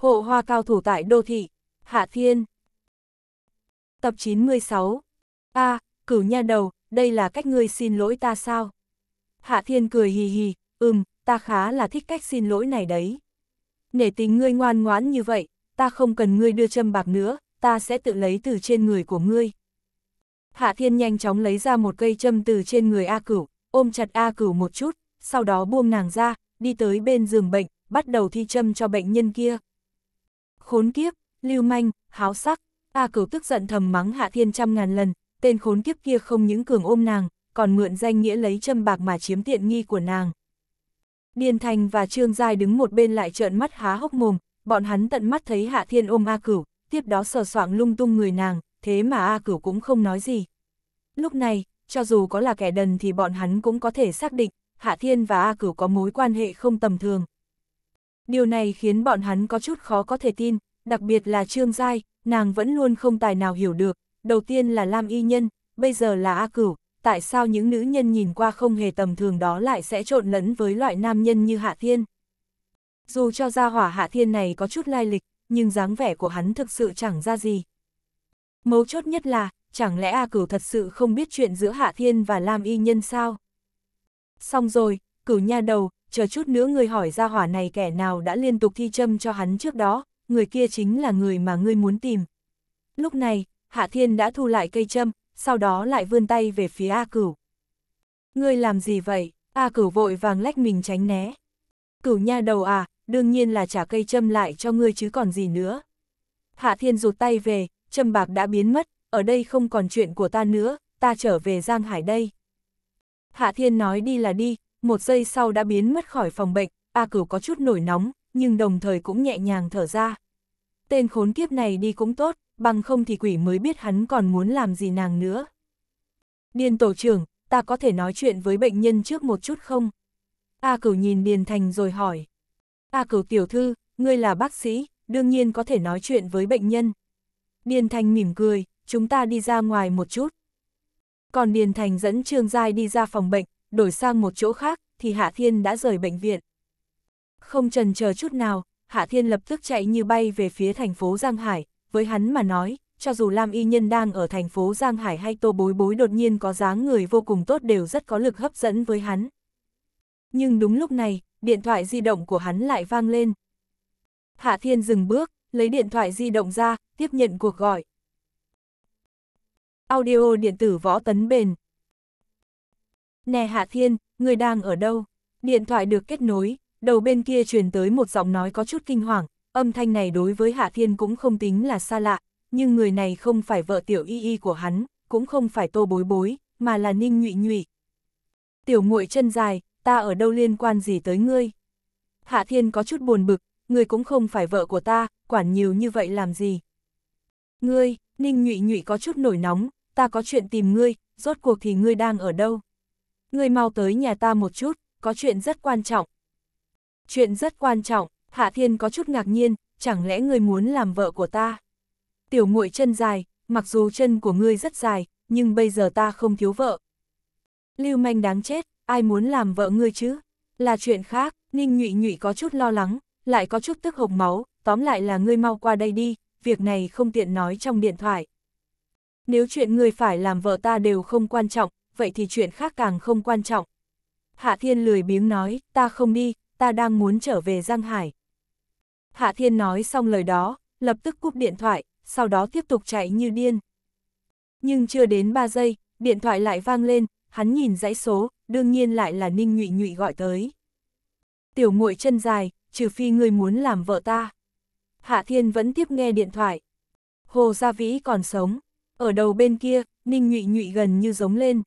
Hộ hoa cao thủ tại đô thị, Hạ Thiên. Tập 96 a à, cửu nha đầu, đây là cách ngươi xin lỗi ta sao? Hạ Thiên cười hì hì, ừm, ta khá là thích cách xin lỗi này đấy. Nể tình ngươi ngoan ngoãn như vậy, ta không cần ngươi đưa châm bạc nữa, ta sẽ tự lấy từ trên người của ngươi. Hạ Thiên nhanh chóng lấy ra một cây châm từ trên người A Cửu, ôm chặt A Cửu một chút, sau đó buông nàng ra, đi tới bên giường bệnh, bắt đầu thi châm cho bệnh nhân kia khốn kiếp, lưu manh, háo sắc, A cửu tức giận thầm mắng Hạ Thiên trăm ngàn lần, tên khốn kiếp kia không những cường ôm nàng, còn mượn danh nghĩa lấy châm bạc mà chiếm tiện nghi của nàng. Điền Thành và Trương Giai đứng một bên lại trợn mắt há hốc mồm, bọn hắn tận mắt thấy Hạ Thiên ôm A Cửu, tiếp đó sờ soạng lung tung người nàng, thế mà A Cửu cũng không nói gì. Lúc này, cho dù có là kẻ đần thì bọn hắn cũng có thể xác định, Hạ Thiên và A Cửu có mối quan hệ không tầm thường. Điều này khiến bọn hắn có chút khó có thể tin, đặc biệt là Trương Giai, nàng vẫn luôn không tài nào hiểu được, đầu tiên là Lam Y Nhân, bây giờ là A Cửu, tại sao những nữ nhân nhìn qua không hề tầm thường đó lại sẽ trộn lẫn với loại nam nhân như Hạ Thiên. Dù cho gia hỏa Hạ Thiên này có chút lai lịch, nhưng dáng vẻ của hắn thực sự chẳng ra gì. Mấu chốt nhất là, chẳng lẽ A Cửu thật sự không biết chuyện giữa Hạ Thiên và Lam Y Nhân sao? Xong rồi, Cửu nha đầu, chờ chút nữa ngươi hỏi ra hỏa này kẻ nào đã liên tục thi châm cho hắn trước đó, người kia chính là người mà ngươi muốn tìm. Lúc này, Hạ Thiên đã thu lại cây châm, sau đó lại vươn tay về phía A Cửu. Ngươi làm gì vậy? A Cửu vội vàng lách mình tránh né. Cửu nha đầu à, đương nhiên là trả cây châm lại cho ngươi chứ còn gì nữa. Hạ Thiên rụt tay về, châm bạc đã biến mất, ở đây không còn chuyện của ta nữa, ta trở về Giang Hải đây. Hạ Thiên nói đi là đi, một giây sau đã biến mất khỏi phòng bệnh, A Cửu có chút nổi nóng, nhưng đồng thời cũng nhẹ nhàng thở ra. Tên khốn kiếp này đi cũng tốt, bằng không thì quỷ mới biết hắn còn muốn làm gì nàng nữa. Điền tổ trưởng, ta có thể nói chuyện với bệnh nhân trước một chút không? A Cửu nhìn Điền Thành rồi hỏi. A Cửu tiểu thư, ngươi là bác sĩ, đương nhiên có thể nói chuyện với bệnh nhân. Điền Thành mỉm cười, chúng ta đi ra ngoài một chút. Còn Điền Thành dẫn Trương Giai đi ra phòng bệnh, đổi sang một chỗ khác, thì Hạ Thiên đã rời bệnh viện. Không trần chờ chút nào, Hạ Thiên lập tức chạy như bay về phía thành phố Giang Hải, với hắn mà nói, cho dù Lam Y Nhân đang ở thành phố Giang Hải hay Tô Bối Bối đột nhiên có dáng người vô cùng tốt đều rất có lực hấp dẫn với hắn. Nhưng đúng lúc này, điện thoại di động của hắn lại vang lên. Hạ Thiên dừng bước, lấy điện thoại di động ra, tiếp nhận cuộc gọi. Audio điện tử võ tấn bền. Nè Hạ Thiên, người đang ở đâu? Điện thoại được kết nối, đầu bên kia truyền tới một giọng nói có chút kinh hoàng, âm thanh này đối với Hạ Thiên cũng không tính là xa lạ, nhưng người này không phải vợ tiểu y y của hắn, cũng không phải tô bối bối, mà là ninh nhụy nhụy. Tiểu muội chân dài, ta ở đâu liên quan gì tới ngươi? Hạ Thiên có chút buồn bực, ngươi cũng không phải vợ của ta, quản nhiều như vậy làm gì? Ngươi, ninh nhụy nhụy có chút nổi nóng, ta có chuyện tìm ngươi, rốt cuộc thì ngươi đang ở đâu? ngươi mau tới nhà ta một chút, có chuyện rất quan trọng. Chuyện rất quan trọng, Hạ Thiên có chút ngạc nhiên, chẳng lẽ ngươi muốn làm vợ của ta? Tiểu muội chân dài, mặc dù chân của ngươi rất dài, nhưng bây giờ ta không thiếu vợ. Lưu manh đáng chết, ai muốn làm vợ ngươi chứ? Là chuyện khác, Ninh nhụy nhụy có chút lo lắng, lại có chút tức hộc máu, tóm lại là ngươi mau qua đây đi, việc này không tiện nói trong điện thoại. Nếu chuyện ngươi phải làm vợ ta đều không quan trọng, vậy thì chuyện khác càng không quan trọng. Hạ Thiên lười biếng nói, ta không đi, ta đang muốn trở về Giang Hải. Hạ Thiên nói xong lời đó, lập tức cúp điện thoại, sau đó tiếp tục chạy như điên. Nhưng chưa đến 3 giây, điện thoại lại vang lên, hắn nhìn dãy số, đương nhiên lại là Ninh Nhụy Nhụy gọi tới. Tiểu muội chân dài, trừ phi ngươi muốn làm vợ ta. Hạ Thiên vẫn tiếp nghe điện thoại. Hồ Gia Vĩ còn sống, ở đầu bên kia, Ninh Nhụy Nhụy gần như giống lên,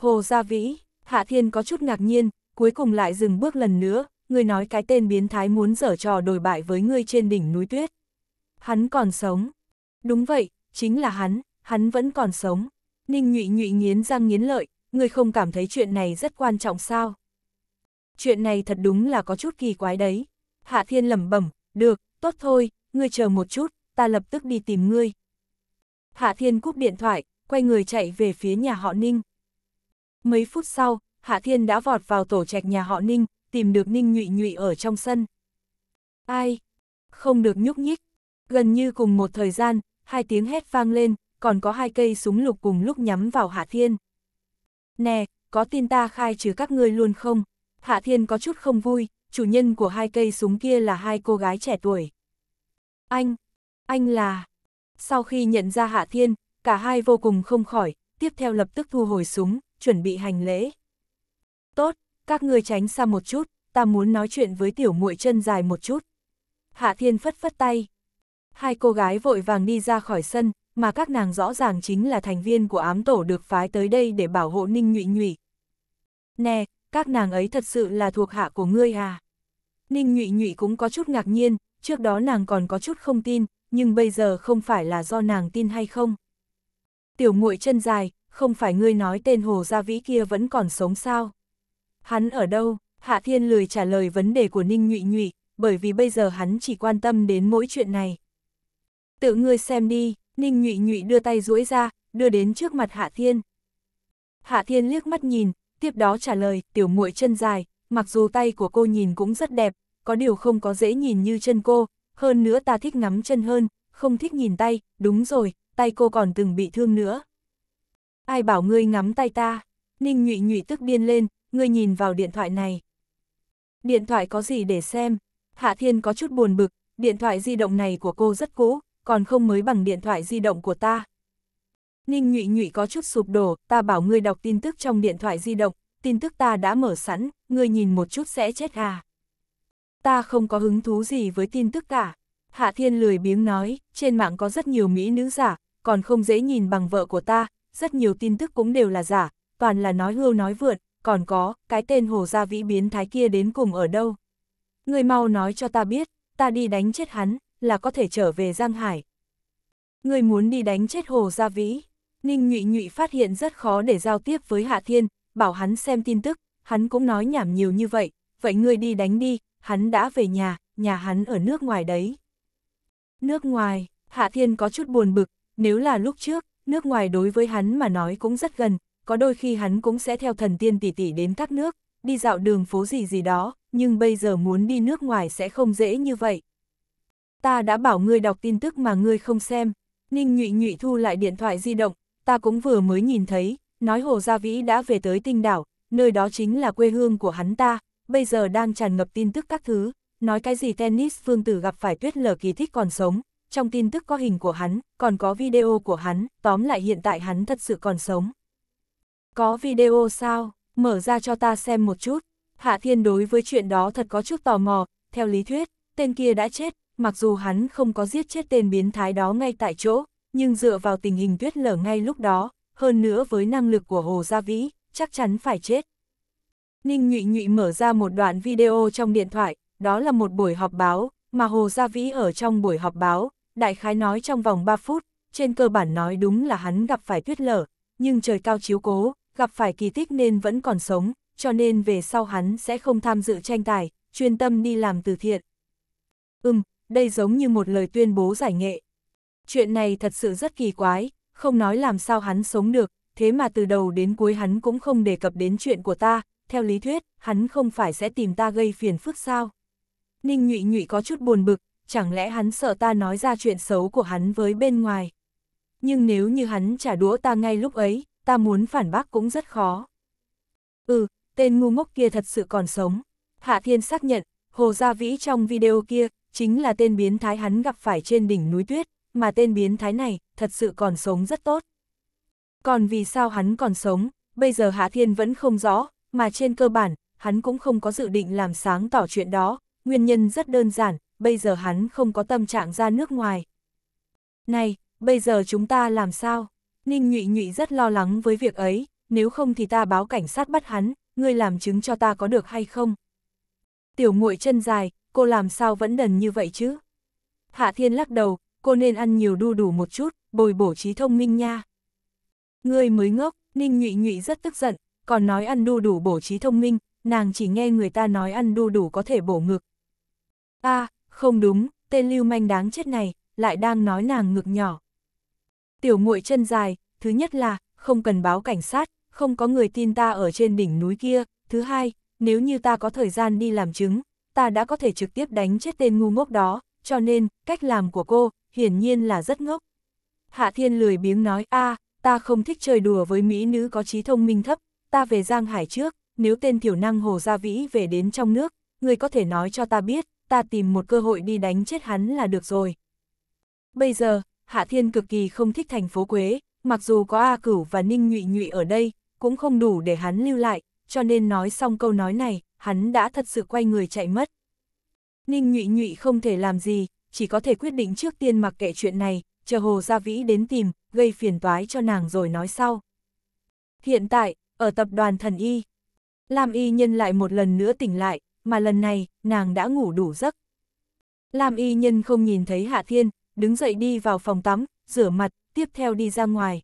Hồ Gia Vĩ, Hạ Thiên có chút ngạc nhiên, cuối cùng lại dừng bước lần nữa, người nói cái tên biến thái muốn dở trò đổi bại với ngươi trên đỉnh núi tuyết. Hắn còn sống. Đúng vậy, chính là hắn, hắn vẫn còn sống. Ninh nhụy nhụy nghiến răng nghiến lợi, ngươi không cảm thấy chuyện này rất quan trọng sao? Chuyện này thật đúng là có chút kỳ quái đấy. Hạ Thiên lẩm bẩm, được, tốt thôi, ngươi chờ một chút, ta lập tức đi tìm ngươi. Hạ Thiên cúp điện thoại, quay người chạy về phía nhà họ Ninh. Mấy phút sau, Hạ Thiên đã vọt vào tổ trạch nhà họ Ninh, tìm được Ninh Nhụy Nhụy ở trong sân. Ai? Không được nhúc nhích. Gần như cùng một thời gian, hai tiếng hét vang lên, còn có hai cây súng lục cùng lúc nhắm vào Hạ Thiên. Nè, có tin ta khai trừ các ngươi luôn không? Hạ Thiên có chút không vui, chủ nhân của hai cây súng kia là hai cô gái trẻ tuổi. Anh, anh là... Sau khi nhận ra Hạ Thiên, cả hai vô cùng không khỏi, tiếp theo lập tức thu hồi súng, chuẩn bị hành lễ. Tốt, các ngươi tránh xa một chút, ta muốn nói chuyện với tiểu muội chân dài một chút. Hạ Thiên phất phất tay. Hai cô gái vội vàng đi ra khỏi sân, mà các nàng rõ ràng chính là thành viên của ám tổ được phái tới đây để bảo hộ Ninh Nhụy Nhụy. Nè, các nàng ấy thật sự là thuộc hạ của ngươi à? Ninh Nhụy Nhụy cũng có chút ngạc nhiên, trước đó nàng còn có chút không tin, nhưng bây giờ không phải là do nàng tin hay không. Tiểu muội chân dài, không phải ngươi nói tên Hồ Gia Vĩ kia vẫn còn sống sao? Hắn ở đâu? Hạ Thiên lười trả lời vấn đề của Ninh Nhụy Nhụy, bởi vì bây giờ hắn chỉ quan tâm đến mỗi chuyện này. Tự ngươi xem đi, Ninh Nhụy Nhụy đưa tay duỗi ra, đưa đến trước mặt Hạ Thiên. Hạ Thiên liếc mắt nhìn, tiếp đó trả lời, tiểu muội chân dài, mặc dù tay của cô nhìn cũng rất đẹp, có điều không có dễ nhìn như chân cô, hơn nữa ta thích ngắm chân hơn, không thích nhìn tay, đúng rồi, tay cô còn từng bị thương nữa. Ai bảo ngươi ngắm tay ta? Ninh nhụy nhụy tức điên lên, ngươi nhìn vào điện thoại này. Điện thoại có gì để xem? Hạ Thiên có chút buồn bực, điện thoại di động này của cô rất cũ, còn không mới bằng điện thoại di động của ta. Ninh nhụy nhụy có chút sụp đổ, ta bảo ngươi đọc tin tức trong điện thoại di động, tin tức ta đã mở sẵn, ngươi nhìn một chút sẽ chết à. Ta không có hứng thú gì với tin tức cả. Hạ Thiên lười biếng nói, trên mạng có rất nhiều mỹ nữ giả, còn không dễ nhìn bằng vợ của ta, rất nhiều tin tức cũng đều là giả, toàn là nói hưu nói vượn, còn có, cái tên hồ gia vĩ biến thái kia đến cùng ở đâu. Người mau nói cho ta biết, ta đi đánh chết hắn, là có thể trở về Giang Hải. Người muốn đi đánh chết hồ gia vĩ, Ninh Nhụy Nhụy phát hiện rất khó để giao tiếp với Hạ Thiên, bảo hắn xem tin tức, hắn cũng nói nhảm nhiều như vậy, vậy người đi đánh đi, hắn đã về nhà, nhà hắn ở nước ngoài đấy. Nước ngoài, Hạ Thiên có chút buồn bực, nếu là lúc trước, nước ngoài đối với hắn mà nói cũng rất gần, có đôi khi hắn cũng sẽ theo thần tiên tỷ tỷ đến các nước, đi dạo đường phố gì gì đó, nhưng bây giờ muốn đi nước ngoài sẽ không dễ như vậy. Ta đã bảo ngươi đọc tin tức mà ngươi không xem, Ninh Nhụy Nhụy thu lại điện thoại di động, ta cũng vừa mới nhìn thấy, nói Hồ Gia Vĩ đã về tới tinh đảo, nơi đó chính là quê hương của hắn ta, bây giờ đang tràn ngập tin tức các thứ, nói cái gì tennis Phương Tử gặp phải tuyết lở kỳ thích còn sống, trong tin tức có hình của hắn, còn có video của hắn, tóm lại hiện tại hắn thật sự còn sống. Có video sao, mở ra cho ta xem một chút. Hạ Thiên đối với chuyện đó thật có chút tò mò, theo lý thuyết, tên kia đã chết, mặc dù hắn không có giết chết tên biến thái đó ngay tại chỗ, nhưng dựa vào tình hình tuyết lở ngay lúc đó, hơn nữa với năng lực của Hồ Gia Vĩ, chắc chắn phải chết. Ninh Nhụy Nhụy mở ra một đoạn video trong điện thoại, đó là một buổi họp báo, mà Hồ Gia Vĩ ở trong buổi họp báo, Đại khái nói trong vòng 3 phút, trên cơ bản nói đúng là hắn gặp phải tuyết lở, nhưng trời cao chiếu cố, gặp phải kỳ tích nên vẫn còn sống, cho nên về sau hắn sẽ không tham dự tranh tài, chuyên tâm đi làm từ thiện. Ừm, đây giống như một lời tuyên bố giải nghệ. Chuyện này thật sự rất kỳ quái, không nói làm sao hắn sống được, thế mà từ đầu đến cuối hắn cũng không đề cập đến chuyện của ta, theo lý thuyết, hắn không phải sẽ tìm ta gây phiền phức sao. Ninh nhụy nhụy có chút buồn bực, chẳng lẽ hắn sợ ta nói ra chuyện xấu của hắn với bên ngoài. Nhưng nếu như hắn trả đũa ta ngay lúc ấy, ta muốn phản bác cũng rất khó. Ừ, tên ngu ngốc kia thật sự còn sống. Hạ Thiên xác nhận, Hồ Gia Vĩ trong video kia, chính là tên biến thái hắn gặp phải trên đỉnh núi tuyết, mà tên biến thái này, thật sự còn sống rất tốt. Còn vì sao hắn còn sống, bây giờ Hạ Thiên vẫn không rõ, mà trên cơ bản, hắn cũng không có dự định làm sáng tỏ chuyện đó, nguyên nhân rất đơn giản, bây giờ hắn không có tâm trạng ra nước ngoài. Này, bây giờ chúng ta làm sao? Ninh Nhụy Nhụy rất lo lắng với việc ấy, nếu không thì ta báo cảnh sát bắt hắn, ngươi làm chứng cho ta có được hay không? Tiểu muội chân dài, cô làm sao vẫn đần như vậy chứ? Hạ Thiên lắc đầu, cô nên ăn nhiều đu đủ một chút, bồi bổ trí thông minh nha. Ngươi mới ngốc, Ninh Nhụy Nhụy rất tức giận, còn nói ăn đu đủ bổ trí thông minh, nàng chỉ nghe người ta nói ăn đu đủ có thể bổ ngực. a à, không đúng, tên lưu manh đáng chết này, lại đang nói nàng ngực nhỏ. Tiểu muội chân dài, thứ nhất là, không cần báo cảnh sát, không có người tin ta ở trên đỉnh núi kia. Thứ hai, nếu như ta có thời gian đi làm chứng, ta đã có thể trực tiếp đánh chết tên ngu ngốc đó, cho nên, cách làm của cô, hiển nhiên là rất ngốc. Hạ Thiên lười biếng nói, a ta không thích chơi đùa với mỹ nữ có trí thông minh thấp, ta về Giang Hải trước, nếu tên thiểu năng Hồ Gia Vĩ về đến trong nước, người có thể nói cho ta biết, ta tìm một cơ hội đi đánh chết hắn là được rồi. Bây giờ, Hạ Thiên cực kỳ không thích thành phố Quế, mặc dù có A Cửu và Ninh Nhụy Nhụy ở đây, cũng không đủ để hắn lưu lại, cho nên nói xong câu nói này, hắn đã thật sự quay người chạy mất. Ninh Nhụy Nhụy không thể làm gì, chỉ có thể quyết định trước tiên mặc kệ chuyện này, chờ Hồ Gia Vĩ đến tìm, gây phiền toái cho nàng rồi nói sau. Hiện tại, ở tập đoàn thần y, Lam Y Nhân lại một lần nữa tỉnh lại, mà lần này, nàng đã ngủ đủ giấc. Lam y nhân không nhìn thấy Hạ Thiên, đứng dậy đi vào phòng tắm, rửa mặt, tiếp theo đi ra ngoài.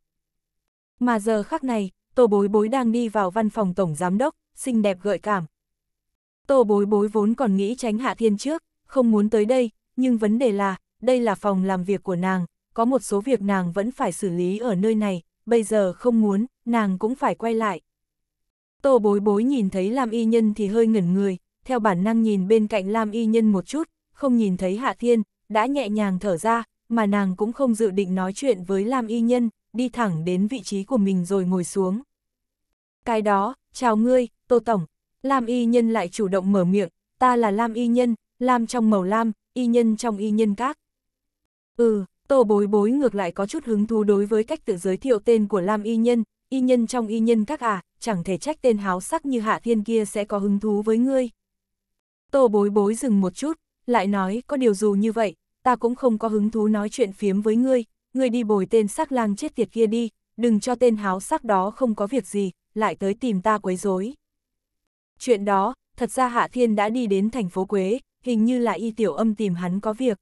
Mà giờ khắc này, Tô Bối Bối đang đi vào văn phòng Tổng Giám Đốc, xinh đẹp gợi cảm. Tô Bối Bối vốn còn nghĩ tránh Hạ Thiên trước, không muốn tới đây, nhưng vấn đề là, đây là phòng làm việc của nàng, có một số việc nàng vẫn phải xử lý ở nơi này, bây giờ không muốn, nàng cũng phải quay lại. Tô Bối Bối nhìn thấy Lam Y Nhân thì hơi ngẩn người, theo bản năng nhìn bên cạnh Lam Y Nhân một chút, không nhìn thấy Hạ Thiên, đã nhẹ nhàng thở ra, mà nàng cũng không dự định nói chuyện với Lam Y Nhân, đi thẳng đến vị trí của mình rồi ngồi xuống. Cái đó, chào ngươi, Tô Tổng, Lam Y Nhân lại chủ động mở miệng, ta là Lam Y Nhân, Lam trong màu lam, Y Nhân trong Y Nhân các. Ừ, Tô bối bối ngược lại có chút hứng thú đối với cách tự giới thiệu tên của Lam Y Nhân, Y Nhân trong Y Nhân các à, chẳng thể trách tên háo sắc như Hạ Thiên kia sẽ có hứng thú với ngươi. Tô bối bối dừng một chút, lại nói có điều dù như vậy, ta cũng không có hứng thú nói chuyện phiếm với ngươi, ngươi đi bồi tên sắc lang chết tiệt kia đi, đừng cho tên háo sắc đó không có việc gì, lại tới tìm ta quấy rối. Chuyện đó, thật ra Hạ Thiên đã đi đến thành phố Quế, hình như là y tiểu âm tìm hắn có việc.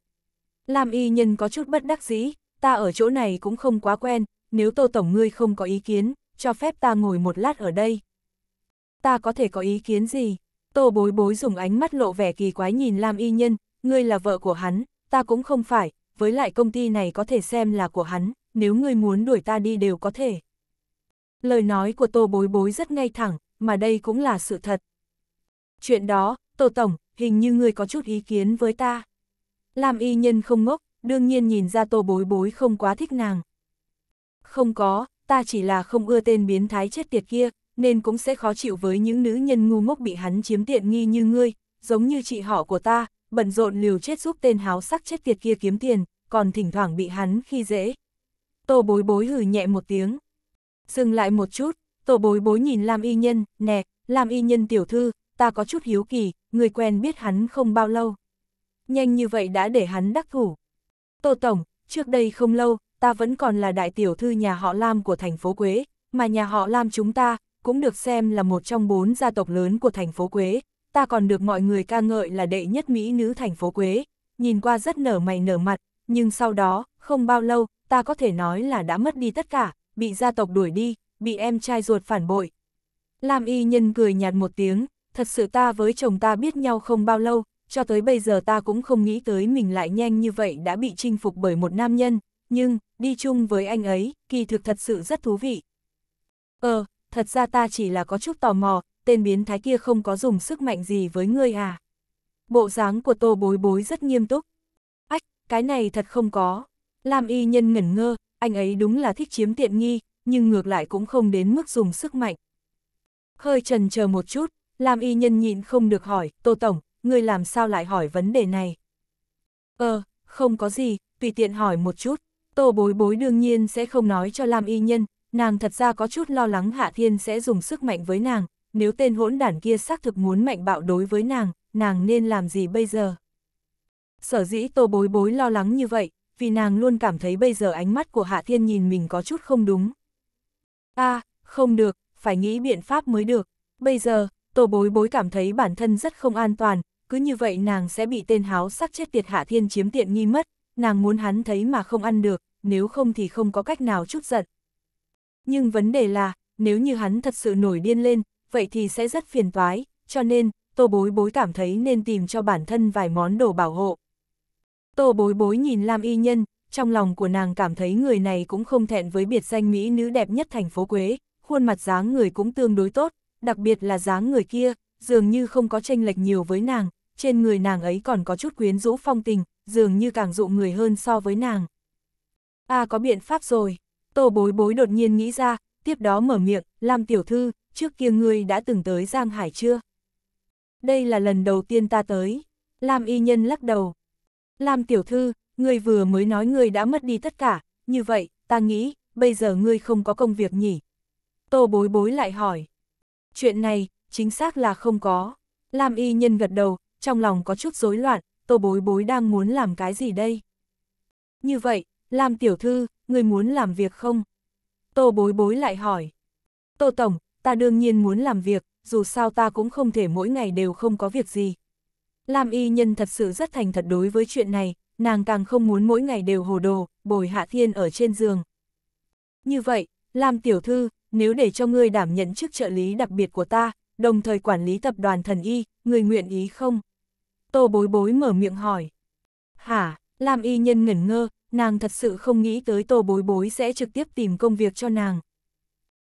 Lam y nhân có chút bất đắc dĩ, ta ở chỗ này cũng không quá quen, nếu tô tổng ngươi không có ý kiến, cho phép ta ngồi một lát ở đây. Ta có thể có ý kiến gì? Tô bối bối dùng ánh mắt lộ vẻ kỳ quái nhìn Lam Y Nhân, ngươi là vợ của hắn, ta cũng không phải, với lại công ty này có thể xem là của hắn, nếu ngươi muốn đuổi ta đi đều có thể. Lời nói của Tô bối bối rất ngay thẳng, mà đây cũng là sự thật. Chuyện đó, Tô Tổng, hình như ngươi có chút ý kiến với ta. Lam Y Nhân không ngốc, đương nhiên nhìn ra Tô bối bối không quá thích nàng. Không có, ta chỉ là không ưa tên biến thái chết tiệt kia, nên cũng sẽ khó chịu với những nữ nhân ngu ngốc bị hắn chiếm tiện nghi như ngươi, giống như chị họ của ta, bận rộn liều chết giúp tên háo sắc chết tiệt kia kiếm tiền, còn thỉnh thoảng bị hắn khi dễ. Tô bối bối hử nhẹ một tiếng. Dừng lại một chút, tô bối bối nhìn Lam Y Nhân, nè, Lam Y Nhân tiểu thư, ta có chút hiếu kỳ, người quen biết hắn không bao lâu. Nhanh như vậy đã để hắn đắc thủ. Tô Tổng, trước đây không lâu, ta vẫn còn là đại tiểu thư nhà họ Lam của thành phố Quế, mà nhà họ Lam chúng ta, cũng được xem là một trong bốn gia tộc lớn của thành phố Quế, ta còn được mọi người ca ngợi là đệ nhất Mỹ nữ thành phố Quế, nhìn qua rất nở mày nở mặt, nhưng sau đó, không bao lâu, ta có thể nói là đã mất đi tất cả, bị gia tộc đuổi đi, bị em trai ruột phản bội. Lam y nhân cười nhạt một tiếng, thật sự ta với chồng ta biết nhau không bao lâu, cho tới bây giờ ta cũng không nghĩ tới mình lại nhanh như vậy đã bị chinh phục bởi một nam nhân, nhưng, đi chung với anh ấy, kỳ thực thật sự rất thú vị. Ờ, thật ra ta chỉ là có chút tò mò, tên biến thái kia không có dùng sức mạnh gì với ngươi à. Bộ dáng của tô bối bối rất nghiêm túc. Ách, cái này thật không có. Lam y nhân ngẩn ngơ, anh ấy đúng là thích chiếm tiện nghi, nhưng ngược lại cũng không đến mức dùng sức mạnh. Hơi trần chờ một chút, Lam y nhân nhịn không được hỏi, Tô Tổng, ngươi làm sao lại hỏi vấn đề này? Ờ, không có gì, tùy tiện hỏi một chút. Tô bối bối đương nhiên sẽ không nói cho Lam y nhân, Nàng thật ra có chút lo lắng Hạ Thiên sẽ dùng sức mạnh với nàng, nếu tên hỗn đản kia xác thực muốn mạnh bạo đối với nàng, nàng nên làm gì bây giờ? Sở dĩ tô bối bối lo lắng như vậy, vì nàng luôn cảm thấy bây giờ ánh mắt của Hạ Thiên nhìn mình có chút không đúng. a à, không được, phải nghĩ biện pháp mới được. Bây giờ, tô bối bối cảm thấy bản thân rất không an toàn, cứ như vậy nàng sẽ bị tên háo sắc chết tiệt Hạ Thiên chiếm tiện nghi mất, nàng muốn hắn thấy mà không ăn được, nếu không thì không có cách nào chút giận, nhưng vấn đề là, nếu như hắn thật sự nổi điên lên, vậy thì sẽ rất phiền toái, cho nên, tô bối bối cảm thấy nên tìm cho bản thân vài món đồ bảo hộ. Tô bối bối nhìn Lam Y Nhân, trong lòng của nàng cảm thấy người này cũng không thẹn với biệt danh Mỹ nữ đẹp nhất thành phố Quế, khuôn mặt dáng người cũng tương đối tốt, đặc biệt là dáng người kia, dường như không có tranh lệch nhiều với nàng, trên người nàng ấy còn có chút quyến rũ phong tình, dường như càng dụ người hơn so với nàng. À có biện pháp rồi. Tô bối bối đột nhiên nghĩ ra, tiếp đó mở miệng, Lam tiểu thư, trước kia ngươi đã từng tới Giang Hải chưa? Đây là lần đầu tiên ta tới. Lam y nhân lắc đầu. Lam tiểu thư, ngươi vừa mới nói ngươi đã mất đi tất cả, như vậy, ta nghĩ, bây giờ ngươi không có công việc nhỉ? Tô bối bối lại hỏi. Chuyện này, chính xác là không có. Lam y nhân gật đầu, trong lòng có chút rối loạn, tô bối bối đang muốn làm cái gì đây? Như vậy, làm tiểu thư, người muốn làm việc không? Tô bối bối lại hỏi. Tô Tổng, ta đương nhiên muốn làm việc, dù sao ta cũng không thể mỗi ngày đều không có việc gì. Lam y nhân thật sự rất thành thật đối với chuyện này, nàng càng không muốn mỗi ngày đều hồ đồ, bồi hạ thiên ở trên giường. Như vậy, Lam tiểu thư, nếu để cho ngươi đảm nhận chức trợ lý đặc biệt của ta, đồng thời quản lý tập đoàn thần y, người nguyện ý không? Tô bối bối mở miệng hỏi. Hả, Lam y nhân ngẩn ngơ, nàng thật sự không nghĩ tới tô bối bối sẽ trực tiếp tìm công việc cho nàng.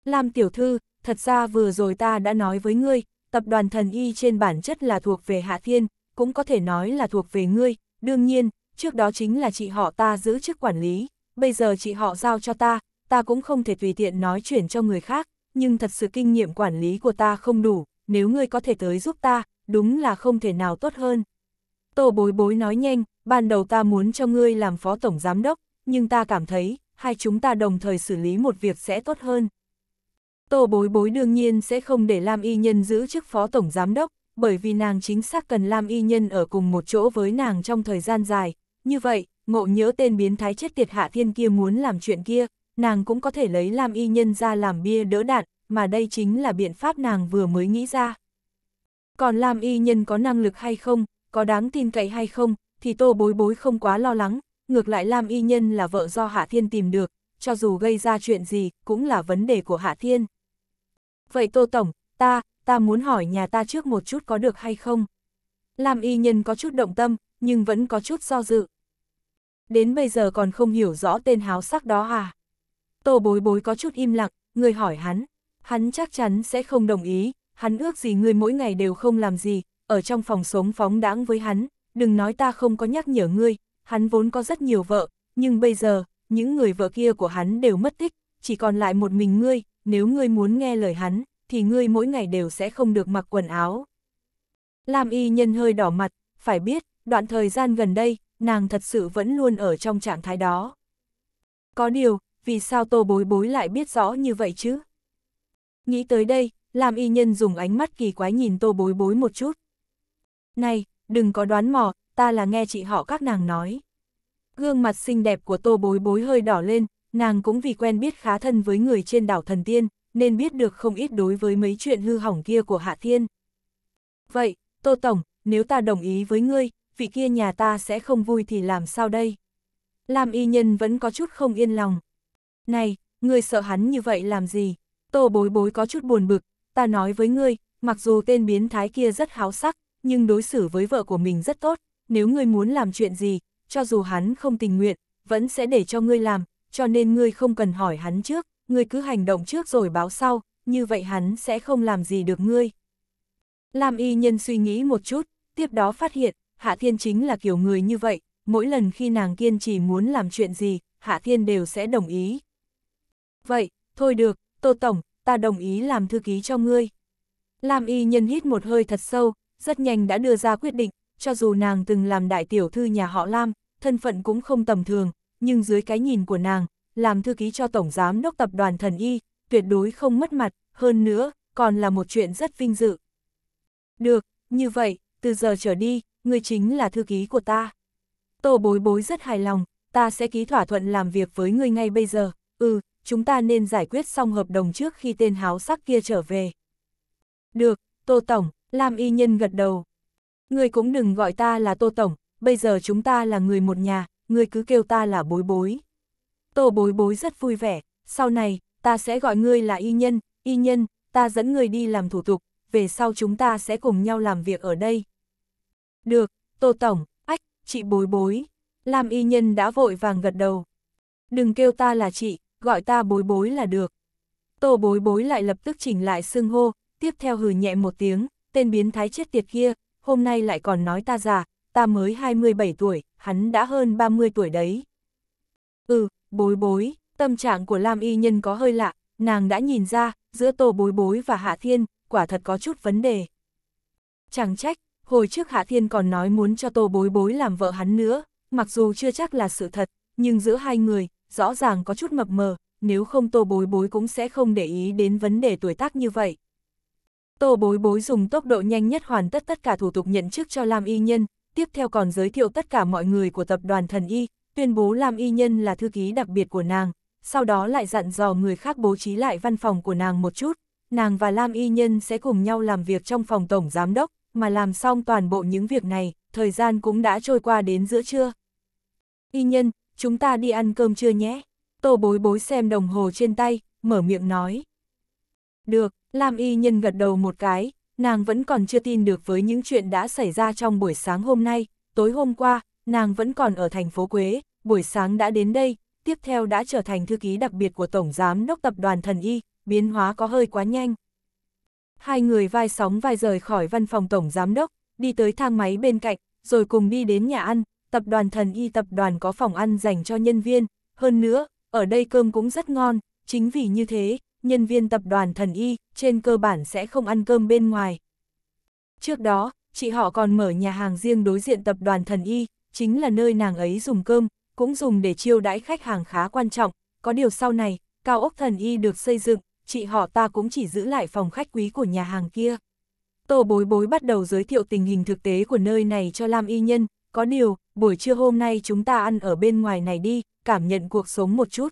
Làm tiểu thư, thật ra vừa rồi ta đã nói với ngươi, tập đoàn thần y trên bản chất là thuộc về Hạ Thiên, cũng có thể nói là thuộc về ngươi, đương nhiên, trước đó chính là chị họ ta giữ chức quản lý, bây giờ chị họ giao cho ta, ta cũng không thể tùy tiện nói chuyển cho người khác, nhưng thật sự kinh nghiệm quản lý của ta không đủ, nếu ngươi có thể tới giúp ta, đúng là không thể nào tốt hơn. Tổ bối bối nói nhanh, ban đầu ta muốn cho ngươi làm phó tổng giám đốc, nhưng ta cảm thấy, hai chúng ta đồng thời xử lý một việc sẽ tốt hơn. Tô bối bối đương nhiên sẽ không để Lam Y Nhân giữ chức phó tổng giám đốc, bởi vì nàng chính xác cần Lam Y Nhân ở cùng một chỗ với nàng trong thời gian dài. Như vậy, ngộ nhớ tên biến thái chết tiệt hạ thiên kia muốn làm chuyện kia, nàng cũng có thể lấy Lam Y Nhân ra làm bia đỡ đạn, mà đây chính là biện pháp nàng vừa mới nghĩ ra. Còn Lam Y Nhân có năng lực hay không, có đáng tin cậy hay không, thì tô bối bối không quá lo lắng, ngược lại Lam Y Nhân là vợ do Hạ Thiên tìm được, cho dù gây ra chuyện gì, cũng là vấn đề của Hạ Thiên. Vậy Tô Tổng, ta, ta muốn hỏi nhà ta trước một chút có được hay không? Lam Y Nhân có chút động tâm, nhưng vẫn có chút do dự. Đến bây giờ còn không hiểu rõ tên háo sắc đó à? Tô bối bối có chút im lặng, người hỏi hắn. Hắn chắc chắn sẽ không đồng ý, hắn ước gì người mỗi ngày đều không làm gì, ở trong phòng sống phóng đãng với hắn, đừng nói ta không có nhắc nhở ngươi, hắn vốn có rất nhiều vợ, nhưng bây giờ, những người vợ kia của hắn đều mất tích, chỉ còn lại một mình ngươi, nếu ngươi muốn nghe lời hắn, thì ngươi mỗi ngày đều sẽ không được mặc quần áo. Lam y nhân hơi đỏ mặt, phải biết, đoạn thời gian gần đây, nàng thật sự vẫn luôn ở trong trạng thái đó. Có điều, vì sao tô bối bối lại biết rõ như vậy chứ? Nghĩ tới đây, Lam y nhân dùng ánh mắt kỳ quái nhìn tô bối bối một chút. Này, đừng có đoán mò, ta là nghe chị họ các nàng nói. Gương mặt xinh đẹp của tô bối bối hơi đỏ lên, nàng cũng vì quen biết khá thân với người trên đảo thần tiên, nên biết được không ít đối với mấy chuyện hư hỏng kia của Hạ Thiên. Vậy, Tô Tổng, nếu ta đồng ý với ngươi, vị kia nhà ta sẽ không vui thì làm sao đây? Lam y nhân vẫn có chút không yên lòng. Này, ngươi sợ hắn như vậy làm gì? Tô bối bối có chút buồn bực, ta nói với ngươi, mặc dù tên biến thái kia rất háo sắc, nhưng đối xử với vợ của mình rất tốt, nếu ngươi muốn làm chuyện gì, cho dù hắn không tình nguyện, vẫn sẽ để cho ngươi làm, cho nên ngươi không cần hỏi hắn trước, ngươi cứ hành động trước rồi báo sau, như vậy hắn sẽ không làm gì được ngươi. Lam y nhân suy nghĩ một chút, tiếp đó phát hiện, Hạ Thiên chính là kiểu người như vậy, mỗi lần khi nàng kiên trì muốn làm chuyện gì, Hạ Thiên đều sẽ đồng ý. Vậy, thôi được, Tô Tổng, ta đồng ý làm thư ký cho ngươi. Lam y nhân hít một hơi thật sâu, rất nhanh đã đưa ra quyết định, cho dù nàng từng làm đại tiểu thư nhà họ Lam, thân phận cũng không tầm thường, nhưng dưới cái nhìn của nàng, làm thư ký cho Tổng Giám đốc Tập đoàn Thần Y, tuyệt đối không mất mặt, hơn nữa, còn là một chuyện rất vinh dự. Được, như vậy, từ giờ trở đi, ngươi chính là thư ký của ta. Tô bối bối rất hài lòng, ta sẽ ký thỏa thuận làm việc với ngươi ngay bây giờ, ừ, chúng ta nên giải quyết xong hợp đồng trước khi tên háo sắc kia trở về. Được, Tô Tổng, Lam y nhân gật đầu. Người cũng đừng gọi ta là Tô Tổng, bây giờ chúng ta là người một nhà, người cứ kêu ta là bối bối. Tô bối bối rất vui vẻ, sau này, ta sẽ gọi ngươi là y nhân, y nhân, ta dẫn người đi làm thủ tục, về sau chúng ta sẽ cùng nhau làm việc ở đây. Được, Tô Tổng, ách, chị bối bối. Lam y nhân đã vội vàng gật đầu. Đừng kêu ta là chị, gọi ta bối bối là được. Tô bối bối lại lập tức chỉnh lại xương hô, tiếp theo hừ nhẹ một tiếng, tên biến thái chết tiệt kia, hôm nay lại còn nói ta già, ta mới 27 tuổi, hắn đã hơn 30 tuổi đấy. Ừ, bối bối, tâm trạng của Lam Y Nhân có hơi lạ, nàng đã nhìn ra, giữa tổ bối bối và Hạ Thiên, quả thật có chút vấn đề. Chẳng trách, hồi trước Hạ Thiên còn nói muốn cho tổ bối bối làm vợ hắn nữa, mặc dù chưa chắc là sự thật, nhưng giữa hai người, rõ ràng có chút mập mờ, nếu không tô bối bối cũng sẽ không để ý đến vấn đề tuổi tác như vậy. Tô bối bối dùng tốc độ nhanh nhất hoàn tất tất cả thủ tục nhận chức cho Lam Y Nhân, tiếp theo còn giới thiệu tất cả mọi người của tập đoàn thần y, tuyên bố Lam Y Nhân là thư ký đặc biệt của nàng, sau đó lại dặn dò người khác bố trí lại văn phòng của nàng một chút, nàng và Lam Y Nhân sẽ cùng nhau làm việc trong phòng tổng giám đốc, mà làm xong toàn bộ những việc này, thời gian cũng đã trôi qua đến giữa trưa. Y Nhân, chúng ta đi ăn cơm trưa nhé. Tô bối bối xem đồng hồ trên tay, mở miệng nói. Được, Lam Y Nhân gật đầu một cái, nàng vẫn còn chưa tin được với những chuyện đã xảy ra trong buổi sáng hôm nay, tối hôm qua, nàng vẫn còn ở thành phố Quế, buổi sáng đã đến đây, tiếp theo đã trở thành thư ký đặc biệt của Tổng Giám đốc Tập đoàn Thần Y, biến hóa có hơi quá nhanh. Hai người vai sóng vai rời khỏi văn phòng Tổng Giám đốc, đi tới thang máy bên cạnh, rồi cùng đi đến nhà ăn, Tập đoàn Thần Y Tập đoàn có phòng ăn dành cho nhân viên, hơn nữa, ở đây cơm cũng rất ngon, chính vì như thế, nhân viên tập đoàn thần y, trên cơ bản sẽ không ăn cơm bên ngoài. Trước đó, chị họ còn mở nhà hàng riêng đối diện tập đoàn thần y, chính là nơi nàng ấy dùng cơm, cũng dùng để chiêu đãi khách hàng khá quan trọng. Có điều sau này, cao ốc thần y được xây dựng, chị họ ta cũng chỉ giữ lại phòng khách quý của nhà hàng kia. Tô bối bối bắt đầu giới thiệu tình hình thực tế của nơi này cho Lam Y Nhân, có điều, buổi trưa hôm nay chúng ta ăn ở bên ngoài này đi, cảm nhận cuộc sống một chút.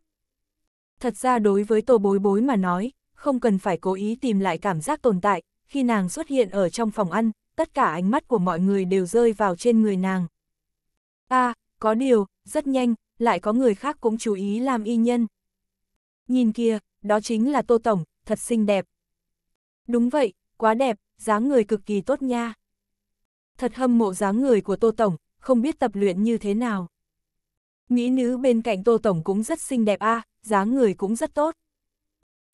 Thật ra đối với tô bối bối mà nói, không cần phải cố ý tìm lại cảm giác tồn tại, khi nàng xuất hiện ở trong phòng ăn, tất cả ánh mắt của mọi người đều rơi vào trên người nàng. a à, có điều, rất nhanh, lại có người khác cũng chú ý làm y nhân. Nhìn kia, đó chính là Tô Tổng, thật xinh đẹp. Đúng vậy, quá đẹp, dáng người cực kỳ tốt nha. Thật hâm mộ dáng người của Tô Tổng, không biết tập luyện như thế nào. Mỹ nữ bên cạnh Tô Tổng cũng rất xinh đẹp a à, dáng người cũng rất tốt.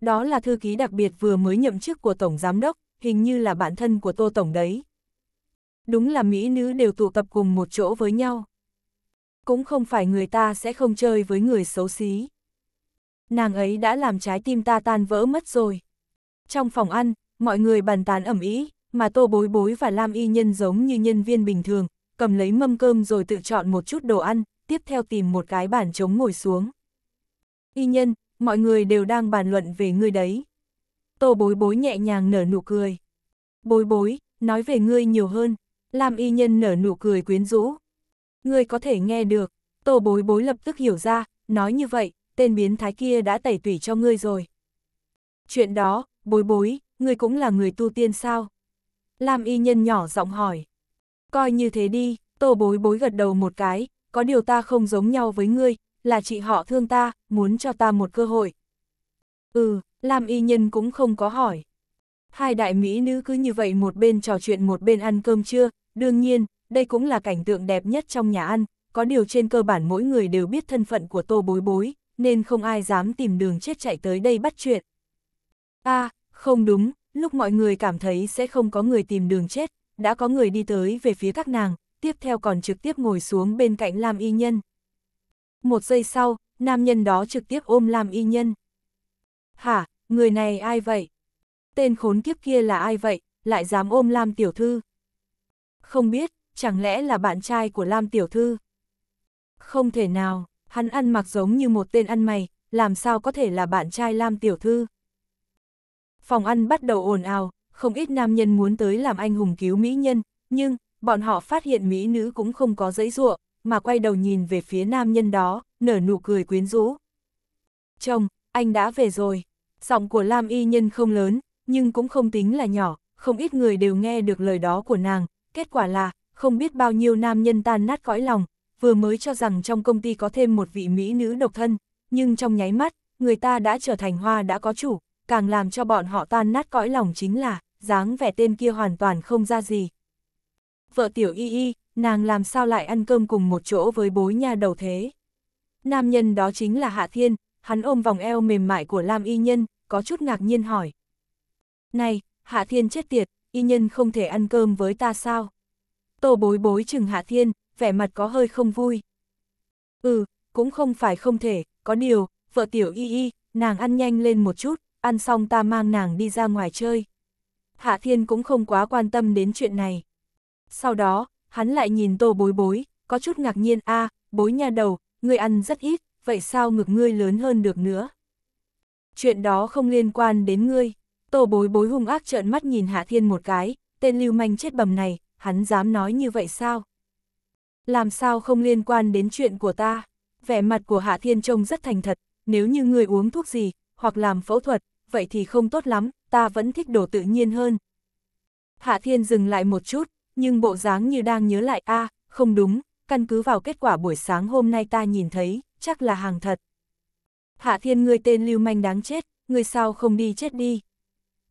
Đó là thư ký đặc biệt vừa mới nhậm chức của Tổng Giám đốc, hình như là bạn thân của Tô Tổng đấy. Đúng là mỹ nữ đều tụ tập cùng một chỗ với nhau. Cũng không phải người ta sẽ không chơi với người xấu xí. Nàng ấy đã làm trái tim ta tan vỡ mất rồi. Trong phòng ăn, mọi người bàn tán ẩm ý, mà Tô Bối Bối và Lam Y Nhân giống như nhân viên bình thường, cầm lấy mâm cơm rồi tự chọn một chút đồ ăn, tiếp theo tìm một cái bàn trống ngồi xuống. Y nhân, mọi người đều đang bàn luận về ngươi đấy. Tô bối bối nhẹ nhàng nở nụ cười. Bối bối, nói về ngươi nhiều hơn. Làm y nhân nở nụ cười quyến rũ. Ngươi có thể nghe được. Tô bối bối lập tức hiểu ra, nói như vậy, tên biến thái kia đã tẩy tủy cho ngươi rồi. Chuyện đó, bối bối, ngươi cũng là người tu tiên sao? Làm y nhân nhỏ giọng hỏi. Coi như thế đi, tô bối bối gật đầu một cái, có điều ta không giống nhau với ngươi, là chị họ thương ta, muốn cho ta một cơ hội. Ừ, Lam Y Nhân cũng không có hỏi. Hai đại mỹ nữ cứ như vậy một bên trò chuyện một bên ăn cơm trưa, đương nhiên, đây cũng là cảnh tượng đẹp nhất trong nhà ăn, có điều trên cơ bản mỗi người đều biết thân phận của tô bối bối, nên không ai dám tìm đường chết chạy tới đây bắt chuyện. a à, không đúng, lúc mọi người cảm thấy sẽ không có người tìm đường chết, đã có người đi tới về phía các nàng, tiếp theo còn trực tiếp ngồi xuống bên cạnh Lam Y Nhân. Một giây sau, nam nhân đó trực tiếp ôm Lam Y Nhân. Hả, người này ai vậy? Tên khốn kiếp kia là ai vậy, lại dám ôm Lam Tiểu Thư? Không biết, chẳng lẽ là bạn trai của Lam Tiểu Thư? Không thể nào, hắn ăn mặc giống như một tên ăn mày, làm sao có thể là bạn trai Lam Tiểu Thư? Phòng ăn bắt đầu ồn ào, không ít nam nhân muốn tới làm anh hùng cứu mỹ nhân, nhưng, bọn họ phát hiện mỹ nữ cũng không có giấy ruộng, mà quay đầu nhìn về phía nam nhân đó, nở nụ cười quyến rũ. Chồng, anh đã về rồi. Giọng của Lam Y Nhân không lớn, nhưng cũng không tính là nhỏ, không ít người đều nghe được lời đó của nàng. Kết quả là, không biết bao nhiêu nam nhân tan nát cõi lòng, vừa mới cho rằng trong công ty có thêm một vị mỹ nữ độc thân, nhưng trong nháy mắt, người ta đã trở thành hoa đã có chủ, càng làm cho bọn họ tan nát cõi lòng chính là, dáng vẻ tên kia hoàn toàn không ra gì. Vợ tiểu y y, nàng làm sao lại ăn cơm cùng một chỗ với bối nha đầu thế. Nam nhân đó chính là Hạ Thiên, hắn ôm vòng eo mềm mại của Lam Y Nhân, có chút ngạc nhiên hỏi. Này, Hạ Thiên chết tiệt, Y Nhân không thể ăn cơm với ta sao? Tô bối bối chừng Hạ Thiên, vẻ mặt có hơi không vui. Ừ, cũng không phải không thể, có điều, vợ tiểu Y Y, nàng ăn nhanh lên một chút, ăn xong ta mang nàng đi ra ngoài chơi. Hạ Thiên cũng không quá quan tâm đến chuyện này. Sau đó, hắn lại nhìn tô bối bối, có chút ngạc nhiên a bối nhà đầu, ngươi ăn rất ít, vậy sao ngực ngươi lớn hơn được nữa? Chuyện đó không liên quan đến ngươi. Tô bối bối hung ác trợn mắt nhìn Hạ Thiên một cái, tên lưu manh chết bầm này, hắn dám nói như vậy sao? Làm sao không liên quan đến chuyện của ta? Vẻ mặt của Hạ Thiên trông rất thành thật, nếu như người uống thuốc gì, hoặc làm phẫu thuật, vậy thì không tốt lắm, ta vẫn thích đồ tự nhiên hơn. Hạ Thiên dừng lại một chút, nhưng bộ dáng như đang nhớ lại a không đúng, căn cứ vào kết quả buổi sáng hôm nay ta nhìn thấy, chắc là hàng thật. Hạ thiên ngươi tên lưu manh đáng chết, ngươi sao không đi chết đi.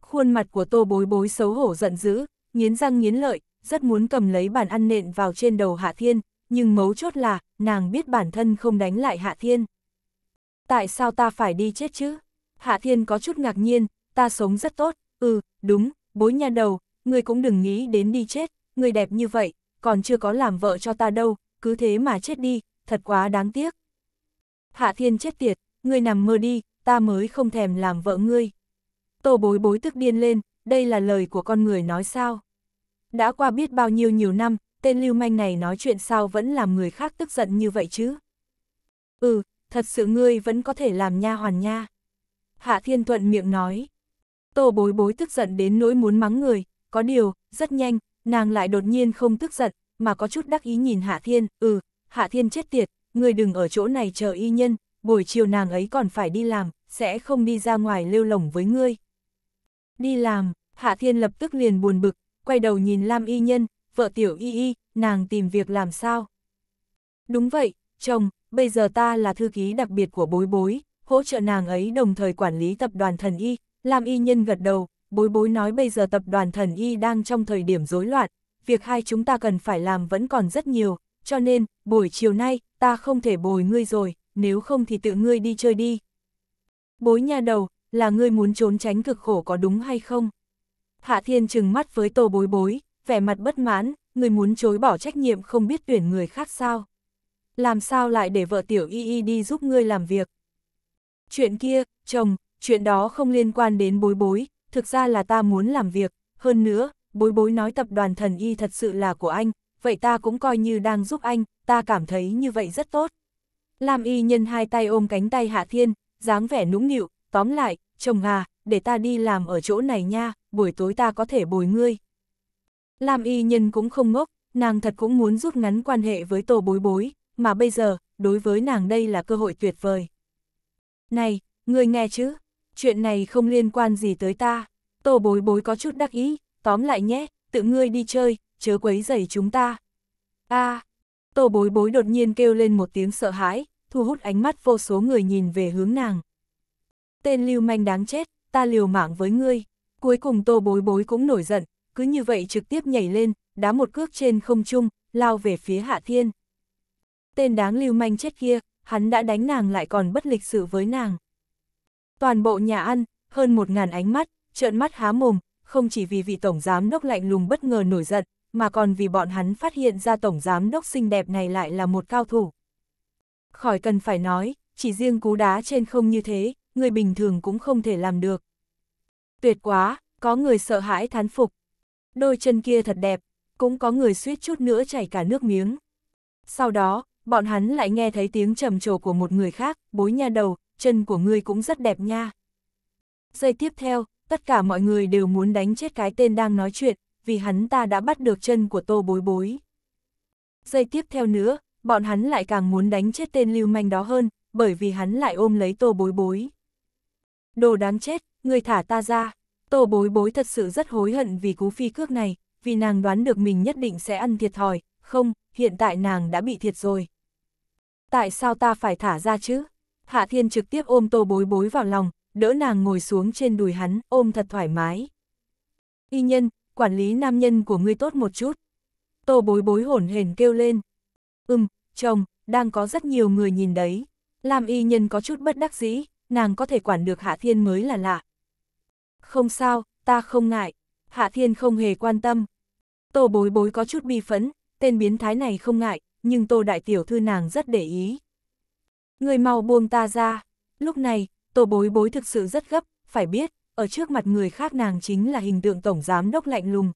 Khuôn mặt của tô bối bối xấu hổ giận dữ, nghiến răng nghiến lợi, rất muốn cầm lấy bàn ăn nện vào trên đầu hạ thiên, nhưng mấu chốt là, nàng biết bản thân không đánh lại hạ thiên. Tại sao ta phải đi chết chứ? Hạ thiên có chút ngạc nhiên, ta sống rất tốt, ừ, đúng, bối nha đầu, ngươi cũng đừng nghĩ đến đi chết, người đẹp như vậy, còn chưa có làm vợ cho ta đâu, cứ thế mà chết đi, thật quá đáng tiếc. Hạ thiên chết tiệt, ngươi nằm mơ đi, ta mới không thèm làm vợ ngươi. Tô bối bối tức điên lên, đây là lời của con người nói sao. Đã qua biết bao nhiêu nhiều năm, tên lưu manh này nói chuyện sao vẫn làm người khác tức giận như vậy chứ. Ừ, thật sự ngươi vẫn có thể làm nha hoàn nha. Hạ thiên thuận miệng nói. Tô bối bối tức giận đến nỗi muốn mắng người, có điều, rất nhanh, nàng lại đột nhiên không tức giận, mà có chút đắc ý nhìn Hạ Thiên, ừ, Hạ Thiên chết tiệt, người đừng ở chỗ này chờ y nhân, buổi chiều nàng ấy còn phải đi làm, sẽ không đi ra ngoài lêu lỏng với ngươi. Đi làm, Hạ Thiên lập tức liền buồn bực, quay đầu nhìn Lam y nhân, vợ tiểu y y, nàng tìm việc làm sao? Đúng vậy, chồng, bây giờ ta là thư ký đặc biệt của bối bối, hỗ trợ nàng ấy đồng thời quản lý tập đoàn thần y, Lam y nhân gật đầu, bối bối nói bây giờ tập đoàn thần y đang trong thời điểm rối loạn, việc hai chúng ta cần phải làm vẫn còn rất nhiều, cho nên, buổi chiều nay, ta không thể bồi ngươi rồi, nếu không thì tự ngươi đi chơi đi. Bối nhà đầu, là ngươi muốn trốn tránh cực khổ có đúng hay không? Hạ Thiên trừng mắt với tô bối bối, vẻ mặt bất mãn, ngươi muốn chối bỏ trách nhiệm không biết tuyển người khác sao? Làm sao lại để vợ tiểu y y đi giúp ngươi làm việc? Chuyện kia, chồng, chuyện đó không liên quan đến bối bối, thực ra là ta muốn làm việc, hơn nữa, bối bối nói tập đoàn thần y thật sự là của anh, vậy ta cũng coi như đang giúp anh, ta cảm thấy như vậy rất tốt. Lam y nhân hai tay ôm cánh tay Hạ Thiên, dáng vẻ nũng nịu, tóm lại, chồng à, để ta đi làm ở chỗ này nha, buổi tối ta có thể bồi ngươi. Lam y nhân cũng không ngốc, nàng thật cũng muốn rút ngắn quan hệ với tổ bối bối, mà bây giờ, đối với nàng đây là cơ hội tuyệt vời. Này, ngươi nghe chứ, chuyện này không liên quan gì tới ta. Tô bối bối có chút đắc ý, tóm lại nhé, tự ngươi đi chơi, chớ quấy rầy chúng ta. a à, tô bối bối đột nhiên kêu lên một tiếng sợ hãi, thu hút ánh mắt vô số người nhìn về hướng nàng. Tên lưu manh đáng chết, ta liều mạng với ngươi. Cuối cùng tô bối bối cũng nổi giận, cứ như vậy trực tiếp nhảy lên, đá một cước trên không trung, lao về phía hạ thiên. Tên đáng lưu manh chết kia, hắn đã đánh nàng lại còn bất lịch sự với nàng. Toàn bộ nhà ăn, hơn một ngàn ánh mắt, trợn mắt há mồm, không chỉ vì vị tổng giám đốc lạnh lùng bất ngờ nổi giận, mà còn vì bọn hắn phát hiện ra tổng giám đốc xinh đẹp này lại là một cao thủ. Khỏi cần phải nói, chỉ riêng cú đá trên không như thế, người bình thường cũng không thể làm được. Tuyệt quá, có người sợ hãi thán phục. Đôi chân kia thật đẹp, cũng có người suýt chút nữa chảy cả nước miếng. Sau đó, bọn hắn lại nghe thấy tiếng trầm trồ của một người khác, bối nha đầu, chân của ngươi cũng rất đẹp nha. Giây tiếp theo, tất cả mọi người đều muốn đánh chết cái tên đang nói chuyện, vì hắn ta đã bắt được chân của tô bối bối. Giây tiếp theo nữa, bọn hắn lại càng muốn đánh chết tên lưu manh đó hơn, bởi vì hắn lại ôm lấy tô bối bối. Đồ đáng chết, người thả ta ra. Tô bối bối thật sự rất hối hận vì cú phi cước này, vì nàng đoán được mình nhất định sẽ ăn thiệt thòi, không, hiện tại nàng đã bị thiệt rồi. Tại sao ta phải thả ra chứ? Hạ Thiên trực tiếp ôm tô bối bối vào lòng, đỡ nàng ngồi xuống trên đùi hắn, ôm thật thoải mái. Y nhân, quản lý nam nhân của ngươi tốt một chút. Tô bối bối hổn hển kêu lên. Ừm, chồng, đang có rất nhiều người nhìn đấy. Làm y nhân có chút bất đắc dĩ, nàng có thể quản được Hạ Thiên mới là lạ. Không sao, ta không ngại. Hạ Thiên không hề quan tâm. Tô bối bối có chút bi phấn, tên biến thái này không ngại, nhưng tô đại tiểu thư nàng rất để ý. Người mau buông ta ra. Lúc này, tổ bối bối thực sự rất gấp, phải biết, ở trước mặt người khác nàng chính là hình tượng tổng giám đốc lạnh lùng.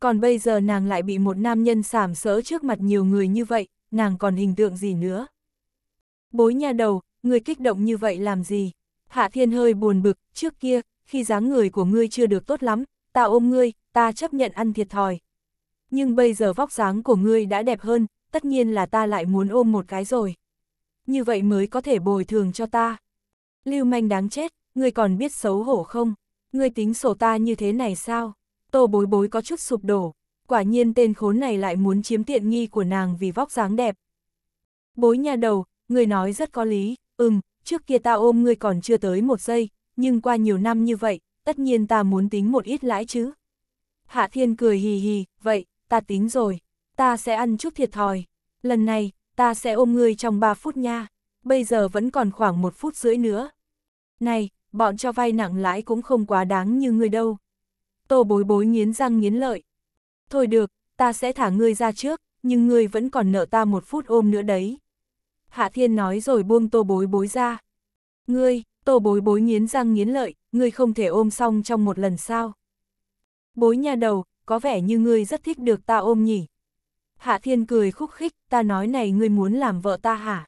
Còn bây giờ nàng lại bị một nam nhân sàm sỡ trước mặt nhiều người như vậy, nàng còn hình tượng gì nữa? Bối nhà đầu, người kích động như vậy làm gì? Hạ thiên hơi buồn bực, trước kia, khi dáng người của ngươi chưa được tốt lắm, ta ôm ngươi, ta chấp nhận ăn thiệt thòi. Nhưng bây giờ vóc dáng của ngươi đã đẹp hơn, tất nhiên là ta lại muốn ôm một cái rồi như vậy mới có thể bồi thường cho ta. Lưu manh đáng chết, ngươi còn biết xấu hổ không? Ngươi tính sổ ta như thế này sao? Tô bối bối có chút sụp đổ, quả nhiên tên khốn này lại muốn chiếm tiện nghi của nàng vì vóc dáng đẹp. Bối nhà đầu, ngươi nói rất có lý, ừm, trước kia ta ôm ngươi còn chưa tới một giây, nhưng qua nhiều năm như vậy, tất nhiên ta muốn tính một ít lãi chứ. Hạ Thiên cười hì hì, vậy, ta tính rồi, ta sẽ ăn chút thiệt thòi. Lần này, ta sẽ ôm ngươi trong 3 phút nha, bây giờ vẫn còn khoảng một phút rưỡi nữa. Này, bọn cho vay nặng lãi cũng không quá đáng như ngươi đâu. Tô bối bối nghiến răng nghiến lợi. Thôi được, ta sẽ thả ngươi ra trước, nhưng ngươi vẫn còn nợ ta một phút ôm nữa đấy. Hạ Thiên nói rồi buông tô bối bối ra. Ngươi, tô bối bối nghiến răng nghiến lợi, ngươi không thể ôm xong trong một lần sao. Bối nhà đầu, có vẻ như ngươi rất thích được ta ôm nhỉ. Hạ Thiên cười khúc khích, ta nói này ngươi muốn làm vợ ta hả?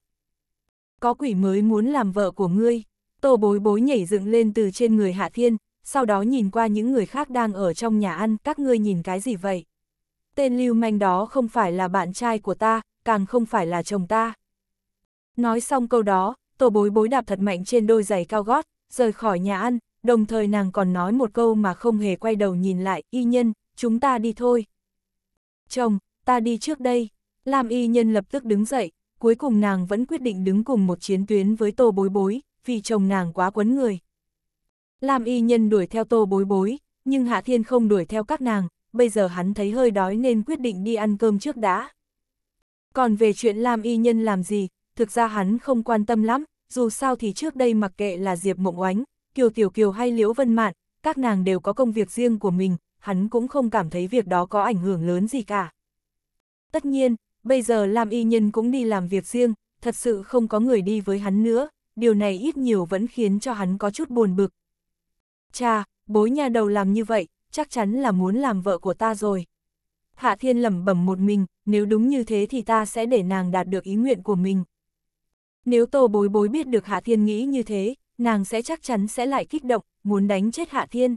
Có quỷ mới muốn làm vợ của ngươi. Tô bối bối nhảy dựng lên từ trên người Hạ Thiên, sau đó nhìn qua những người khác đang ở trong nhà ăn, các ngươi nhìn cái gì vậy? Tên lưu manh đó không phải là bạn trai của ta, càng không phải là chồng ta. Nói xong câu đó, tổ bối bối đạp thật mạnh trên đôi giày cao gót, rời khỏi nhà ăn, đồng thời nàng còn nói một câu mà không hề quay đầu nhìn lại, y nhân, chúng ta đi thôi. Chồng, ta đi trước đây. Lam y nhân lập tức đứng dậy, cuối cùng nàng vẫn quyết định đứng cùng một chiến tuyến với tô bối bối, vì chồng nàng quá quấn người. Lam y nhân đuổi theo tô bối bối, nhưng Hạ Thiên không đuổi theo các nàng, bây giờ hắn thấy hơi đói nên quyết định đi ăn cơm trước đã. Còn về chuyện Lam y nhân làm gì, thực ra hắn không quan tâm lắm, dù sao thì trước đây mặc kệ là Diệp Mộng Oánh, Kiều Tiểu Kiều hay Liễu Vân Mạn, các nàng đều có công việc riêng của mình, hắn cũng không cảm thấy việc đó có ảnh hưởng lớn gì cả. Tất nhiên, bây giờ Lam Y Nhân cũng đi làm việc riêng, thật sự không có người đi với hắn nữa, điều này ít nhiều vẫn khiến cho hắn có chút buồn bực. Cha, bối nhà đầu làm như vậy, chắc chắn là muốn làm vợ của ta rồi. Hạ Thiên lẩm bẩm một mình, nếu đúng như thế thì ta sẽ để nàng đạt được ý nguyện của mình. Nếu Tô Bối Bối biết được Hạ Thiên nghĩ như thế, nàng sẽ chắc chắn sẽ lại kích động, muốn đánh chết Hạ Thiên.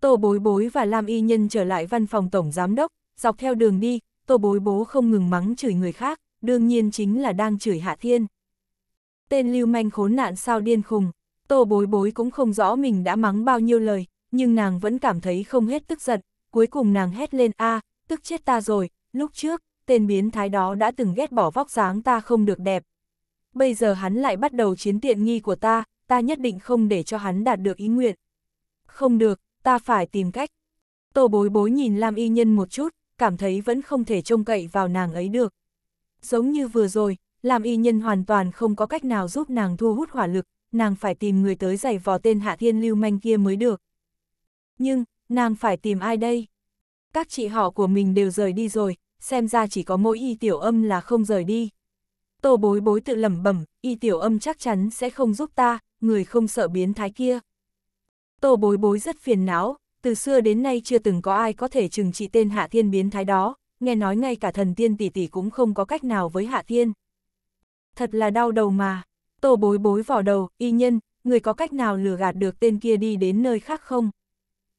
Tô Bối Bối và Lam Y Nhân trở lại văn phòng Tổng Giám Đốc, dọc theo đường đi, tô bối bố không ngừng mắng chửi người khác, đương nhiên chính là đang chửi Hạ Thiên. Tên lưu manh khốn nạn sao điên khùng, tô bối bối cũng không rõ mình đã mắng bao nhiêu lời, nhưng nàng vẫn cảm thấy không hết tức giận, cuối cùng nàng hét lên a tức chết ta rồi, lúc trước, tên biến thái đó đã từng ghét bỏ vóc dáng ta không được đẹp. Bây giờ hắn lại bắt đầu chiến tiện nghi của ta, ta nhất định không để cho hắn đạt được ý nguyện. Không được, ta phải tìm cách. Tô bối bối nhìn Lam Y Nhân một chút, cảm thấy vẫn không thể trông cậy vào nàng ấy được. Giống như vừa rồi, làm y nhân hoàn toàn không có cách nào giúp nàng thu hút hỏa lực, nàng phải tìm người tới giày vò tên hạ thiên lưu manh kia mới được. Nhưng, nàng phải tìm ai đây? Các chị họ của mình đều rời đi rồi, xem ra chỉ có mỗi y tiểu âm là không rời đi. Tô bối bối tự lẩm bẩm, y tiểu âm chắc chắn sẽ không giúp ta, người không sợ biến thái kia. Tô bối bối rất phiền não, từ xưa đến nay chưa từng có ai có thể trừng trị tên Hạ Thiên biến thái đó, nghe nói ngay cả thần tiên tỷ tỷ cũng không có cách nào với Hạ Thiên. Thật là đau đầu mà, tô bối bối vỏ đầu, y nhân, người có cách nào lừa gạt được tên kia đi đến nơi khác không?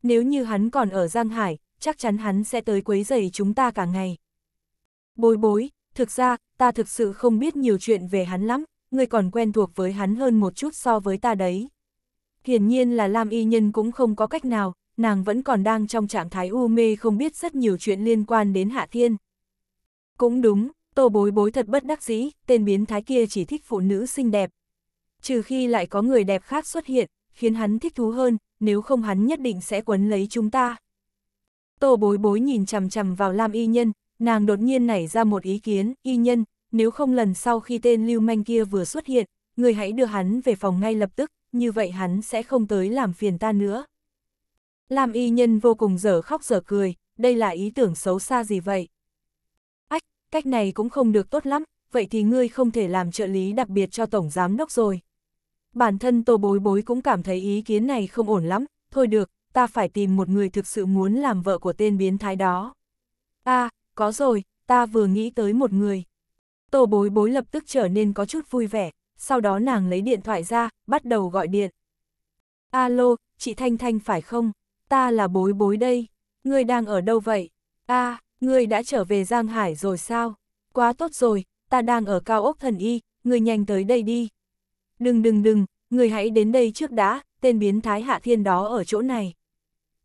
Nếu như hắn còn ở Giang Hải, chắc chắn hắn sẽ tới quấy rầy chúng ta cả ngày. Bối bối, thực ra, ta thực sự không biết nhiều chuyện về hắn lắm, người còn quen thuộc với hắn hơn một chút so với ta đấy. Hiển nhiên là Lam Y Nhân cũng không có cách nào, nàng vẫn còn đang trong trạng thái u mê không biết rất nhiều chuyện liên quan đến Hạ Thiên. Cũng đúng, tô bối bối thật bất đắc dĩ, tên biến thái kia chỉ thích phụ nữ xinh đẹp. Trừ khi lại có người đẹp khác xuất hiện, khiến hắn thích thú hơn, nếu không hắn nhất định sẽ quấn lấy chúng ta. Tô bối bối nhìn chằm chằm vào Lam Y Nhân, nàng đột nhiên nảy ra một ý kiến, Y Nhân, nếu không lần sau khi tên lưu manh kia vừa xuất hiện, người hãy đưa hắn về phòng ngay lập tức, như vậy hắn sẽ không tới làm phiền ta nữa. Lam y nhân vô cùng dở khóc dở cười, đây là ý tưởng xấu xa gì vậy? Ách, cách này cũng không được tốt lắm, vậy thì ngươi không thể làm trợ lý đặc biệt cho Tổng Giám Đốc rồi. Bản thân tô bối bối cũng cảm thấy ý kiến này không ổn lắm, thôi được, ta phải tìm một người thực sự muốn làm vợ của tên biến thái đó. à, có rồi, ta vừa nghĩ tới một người. Tô bối bối lập tức trở nên có chút vui vẻ, sau đó nàng lấy điện thoại ra, bắt đầu gọi điện. Alo, chị Thanh Thanh phải không? ta là bối bối đây, ngươi đang ở đâu vậy? a à, ngươi đã trở về Giang Hải rồi sao? Quá tốt rồi, ta đang ở cao ốc thần y, ngươi nhanh tới đây đi. Đừng đừng đừng, ngươi hãy đến đây trước đã, tên biến thái hạ thiên đó ở chỗ này.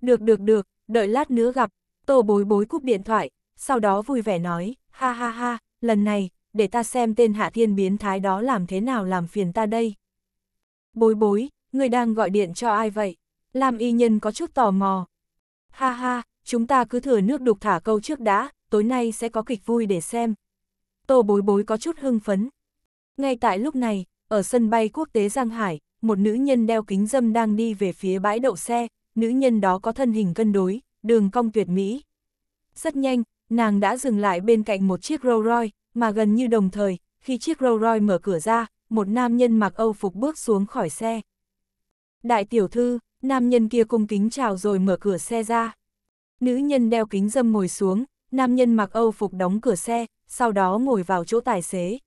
Được được được, đợi lát nữa gặp, tô bối bối cúp điện thoại, sau đó vui vẻ nói, ha ha ha, lần này, để ta xem tên hạ thiên biến thái đó làm thế nào làm phiền ta đây. Bối bối, ngươi đang gọi điện cho ai vậy? Lam y nhân có chút tò mò. Ha ha, chúng ta cứ thừa nước đục thả câu trước đã, tối nay sẽ có kịch vui để xem. Tô bối bối có chút hưng phấn. Ngay tại lúc này, ở sân bay quốc tế Giang Hải, một nữ nhân đeo kính dâm đang đi về phía bãi đậu xe, nữ nhân đó có thân hình cân đối, đường cong tuyệt mỹ. Rất nhanh, nàng đã dừng lại bên cạnh một chiếc Rolls Royce, mà gần như đồng thời, khi chiếc Rolls Royce mở cửa ra, một nam nhân mặc Âu phục bước xuống khỏi xe. Đại tiểu thư, Nam nhân kia cung kính chào rồi mở cửa xe ra. Nữ nhân đeo kính dâm ngồi xuống, nam nhân mặc âu phục đóng cửa xe, sau đó ngồi vào chỗ tài xế.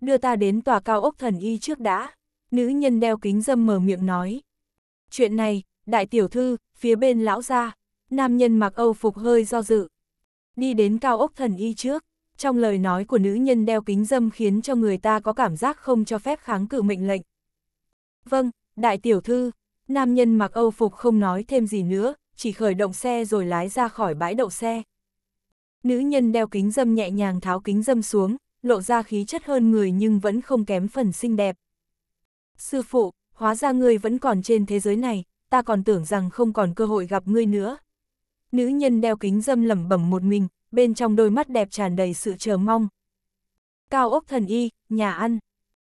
Đưa ta đến tòa cao ốc thần y trước đã. Nữ nhân đeo kính dâm mở miệng nói. Chuyện này, đại tiểu thư, phía bên lão ra, nam nhân mặc âu phục hơi do dự. Đi đến cao ốc thần y trước, trong lời nói của nữ nhân đeo kính dâm khiến cho người ta có cảm giác không cho phép kháng cự mệnh lệnh. Vâng, đại tiểu thư, Nam nhân mặc Âu phục không nói thêm gì nữa, chỉ khởi động xe rồi lái ra khỏi bãi đậu xe. Nữ nhân đeo kính dâm nhẹ nhàng tháo kính dâm xuống, lộ ra khí chất hơn người nhưng vẫn không kém phần xinh đẹp. Sư phụ, hóa ra ngươi vẫn còn trên thế giới này, ta còn tưởng rằng không còn cơ hội gặp ngươi nữa. Nữ nhân đeo kính dâm lẩm bẩm một mình, bên trong đôi mắt đẹp tràn đầy sự chờ mong. Cao ốc thần y, nhà ăn.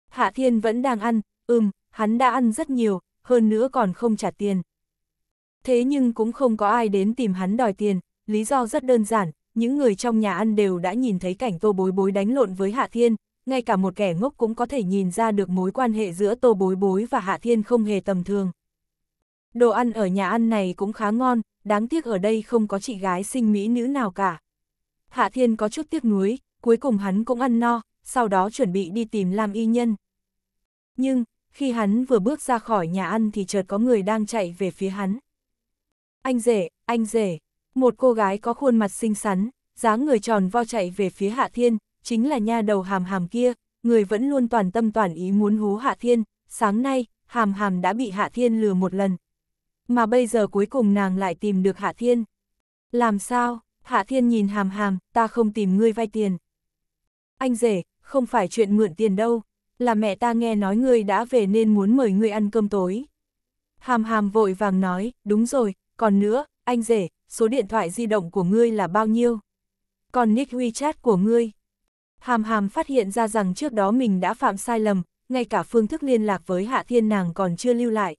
Hạ Thiên vẫn đang ăn, ừm, hắn đã ăn rất nhiều, hơn nữa còn không trả tiền. Thế nhưng cũng không có ai đến tìm hắn đòi tiền, lý do rất đơn giản, những người trong nhà ăn đều đã nhìn thấy cảnh tô bối bối đánh lộn với Hạ Thiên, ngay cả một kẻ ngốc cũng có thể nhìn ra được mối quan hệ giữa tô bối bối và Hạ Thiên không hề tầm thường. Đồ ăn ở nhà ăn này cũng khá ngon, đáng tiếc ở đây không có chị gái sinh mỹ nữ nào cả. Hạ Thiên có chút tiếc nuối, cuối cùng hắn cũng ăn no, sau đó chuẩn bị đi tìm Lam Y Nhân. Nhưng, khi hắn vừa bước ra khỏi nhà ăn thì chợt có người đang chạy về phía hắn. Anh rể, anh rể, một cô gái có khuôn mặt xinh xắn, dáng người tròn vo chạy về phía Hạ Thiên, chính là nha đầu hàm hàm kia, người vẫn luôn toàn tâm toàn ý muốn hú Hạ Thiên, sáng nay, hàm hàm đã bị Hạ Thiên lừa một lần. Mà bây giờ cuối cùng nàng lại tìm được Hạ Thiên. Làm sao, Hạ Thiên nhìn hàm hàm, ta không tìm ngươi vay tiền. Anh rể, không phải chuyện mượn tiền đâu, là mẹ ta nghe nói ngươi đã về nên muốn mời ngươi ăn cơm tối. Hàm hàm vội vàng nói, đúng rồi, còn nữa, anh rể, số điện thoại di động của ngươi là bao nhiêu? Còn nick WeChat của ngươi? Hàm hàm phát hiện ra rằng trước đó mình đã phạm sai lầm, ngay cả phương thức liên lạc với Hạ Thiên nàng còn chưa lưu lại.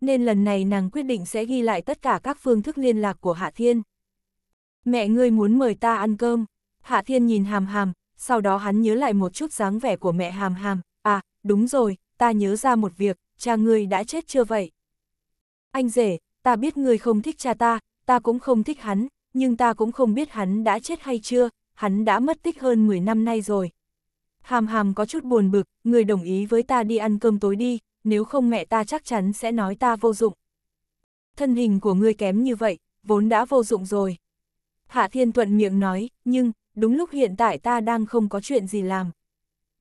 Nên lần này nàng quyết định sẽ ghi lại tất cả các phương thức liên lạc của Hạ Thiên. Mẹ ngươi muốn mời ta ăn cơm. Hạ Thiên nhìn hàm hàm, sau đó hắn nhớ lại một chút dáng vẻ của mẹ hàm hàm, à, đúng rồi, ta nhớ ra một việc, cha ngươi đã chết chưa vậy? Anh rể, ta biết ngươi không thích cha ta, ta cũng không thích hắn, nhưng ta cũng không biết hắn đã chết hay chưa, hắn đã mất tích hơn 10 năm nay rồi. Hàm hàm có chút buồn bực, ngươi đồng ý với ta đi ăn cơm tối đi, nếu không mẹ ta chắc chắn sẽ nói ta vô dụng. Thân hình của ngươi kém như vậy, vốn đã vô dụng rồi. Hạ Thiên Thuận miệng nói, nhưng, đúng lúc hiện tại ta đang không có chuyện gì làm.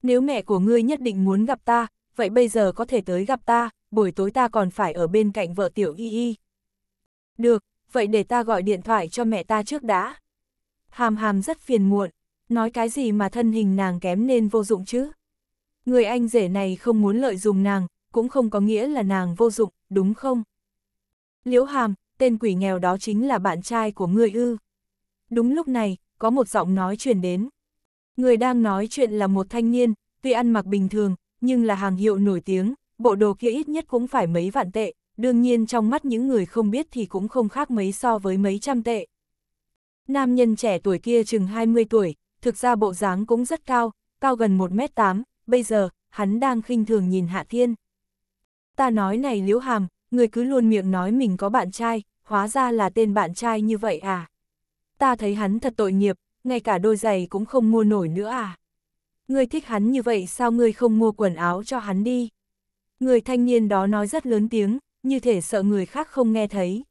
Nếu mẹ của ngươi nhất định muốn gặp ta, vậy bây giờ có thể tới gặp ta, buổi tối ta còn phải ở bên cạnh vợ tiểu y y. Được, vậy để ta gọi điện thoại cho mẹ ta trước đã. Hàm hàm rất phiền muộn, nói cái gì mà thân hình nàng kém nên vô dụng chứ. Người anh rể này không muốn lợi dụng nàng, cũng không có nghĩa là nàng vô dụng, đúng không? Liễu hàm, tên quỷ nghèo đó chính là bạn trai của người ư. Đúng lúc này, có một giọng nói truyền đến. Người đang nói chuyện là một thanh niên, tuy ăn mặc bình thường, nhưng là hàng hiệu nổi tiếng, bộ đồ kia ít nhất cũng phải mấy vạn tệ, đương nhiên trong mắt những người không biết thì cũng không khác mấy so với mấy trăm tệ. Nam nhân trẻ tuổi kia chừng 20 tuổi, thực ra bộ dáng cũng rất cao, cao gần 1m8, bây giờ, hắn đang khinh thường nhìn Hạ Thiên. Ta nói này Liễu Hàm, người cứ luôn miệng nói mình có bạn trai, hóa ra là tên bạn trai như vậy à? ta thấy hắn thật tội nghiệp, ngay cả đôi giày cũng không mua nổi nữa à. Ngươi thích hắn như vậy sao ngươi không mua quần áo cho hắn đi? Người thanh niên đó nói rất lớn tiếng, như thể sợ người khác không nghe thấy.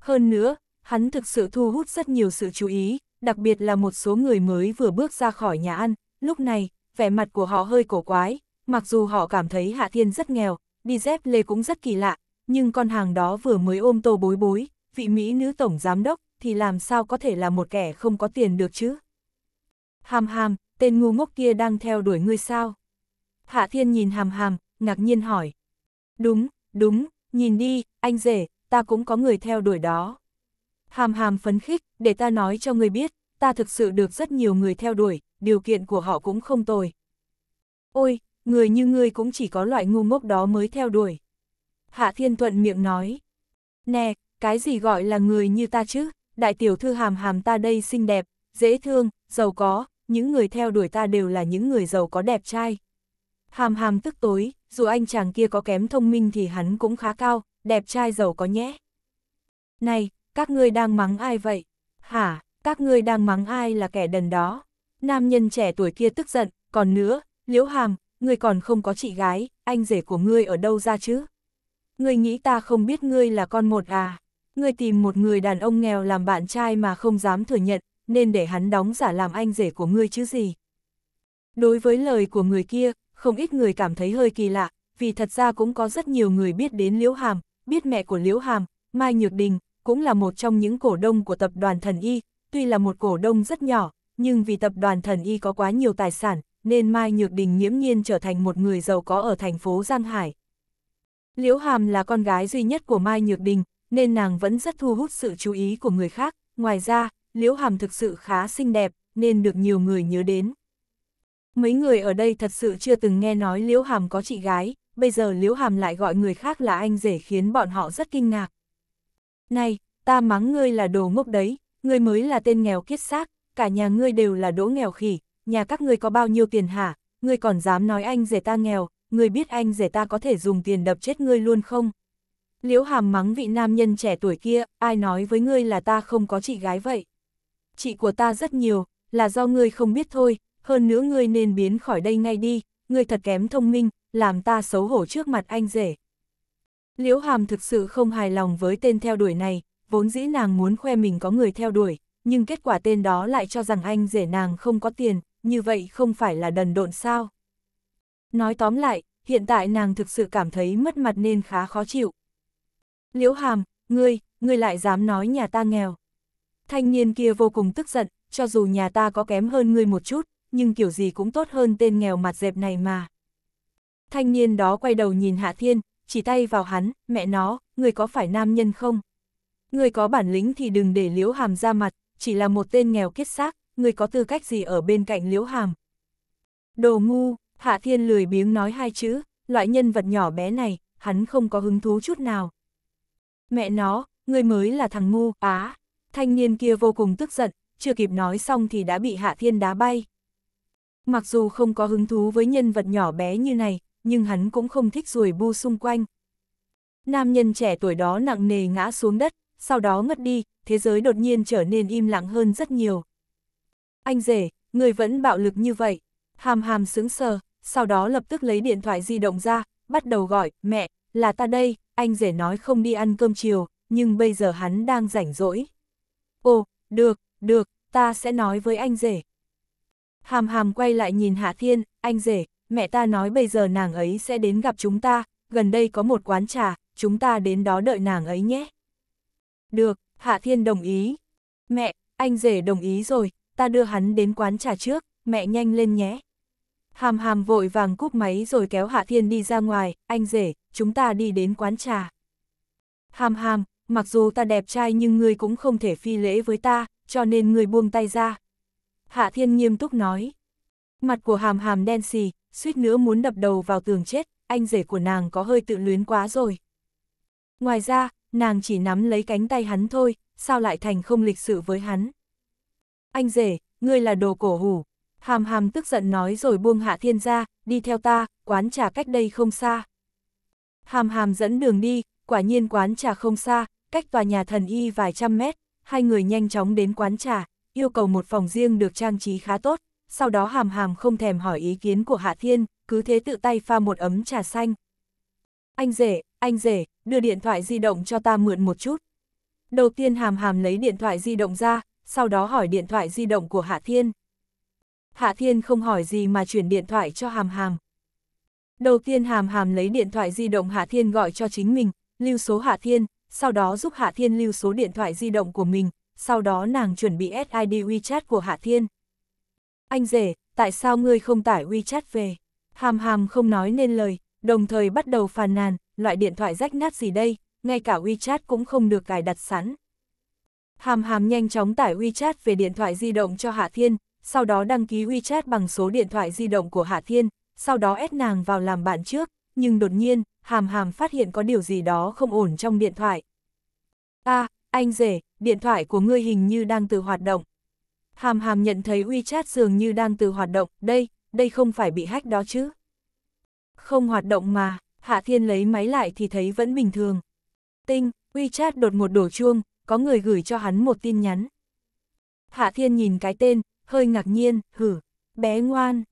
Hơn nữa, hắn thực sự thu hút rất nhiều sự chú ý, đặc biệt là một số người mới vừa bước ra khỏi nhà ăn, lúc này, vẻ mặt của họ hơi cổ quái, mặc dù họ cảm thấy Hạ Thiên rất nghèo, đi dép lê cũng rất kỳ lạ, nhưng con hàng đó vừa mới ôm tô bối bối, vị Mỹ nữ tổng giám đốc, thì làm sao có thể là một kẻ không có tiền được chứ? Hàm hàm, tên ngu ngốc kia đang theo đuổi ngươi sao? Hạ thiên nhìn hàm hàm, ngạc nhiên hỏi. Đúng, đúng, nhìn đi, anh rể, ta cũng có người theo đuổi đó. Hàm hàm phấn khích, để ta nói cho người biết, ta thực sự được rất nhiều người theo đuổi, điều kiện của họ cũng không tồi. Ôi, người như ngươi cũng chỉ có loại ngu ngốc đó mới theo đuổi. Hạ Thiên Thuận miệng nói. Nè, cái gì gọi là người như ta chứ, đại tiểu thư hàm hàm ta đây xinh đẹp, dễ thương, giàu có, những người theo đuổi ta đều là những người giàu có đẹp trai. Hàm hàm tức tối, dù anh chàng kia có kém thông minh thì hắn cũng khá cao, đẹp trai giàu có nhé. Này, các ngươi đang mắng ai vậy? Hả, các ngươi đang mắng ai là kẻ đần đó? Nam nhân trẻ tuổi kia tức giận, còn nữa, liễu hàm, ngươi còn không có chị gái, anh rể của ngươi ở đâu ra chứ? Ngươi nghĩ ta không biết ngươi là con một à? ngươi tìm một người đàn ông nghèo làm bạn trai mà không dám thừa nhận, nên để hắn đóng giả làm anh rể của ngươi chứ gì. Đối với lời của người kia, không ít người cảm thấy hơi kỳ lạ, vì thật ra cũng có rất nhiều người biết đến Liễu Hàm, biết mẹ của Liễu Hàm, Mai Nhược Đình, cũng là một trong những cổ đông của tập đoàn Thần Y, tuy là một cổ đông rất nhỏ, nhưng vì tập đoàn Thần Y có quá nhiều tài sản, nên Mai Nhược Đình nhiễm nhiên trở thành một người giàu có ở thành phố Giang Hải. Liễu Hàm là con gái duy nhất của Mai Nhược Đình, nên nàng vẫn rất thu hút sự chú ý của người khác, ngoài ra, Liễu Hàm thực sự khá xinh đẹp, nên được nhiều người nhớ đến. Mấy người ở đây thật sự chưa từng nghe nói Liễu Hàm có chị gái, bây giờ Liễu Hàm lại gọi người khác là anh rể khiến bọn họ rất kinh ngạc. Này, ta mắng ngươi là đồ ngốc đấy, ngươi mới là tên nghèo kiết xác, cả nhà ngươi đều là đỗ nghèo khỉ, nhà các ngươi có bao nhiêu tiền hả, ngươi còn dám nói anh rể ta nghèo, ngươi biết anh rể ta có thể dùng tiền đập chết ngươi luôn không, Liễu hàm mắng vị nam nhân trẻ tuổi kia, ai nói với ngươi là ta không có chị gái vậy. Chị của ta rất nhiều, là do ngươi không biết thôi, hơn nữa ngươi nên biến khỏi đây ngay đi, ngươi thật kém thông minh, làm ta xấu hổ trước mặt anh rể. Liễu hàm thực sự không hài lòng với tên theo đuổi này, vốn dĩ nàng muốn khoe mình có người theo đuổi, nhưng kết quả tên đó lại cho rằng anh rể nàng không có tiền, như vậy không phải là đần độn sao. Nói tóm lại, hiện tại nàng thực sự cảm thấy mất mặt nên khá khó chịu, Liễu Hàm, ngươi, ngươi lại dám nói nhà ta nghèo. Thanh niên kia vô cùng tức giận, cho dù nhà ta có kém hơn ngươi một chút, nhưng kiểu gì cũng tốt hơn tên nghèo mặt dẹp này mà. Thanh niên đó quay đầu nhìn Hạ Thiên, chỉ tay vào hắn, mẹ nó, ngươi có phải nam nhân không? Ngươi có bản lĩnh thì đừng để Liễu Hàm ra mặt, chỉ là một tên nghèo kiết xác, ngươi có tư cách gì ở bên cạnh Liễu Hàm? Đồ ngu, Hạ Thiên lười biếng nói hai chữ, loại nhân vật nhỏ bé này, hắn không có hứng thú chút nào, Mẹ nó, người mới là thằng ngu, á. thanh niên kia vô cùng tức giận, chưa kịp nói xong thì đã bị Hạ Thiên đá bay. Mặc dù không có hứng thú với nhân vật nhỏ bé như này, nhưng hắn cũng không thích rùi bu xung quanh. Nam nhân trẻ tuổi đó nặng nề ngã xuống đất, sau đó ngất đi, thế giới đột nhiên trở nên im lặng hơn rất nhiều. Anh rể, người vẫn bạo lực như vậy. Hàm hàm sững sờ, sau đó lập tức lấy điện thoại di động ra, bắt đầu gọi, mẹ, là ta đây, anh rể nói không đi ăn cơm chiều, nhưng bây giờ hắn đang rảnh rỗi. Ồ, được, được, ta sẽ nói với anh rể. Hàm hàm quay lại nhìn Hạ Thiên, anh rể, mẹ ta nói bây giờ nàng ấy sẽ đến gặp chúng ta, gần đây có một quán trà, chúng ta đến đó đợi nàng ấy nhé. Được, Hạ Thiên đồng ý. Mẹ, anh rể đồng ý rồi, ta đưa hắn đến quán trà trước, mẹ nhanh lên nhé. Hàm hàm vội vàng cúp máy rồi kéo Hạ Thiên đi ra ngoài, anh rể, chúng ta đi đến quán trà. Hàm hàm, mặc dù ta đẹp trai nhưng ngươi cũng không thể phi lễ với ta, cho nên ngươi buông tay ra. Hạ thiên nghiêm túc nói. Mặt của hàm hàm đen xì, suýt nữa muốn đập đầu vào tường chết, anh rể của nàng có hơi tự luyến quá rồi. Ngoài ra, nàng chỉ nắm lấy cánh tay hắn thôi, sao lại thành không lịch sự với hắn. Anh rể, ngươi là đồ cổ hủ. Hàm hàm tức giận nói rồi buông hạ thiên ra, đi theo ta, quán trà cách đây không xa. Hàm hàm dẫn đường đi, quả nhiên quán trà không xa, cách tòa nhà thần y vài trăm mét, hai người nhanh chóng đến quán trà, yêu cầu một phòng riêng được trang trí khá tốt, sau đó hàm hàm không thèm hỏi ý kiến của Hạ Thiên, cứ thế tự tay pha một ấm trà xanh. Anh rể, anh rể, đưa điện thoại di động cho ta mượn một chút. Đầu tiên hàm hàm lấy điện thoại di động ra, sau đó hỏi điện thoại di động của Hạ Thiên. Hạ Thiên không hỏi gì mà chuyển điện thoại cho hàm hàm. Đầu tiên hàm hàm lấy điện thoại di động Hạ Thiên gọi cho chính mình, lưu số Hạ Thiên, sau đó giúp Hạ Thiên lưu số điện thoại di động của mình, sau đó nàng chuẩn bị SID WeChat của Hạ Thiên. Anh rể, tại sao ngươi không tải WeChat về? Hàm hàm không nói nên lời, đồng thời bắt đầu phàn nàn, loại điện thoại rách nát gì đây, ngay cả WeChat cũng không được cài đặt sẵn. Hàm hàm nhanh chóng tải WeChat về điện thoại di động cho Hạ Thiên, sau đó đăng ký WeChat bằng số điện thoại di động của Hạ Thiên, sau đó ép nàng vào làm bạn trước, nhưng đột nhiên, hàm hàm phát hiện có điều gì đó không ổn trong điện thoại. a à, anh rể, điện thoại của ngươi hình như đang từ hoạt động. Hàm hàm nhận thấy WeChat dường như đang từ hoạt động, đây, đây không phải bị hack đó chứ. Không hoạt động mà, Hạ Thiên lấy máy lại thì thấy vẫn bình thường. Tinh, WeChat đột ngột đổ chuông, có người gửi cho hắn một tin nhắn. Hạ Thiên nhìn cái tên, hơi ngạc nhiên, hử, bé ngoan.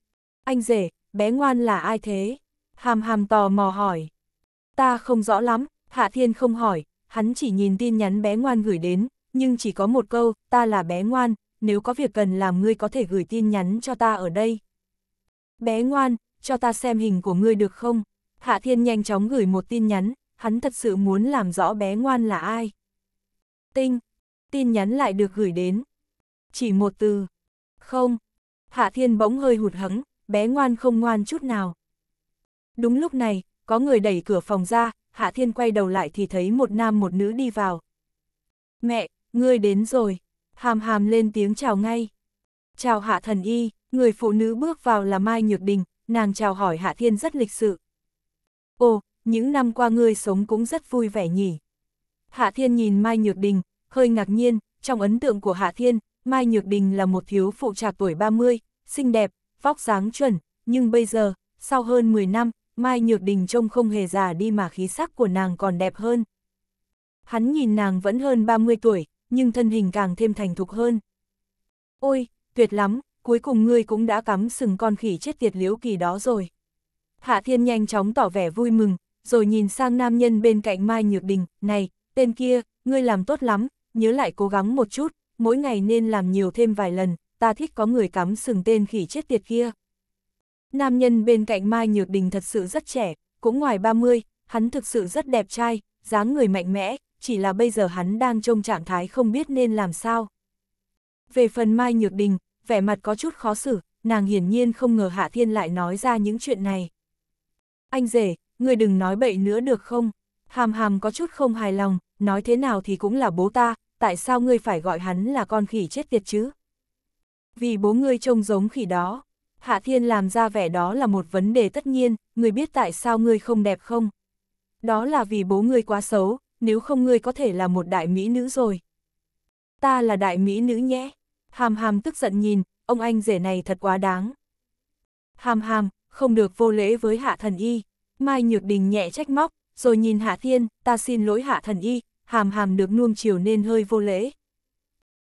Anh rể, bé ngoan là ai thế? Hàm hàm tò mò hỏi. Ta không rõ lắm, Hạ Thiên không hỏi, hắn chỉ nhìn tin nhắn bé ngoan gửi đến, nhưng chỉ có một câu, ta là bé ngoan, nếu có việc cần làm ngươi có thể gửi tin nhắn cho ta ở đây. Bé ngoan, cho ta xem hình của ngươi được không? Hạ Thiên nhanh chóng gửi một tin nhắn, hắn thật sự muốn làm rõ bé ngoan là ai. Tinh, tin nhắn lại được gửi đến. Chỉ một từ. Không. Hạ Thiên bỗng hơi hụt hẫng, bé ngoan không ngoan chút nào. Đúng lúc này, có người đẩy cửa phòng ra, Hạ Thiên quay đầu lại thì thấy một nam một nữ đi vào. Mẹ, ngươi đến rồi, hàm hàm lên tiếng chào ngay. Chào Hạ Thần Y, người phụ nữ bước vào là Mai Nhược Đình, nàng chào hỏi Hạ Thiên rất lịch sự. Ồ, những năm qua ngươi sống cũng rất vui vẻ nhỉ. Hạ Thiên nhìn Mai Nhược Đình, hơi ngạc nhiên, trong ấn tượng của Hạ Thiên, Mai Nhược Đình là một thiếu phụ trạc tuổi 30, xinh đẹp, vóc dáng chuẩn, nhưng bây giờ, sau hơn 10 năm, Mai Nhược Đình trông không hề già đi mà khí sắc của nàng còn đẹp hơn. Hắn nhìn nàng vẫn hơn 30 tuổi, nhưng thân hình càng thêm thành thục hơn. Ôi, tuyệt lắm, cuối cùng ngươi cũng đã cắm sừng con khỉ chết tiệt liễu kỳ đó rồi. Hạ Thiên nhanh chóng tỏ vẻ vui mừng, rồi nhìn sang nam nhân bên cạnh Mai Nhược Đình, này, tên kia, ngươi làm tốt lắm, nhớ lại cố gắng một chút, mỗi ngày nên làm nhiều thêm vài lần, ta thích có người cắm sừng tên khỉ chết tiệt kia. Nam nhân bên cạnh Mai Nhược Đình thật sự rất trẻ, cũng ngoài 30, hắn thực sự rất đẹp trai, dáng người mạnh mẽ, chỉ là bây giờ hắn đang trong trạng thái không biết nên làm sao. Về phần Mai Nhược Đình, vẻ mặt có chút khó xử, nàng hiển nhiên không ngờ Hạ Thiên lại nói ra những chuyện này. Anh rể, người đừng nói bậy nữa được không? Hàm hàm có chút không hài lòng, nói thế nào thì cũng là bố ta, tại sao ngươi phải gọi hắn là con khỉ chết tiệt chứ? vì bố ngươi trông giống khỉ đó. Hạ Thiên làm ra vẻ đó là một vấn đề tất nhiên, ngươi biết tại sao ngươi không đẹp không? Đó là vì bố ngươi quá xấu, nếu không ngươi có thể là một đại mỹ nữ rồi. Ta là đại mỹ nữ nhé. Hàm hàm tức giận nhìn, ông anh rể này thật quá đáng. Hàm hàm, không được vô lễ với hạ thần y. Mai Nhược Đình nhẹ trách móc, rồi nhìn Hạ Thiên, ta xin lỗi Hạ Thần Y, hàm hàm được nuông chiều nên hơi vô lễ.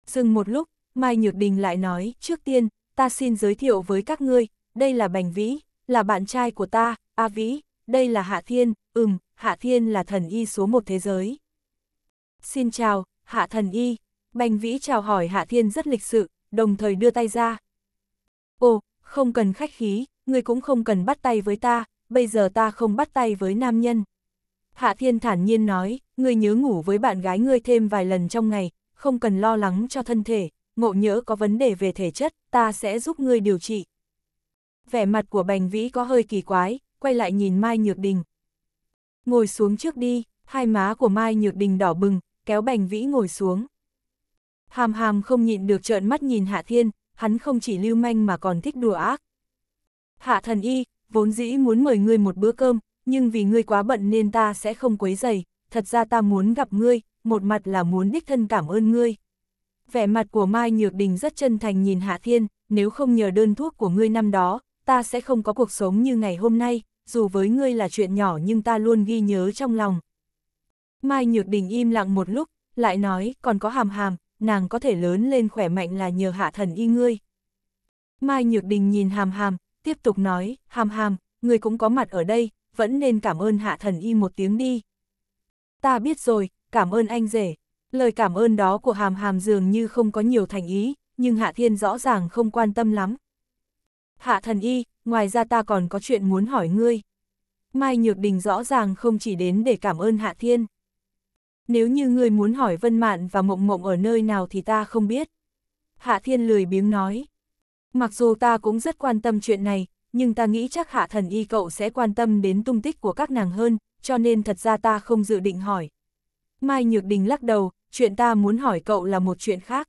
Dừng một lúc, Mai Nhược Đình lại nói, trước tiên, ta xin giới thiệu với các ngươi, đây là Bành Vĩ, là bạn trai của ta, A Vĩ, đây là Hạ Thiên, ừm, Hạ Thiên là thần y số một thế giới. Xin chào, Hạ thần y, Bành Vĩ chào hỏi Hạ Thiên rất lịch sự, đồng thời đưa tay ra. Ồ, không cần khách khí, ngươi cũng không cần bắt tay với ta, bây giờ ta không bắt tay với nam nhân. Hạ Thiên thản nhiên nói, ngươi nhớ ngủ với bạn gái ngươi thêm vài lần trong ngày, không cần lo lắng cho thân thể, ngộ nhỡ có vấn đề về thể chất, ta sẽ giúp ngươi điều trị. Vẻ mặt của Bành Vĩ có hơi kỳ quái, quay lại nhìn Mai Nhược Đình. Ngồi xuống trước đi, hai má của Mai Nhược Đình đỏ bừng, kéo Bành Vĩ ngồi xuống. Hàm hàm không nhịn được trợn mắt nhìn Hạ Thiên, hắn không chỉ lưu manh mà còn thích đùa ác. Hạ thần y, vốn dĩ muốn mời ngươi một bữa cơm, nhưng vì ngươi quá bận nên ta sẽ không quấy dày, thật ra ta muốn gặp ngươi, một mặt là muốn đích thân cảm ơn ngươi vẻ mặt của Mai Nhược Đình rất chân thành nhìn Hạ Thiên, nếu không nhờ đơn thuốc của ngươi năm đó, ta sẽ không có cuộc sống như ngày hôm nay, dù với ngươi là chuyện nhỏ nhưng ta luôn ghi nhớ trong lòng. Mai Nhược Đình im lặng một lúc, lại nói, còn có hàm hàm, nàng có thể lớn lên khỏe mạnh là nhờ hạ thần y ngươi. Mai Nhược Đình nhìn hàm hàm, tiếp tục nói, hàm hàm, ngươi cũng có mặt ở đây, vẫn nên cảm ơn hạ thần y một tiếng đi. Ta biết rồi, cảm ơn anh rể. Lời cảm ơn đó của hàm hàm dường như không có nhiều thành ý, nhưng Hạ Thiên rõ ràng không quan tâm lắm. Hạ thần y, ngoài ra ta còn có chuyện muốn hỏi ngươi. Mai Nhược Đình rõ ràng không chỉ đến để cảm ơn Hạ Thiên. Nếu như ngươi muốn hỏi Vân Mạn và Mộng Mộng ở nơi nào thì ta không biết. Hạ Thiên lười biếng nói. Mặc dù ta cũng rất quan tâm chuyện này, nhưng ta nghĩ chắc Hạ Thần Y cậu sẽ quan tâm đến tung tích của các nàng hơn, cho nên thật ra ta không dự định hỏi. Mai Nhược Đình lắc đầu, chuyện ta muốn hỏi cậu là một chuyện khác.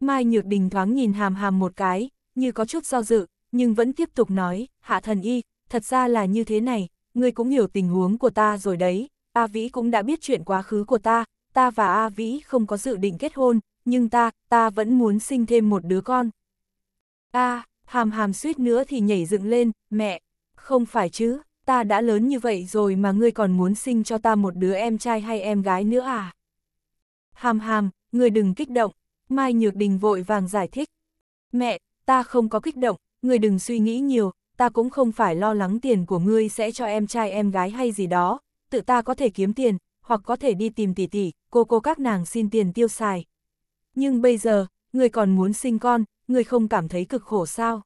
Mai Nhược Đình thoáng nhìn hàm hàm một cái, như có chút do dự, nhưng vẫn tiếp tục nói, hạ thần y, thật ra là như thế này, ngươi cũng hiểu tình huống của ta rồi đấy, A Vĩ cũng đã biết chuyện quá khứ của ta, ta và A Vĩ không có dự định kết hôn, nhưng ta, ta vẫn muốn sinh thêm một đứa con. A, hàm hàm suýt nữa thì nhảy dựng lên, mẹ, không phải chứ, ta đã lớn như vậy rồi mà ngươi còn muốn sinh cho ta một đứa em trai hay em gái nữa à? Hàm hàm, ngươi đừng kích động, Mai Nhược Đình vội vàng giải thích. Mẹ, ta không có kích động, ngươi đừng suy nghĩ nhiều, ta cũng không phải lo lắng tiền của ngươi sẽ cho em trai em gái hay gì đó, tự ta có thể kiếm tiền, hoặc có thể đi tìm tỷ tỷ, cô cô các nàng xin tiền tiêu xài. Nhưng bây giờ, ngươi còn muốn sinh con, ngươi không cảm thấy cực khổ sao?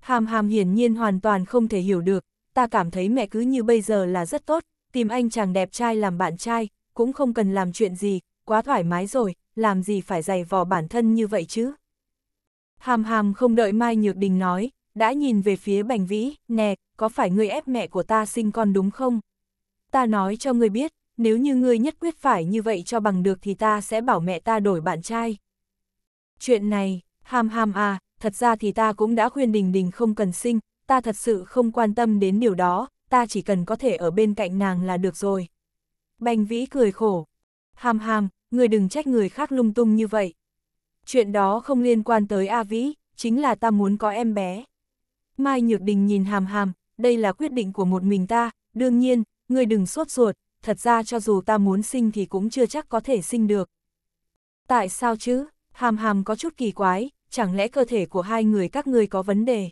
Hàm hàm hiển nhiên hoàn toàn không thể hiểu được, ta cảm thấy mẹ cứ như bây giờ là rất tốt, tìm anh chàng đẹp trai làm bạn trai, cũng không cần làm chuyện gì, quá thoải mái rồi, làm gì phải dày vò bản thân như vậy chứ. Hàm hàm không đợi Mai Nhược Đình nói, đã nhìn về phía Bành Vĩ, nè, có phải ngươi ép mẹ của ta sinh con đúng không? Ta nói cho ngươi biết, nếu như ngươi nhất quyết phải như vậy cho bằng được thì ta sẽ bảo mẹ ta đổi bạn trai. Chuyện này, hàm hàm à, thật ra thì ta cũng đã khuyên Đình Đình không cần sinh, ta thật sự không quan tâm đến điều đó, ta chỉ cần có thể ở bên cạnh nàng là được rồi. Bành vĩ cười khổ. Hàm hàm, người đừng trách người khác lung tung như vậy. Chuyện đó không liên quan tới A Vĩ, chính là ta muốn có em bé. Mai Nhược Đình nhìn hàm hàm, đây là quyết định của một mình ta, đương nhiên, người đừng sốt ruột, thật ra cho dù ta muốn sinh thì cũng chưa chắc có thể sinh được. Tại sao chứ, hàm hàm có chút kỳ quái, chẳng lẽ cơ thể của hai người các ngươi có vấn đề?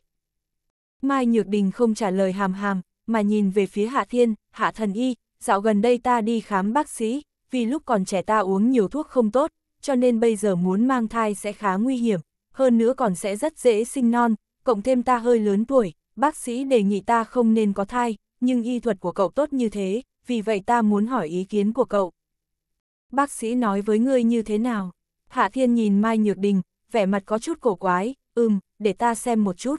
Mai Nhược Đình không trả lời hàm hàm, mà nhìn về phía Hạ Thiên, Hạ Thần Y, dạo gần đây ta đi khám bác sĩ, vì lúc còn trẻ ta uống nhiều thuốc không tốt, cho nên bây giờ muốn mang thai sẽ khá nguy hiểm, hơn nữa còn sẽ rất dễ sinh non, cộng thêm ta hơi lớn tuổi, bác sĩ đề nghị ta không nên có thai, nhưng y thuật của cậu tốt như thế, vì vậy ta muốn hỏi ý kiến của cậu. Bác sĩ nói với ngươi như thế nào? Hạ Thiên nhìn Mai Nhược Đình, vẻ mặt có chút cổ quái, ừm, để ta xem một chút,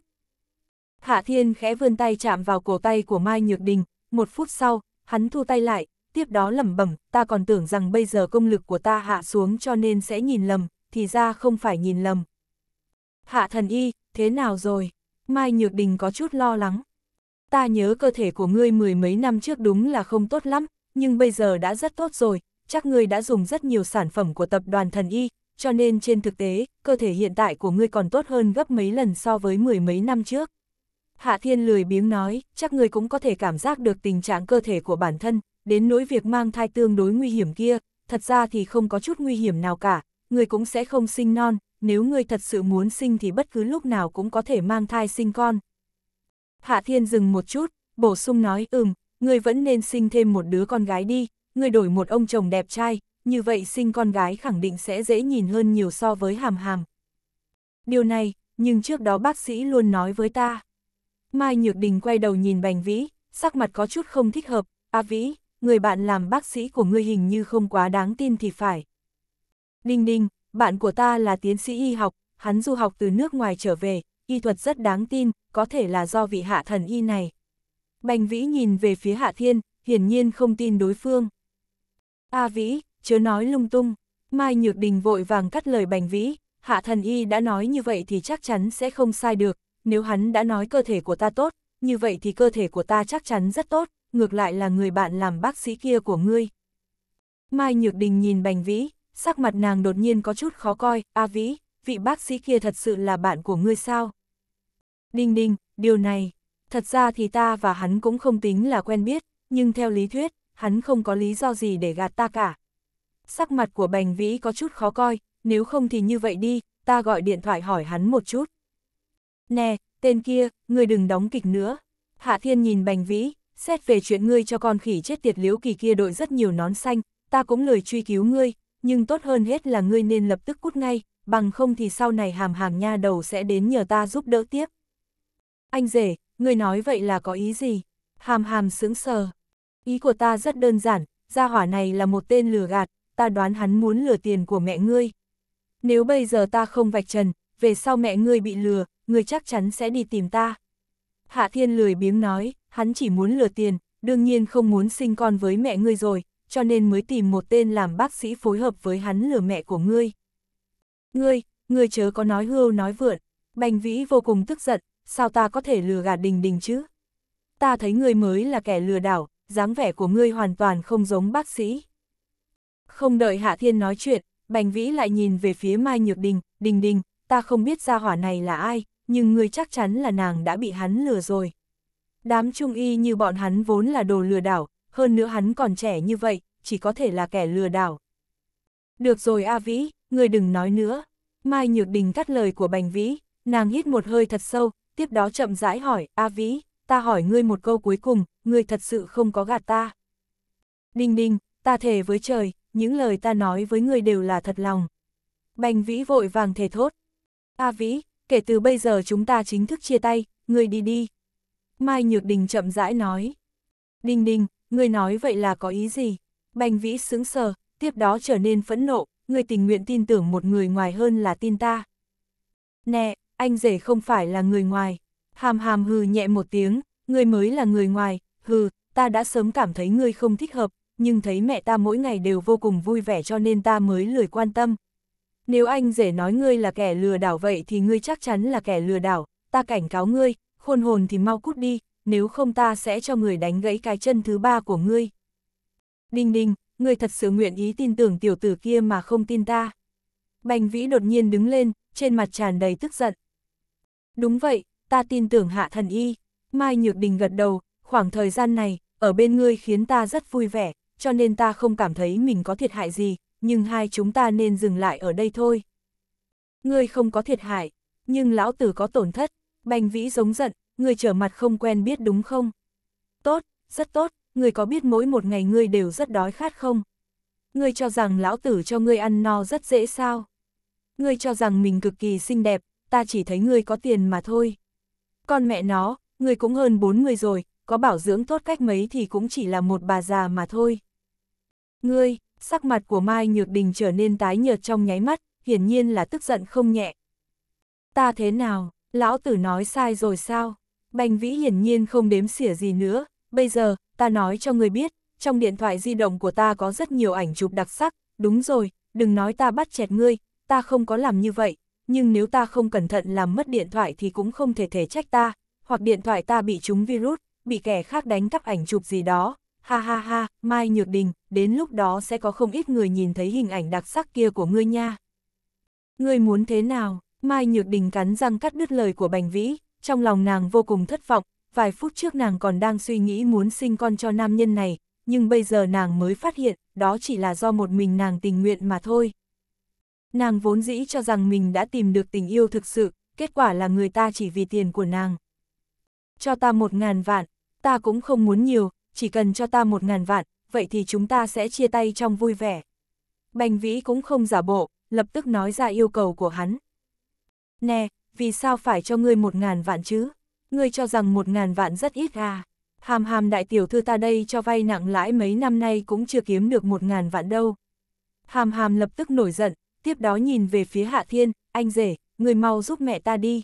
Hạ Thiên khẽ vươn tay chạm vào cổ tay của Mai Nhược Đình, một phút sau, hắn thu tay lại, tiếp đó lẩm bẩm, ta còn tưởng rằng bây giờ công lực của ta hạ xuống cho nên sẽ nhìn lầm, thì ra không phải nhìn lầm. Hạ thần y, thế nào rồi? Mai Nhược Đình có chút lo lắng. Ta nhớ cơ thể của ngươi mười mấy năm trước đúng là không tốt lắm, nhưng bây giờ đã rất tốt rồi, chắc ngươi đã dùng rất nhiều sản phẩm của tập đoàn thần y, cho nên trên thực tế, cơ thể hiện tại của ngươi còn tốt hơn gấp mấy lần so với mười mấy năm trước. Hạ Thiên lười biếng nói, chắc người cũng có thể cảm giác được tình trạng cơ thể của bản thân, đến nỗi việc mang thai tương đối nguy hiểm kia, thật ra thì không có chút nguy hiểm nào cả, người cũng sẽ không sinh non, nếu người thật sự muốn sinh thì bất cứ lúc nào cũng có thể mang thai sinh con. Hạ Thiên dừng một chút, bổ sung nói, ừm, người vẫn nên sinh thêm một đứa con gái đi, người đổi một ông chồng đẹp trai, như vậy sinh con gái khẳng định sẽ dễ nhìn hơn nhiều so với hàm hàm. Điều này, nhưng trước đó bác sĩ luôn nói với ta. Mai Nhược Đình quay đầu nhìn Bành Vĩ, sắc mặt có chút không thích hợp, A Vĩ, người bạn làm bác sĩ của ngươi hình như không quá đáng tin thì phải. Đinh Đinh, bạn của ta là tiến sĩ y học, hắn du học từ nước ngoài trở về, y thuật rất đáng tin, có thể là do vị hạ thần y này. Bành Vĩ nhìn về phía Hạ Thiên, hiển nhiên không tin đối phương. A Vĩ, chớ nói lung tung, Mai Nhược Đình vội vàng cắt lời Bành Vĩ, Hạ thần y đã nói như vậy thì chắc chắn sẽ không sai được, nếu hắn đã nói cơ thể của ta tốt, như vậy thì cơ thể của ta chắc chắn rất tốt, ngược lại là người bạn làm bác sĩ kia của ngươi. Mai Nhược Đình nhìn Bành Vĩ, sắc mặt nàng đột nhiên có chút khó coi, A Vĩ, vị bác sĩ kia thật sự là bạn của ngươi sao? Đinh Đinh, điều này, thật ra thì ta và hắn cũng không tính là quen biết, nhưng theo lý thuyết, hắn không có lý do gì để gạt ta cả. Sắc mặt của Bành Vĩ có chút khó coi, nếu không thì như vậy đi, ta gọi điện thoại hỏi hắn một chút. Nè, tên kia, ngươi đừng đóng kịch nữa. Hạ Thiên nhìn Bành Vĩ, xét về chuyện ngươi cho con khỉ chết tiệt liếu kỳ kia đội rất nhiều nón xanh, ta cũng lời truy cứu ngươi, nhưng tốt hơn hết là ngươi nên lập tức cút ngay, bằng không thì sau này hàm hàm nha đầu sẽ đến nhờ ta giúp đỡ tiếp. Anh rể, ngươi nói vậy là có ý gì? Hàm hàm sững sờ. Ý của ta rất đơn giản, gia hỏa này là một tên lừa gạt, ta đoán hắn muốn lừa tiền của mẹ ngươi. Nếu bây giờ ta không vạch trần, về sau mẹ ngươi bị lừa, người chắc chắn sẽ đi tìm ta. Hạ Thiên lười biếng nói, hắn chỉ muốn lừa tiền, đương nhiên không muốn sinh con với mẹ ngươi rồi, cho nên mới tìm một tên làm bác sĩ phối hợp với hắn lừa mẹ của ngươi. Ngươi, ngươi chớ có nói hưu nói vượn, Bành Vĩ vô cùng tức giận, sao ta có thể lừa gạt đình đình chứ? Ta thấy ngươi mới là kẻ lừa đảo, dáng vẻ của ngươi hoàn toàn không giống bác sĩ. Không đợi Hạ Thiên nói chuyện, Bành Vĩ lại nhìn về phía Mai Nhược Đình, Đình Đình, ta không biết gia hỏa này là ai, nhưng ngươi chắc chắn là nàng đã bị hắn lừa rồi. Đám trung y như bọn hắn vốn là đồ lừa đảo, hơn nữa hắn còn trẻ như vậy, chỉ có thể là kẻ lừa đảo. Được rồi A Vĩ, ngươi đừng nói nữa. Mai Nhược Đình cắt lời của Bành Vĩ, nàng hít một hơi thật sâu, tiếp đó chậm rãi hỏi, A Vĩ, ta hỏi ngươi một câu cuối cùng, ngươi thật sự không có gạt ta. Đinh đinh, ta thề với trời, những lời ta nói với ngươi đều là thật lòng. Bành Vĩ vội vàng thề thốt. A Vĩ, kể từ bây giờ chúng ta chính thức chia tay, ngươi đi đi. Mai Nhược Đình chậm rãi nói. Đình đình, ngươi nói vậy là có ý gì? Bành vĩ sững sờ, tiếp đó trở nên phẫn nộ, ngươi tình nguyện tin tưởng một người ngoài hơn là tin ta. Nè, anh rể không phải là người ngoài. Hàm hàm hừ nhẹ một tiếng, ngươi mới là người ngoài, hừ, ta đã sớm cảm thấy ngươi không thích hợp, nhưng thấy mẹ ta mỗi ngày đều vô cùng vui vẻ cho nên ta mới lười quan tâm, nếu anh rể nói ngươi là kẻ lừa đảo vậy thì ngươi chắc chắn là kẻ lừa đảo, ta cảnh cáo ngươi, khôn hồn thì mau cút đi, nếu không ta sẽ cho người đánh gãy cái chân thứ ba của ngươi. Đinh đinh, ngươi thật sự nguyện ý tin tưởng tiểu tử kia mà không tin ta. Bành vĩ đột nhiên đứng lên, trên mặt tràn đầy tức giận. Đúng vậy, ta tin tưởng hạ thần y. Mai Nhược Đình gật đầu, khoảng thời gian này, ở bên ngươi khiến ta rất vui vẻ, cho nên ta không cảm thấy mình có thiệt hại gì, nhưng hai chúng ta nên dừng lại ở đây thôi. Ngươi không có thiệt hại, nhưng lão tử có tổn thất, bành vĩ giống giận, ngươi trở mặt không quen biết đúng không? Tốt, rất tốt, ngươi có biết mỗi một ngày ngươi đều rất đói khát không? Ngươi cho rằng lão tử cho ngươi ăn no rất dễ sao? Ngươi cho rằng mình cực kỳ xinh đẹp, ta chỉ thấy ngươi có tiền mà thôi. Con mẹ nó, ngươi cũng hơn bốn người rồi, có bảo dưỡng tốt cách mấy thì cũng chỉ là một bà già mà thôi. Ngươi, sắc mặt của Mai Nhược Đình trở nên tái nhợt trong nháy mắt, hiển nhiên là tức giận không nhẹ. Ta thế nào, lão tử nói sai rồi sao? Bành vĩ hiển nhiên không đếm xỉa gì nữa, bây giờ, ta nói cho người biết, trong điện thoại di động của ta có rất nhiều ảnh chụp đặc sắc, đúng rồi, đừng nói ta bắt chẹt ngươi, ta không có làm như vậy, nhưng nếu ta không cẩn thận làm mất điện thoại thì cũng không thể thể trách ta, hoặc điện thoại ta bị trúng virus, bị kẻ khác đánh cắp ảnh chụp gì đó, ha ha ha, Mai Nhược Đình, đến lúc đó sẽ có không ít người nhìn thấy hình ảnh đặc sắc kia của ngươi nha. Ngươi muốn thế nào? Mai Nhược Đình cắn răng cắt đứt lời của Bành Vĩ, trong lòng nàng vô cùng thất vọng, vài phút trước nàng còn đang suy nghĩ muốn sinh con cho nam nhân này, nhưng bây giờ nàng mới phát hiện, đó chỉ là do một mình nàng tình nguyện mà thôi. Nàng vốn dĩ cho rằng mình đã tìm được tình yêu thực sự, kết quả là người ta chỉ vì tiền của nàng. Cho ta một ngàn vạn, ta cũng không muốn nhiều, chỉ cần cho ta một ngàn vạn, vậy thì chúng ta sẽ chia tay trong vui vẻ. Bành vĩ cũng không giả bộ, lập tức nói ra yêu cầu của hắn. Nè, vì sao phải cho ngươi một ngàn vạn chứ? Ngươi cho rằng một ngàn vạn rất ít à? Hàm hàm đại tiểu thư ta đây cho vay nặng lãi mấy năm nay cũng chưa kiếm được một ngàn vạn đâu. Hàm hàm lập tức nổi giận, tiếp đó nhìn về phía hạ thiên, anh rể, người mau giúp mẹ ta đi.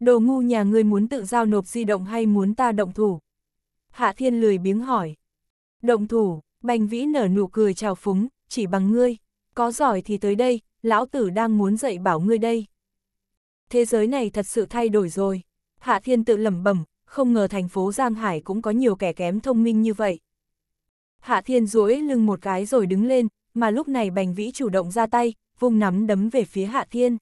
Đồ ngu nhà ngươi muốn tự giao nộp di động hay muốn ta động thủ? Hạ thiên lười biếng hỏi. Động thủ, Bành Vĩ nở nụ cười chào phúng, chỉ bằng ngươi, có giỏi thì tới đây, lão tử đang muốn dạy bảo ngươi đây. Thế giới này thật sự thay đổi rồi. Hạ Thiên tự lẩm bẩm, không ngờ thành phố Giang Hải cũng có nhiều kẻ kém thông minh như vậy. Hạ Thiên duỗi lưng một cái rồi đứng lên, mà lúc này Bành Vĩ chủ động ra tay, vung nắm đấm về phía Hạ Thiên.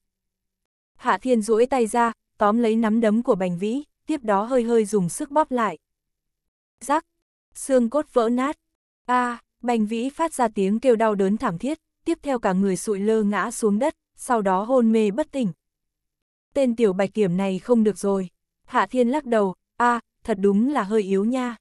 Hạ Thiên duỗi tay ra, tóm lấy nắm đấm của Bành Vĩ, tiếp đó hơi hơi dùng sức bóp lại. Rắc, xương cốt vỡ nát. A, à, Bành Vĩ phát ra tiếng kêu đau đớn thảm thiết, tiếp theo cả người sụi lơ ngã xuống đất, sau đó hôn mê bất tỉnh. Tên tiểu bạch kiểm này không được rồi. Hạ Thiên lắc đầu, a, à, thật đúng là hơi yếu nha.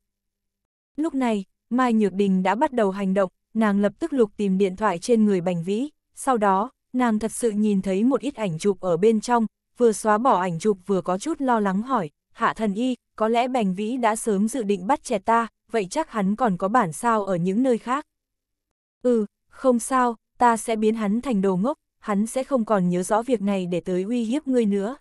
Lúc này, Mai Nhược Đình đã bắt đầu hành động, nàng lập tức lục tìm điện thoại trên người Bành Vĩ, sau đó, nàng thật sự nhìn thấy một ít ảnh chụp ở bên trong, vừa xóa bỏ ảnh chụp vừa có chút lo lắng hỏi, hạ thần y, có lẽ Bành Vĩ đã sớm dự định bắt trẻ ta, vậy chắc hắn còn có bản sao ở những nơi khác. Ừ, không sao, ta sẽ biến hắn thành đồ ngốc, hắn sẽ không còn nhớ rõ việc này để tới uy hiếp ngươi nữa.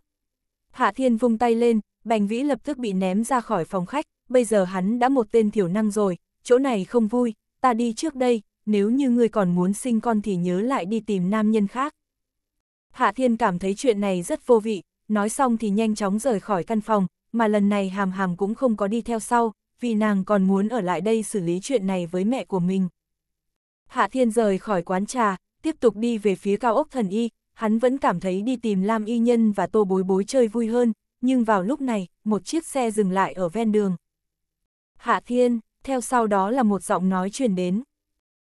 Hạ Thiên vung tay lên, Bành Vĩ lập tức bị ném ra khỏi phòng khách, bây giờ hắn đã một tên thiểu năng rồi, chỗ này không vui, ta đi trước đây, nếu như ngươi còn muốn sinh con thì nhớ lại đi tìm nam nhân khác. Hạ Thiên cảm thấy chuyện này rất vô vị, nói xong thì nhanh chóng rời khỏi căn phòng, mà lần này hàm hàm cũng không có đi theo sau, vì nàng còn muốn ở lại đây xử lý chuyện này với mẹ của mình. Hạ Thiên rời khỏi quán trà, tiếp tục đi về phía cao ốc thần y, hắn vẫn cảm thấy đi tìm Lam Y Nhân và Tô Bối Bối chơi vui hơn, nhưng vào lúc này, một chiếc xe dừng lại ở ven đường. Hạ Thiên, theo sau đó là một giọng nói truyền đến.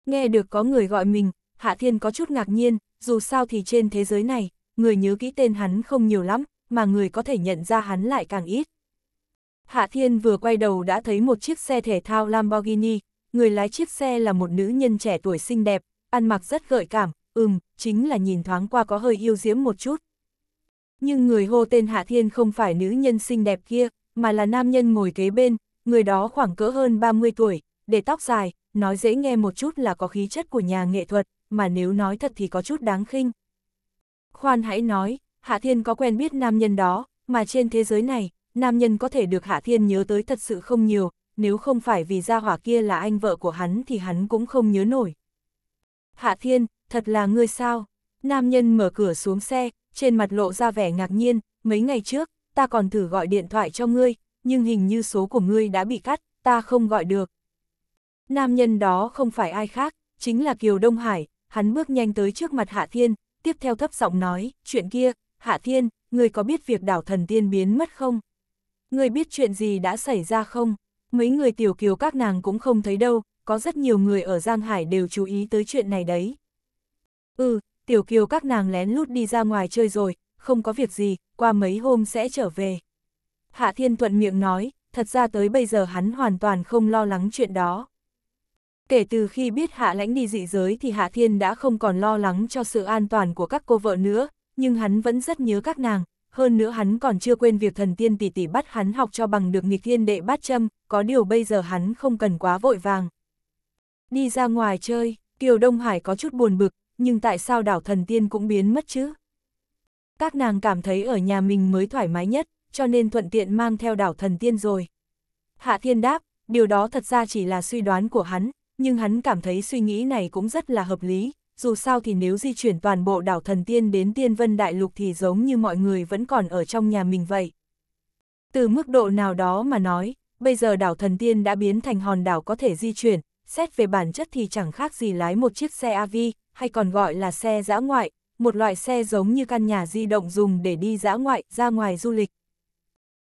Nghe được có người gọi mình, Hạ Thiên có chút ngạc nhiên, dù sao thì trên thế giới này, người nhớ kỹ tên hắn không nhiều lắm, mà người có thể nhận ra hắn lại càng ít. Hạ Thiên vừa quay đầu đã thấy một chiếc xe thể thao Lamborghini, người lái chiếc xe là một nữ nhân trẻ tuổi xinh đẹp, ăn mặc rất gợi cảm, ừm, chính là nhìn thoáng qua có hơi yêu diễm một chút. Nhưng người hô tên Hạ Thiên không phải nữ nhân xinh đẹp kia, mà là nam nhân ngồi kế bên, người đó khoảng cỡ hơn 30 tuổi, để tóc dài, nói dễ nghe một chút là có khí chất của nhà nghệ thuật, mà nếu nói thật thì có chút đáng khinh. Khoan hãy nói, Hạ Thiên có quen biết nam nhân đó, mà trên thế giới này, nam nhân có thể được Hạ Thiên nhớ tới thật sự không nhiều, nếu không phải vì gia hỏa kia là anh vợ của hắn thì hắn cũng không nhớ nổi. Hạ Thiên, thật là ngươi sao? Nam nhân mở cửa xuống xe, trên mặt lộ ra vẻ ngạc nhiên, mấy ngày trước, ta còn thử gọi điện thoại cho ngươi, nhưng hình như số của ngươi đã bị cắt, ta không gọi được. Nam nhân đó không phải ai khác, chính là Kiều Đông Hải, hắn bước nhanh tới trước mặt Hạ Thiên, tiếp theo thấp giọng nói, chuyện kia, Hạ Thiên, ngươi có biết việc đảo thần tiên biến mất không? Người biết chuyện gì đã xảy ra không? Mấy người tiểu kiều các nàng cũng không thấy đâu, có rất nhiều người ở Giang Hải đều chú ý tới chuyện này đấy. Ừ, tiểu kiều các nàng lén lút đi ra ngoài chơi rồi, không có việc gì, qua mấy hôm sẽ trở về. Hạ Thiên Thuận miệng nói, thật ra tới bây giờ hắn hoàn toàn không lo lắng chuyện đó. Kể từ khi biết Hạ Lãnh đi dị giới thì Hạ Thiên đã không còn lo lắng cho sự an toàn của các cô vợ nữa, nhưng hắn vẫn rất nhớ các nàng, hơn nữa hắn còn chưa quên việc thần tiên tỷ tỷ bắt hắn học cho bằng được nghịch thiên đệ bát châm, có điều bây giờ hắn không cần quá vội vàng. Đi ra ngoài chơi, Kiều Đông Hải có chút buồn bực, nhưng tại sao đảo thần tiên cũng biến mất chứ? Các nàng cảm thấy ở nhà mình mới thoải mái nhất, cho nên thuận tiện mang theo đảo thần tiên rồi. Hạ Thiên đáp, điều đó thật ra chỉ là suy đoán của hắn, nhưng hắn cảm thấy suy nghĩ này cũng rất là hợp lý, dù sao thì nếu di chuyển toàn bộ đảo thần tiên đến tiên vân đại lục thì giống như mọi người vẫn còn ở trong nhà mình vậy. Từ mức độ nào đó mà nói, bây giờ đảo thần tiên đã biến thành hòn đảo có thể di chuyển, xét về bản chất thì chẳng khác gì lái một chiếc xe AV, hay còn gọi là xe dã ngoại, một loại xe giống như căn nhà di động dùng để đi dã ngoại, ra ngoài du lịch.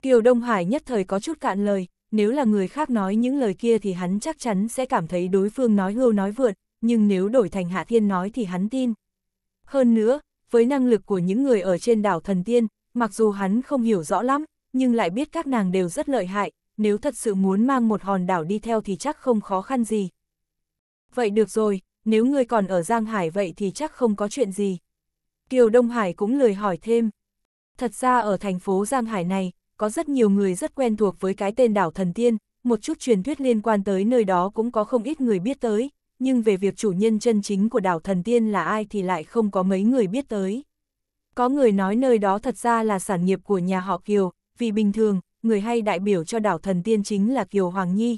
Kiều Đông Hải nhất thời có chút cạn lời, nếu là người khác nói những lời kia thì hắn chắc chắn sẽ cảm thấy đối phương nói hưu nói vượt, nhưng nếu đổi thành Hạ Thiên nói thì hắn tin. Hơn nữa, với năng lực của những người ở trên đảo thần tiên, mặc dù hắn không hiểu rõ lắm, nhưng lại biết các nàng đều rất lợi hại, nếu thật sự muốn mang một hòn đảo đi theo thì chắc không khó khăn gì. Vậy được rồi, nếu ngươi còn ở Giang Hải vậy thì chắc không có chuyện gì. Kiều Đông Hải cũng lười hỏi thêm. Thật ra ở thành phố Giang Hải này, có rất nhiều người rất quen thuộc với cái tên đảo thần tiên, một chút truyền thuyết liên quan tới nơi đó cũng có không ít người biết tới, nhưng về việc chủ nhân chân chính của đảo thần tiên là ai thì lại không có mấy người biết tới. Có người nói nơi đó thật ra là sản nghiệp của nhà họ Kiều, vì bình thường, người hay đại biểu cho đảo thần tiên chính là Kiều Hoàng Nhi.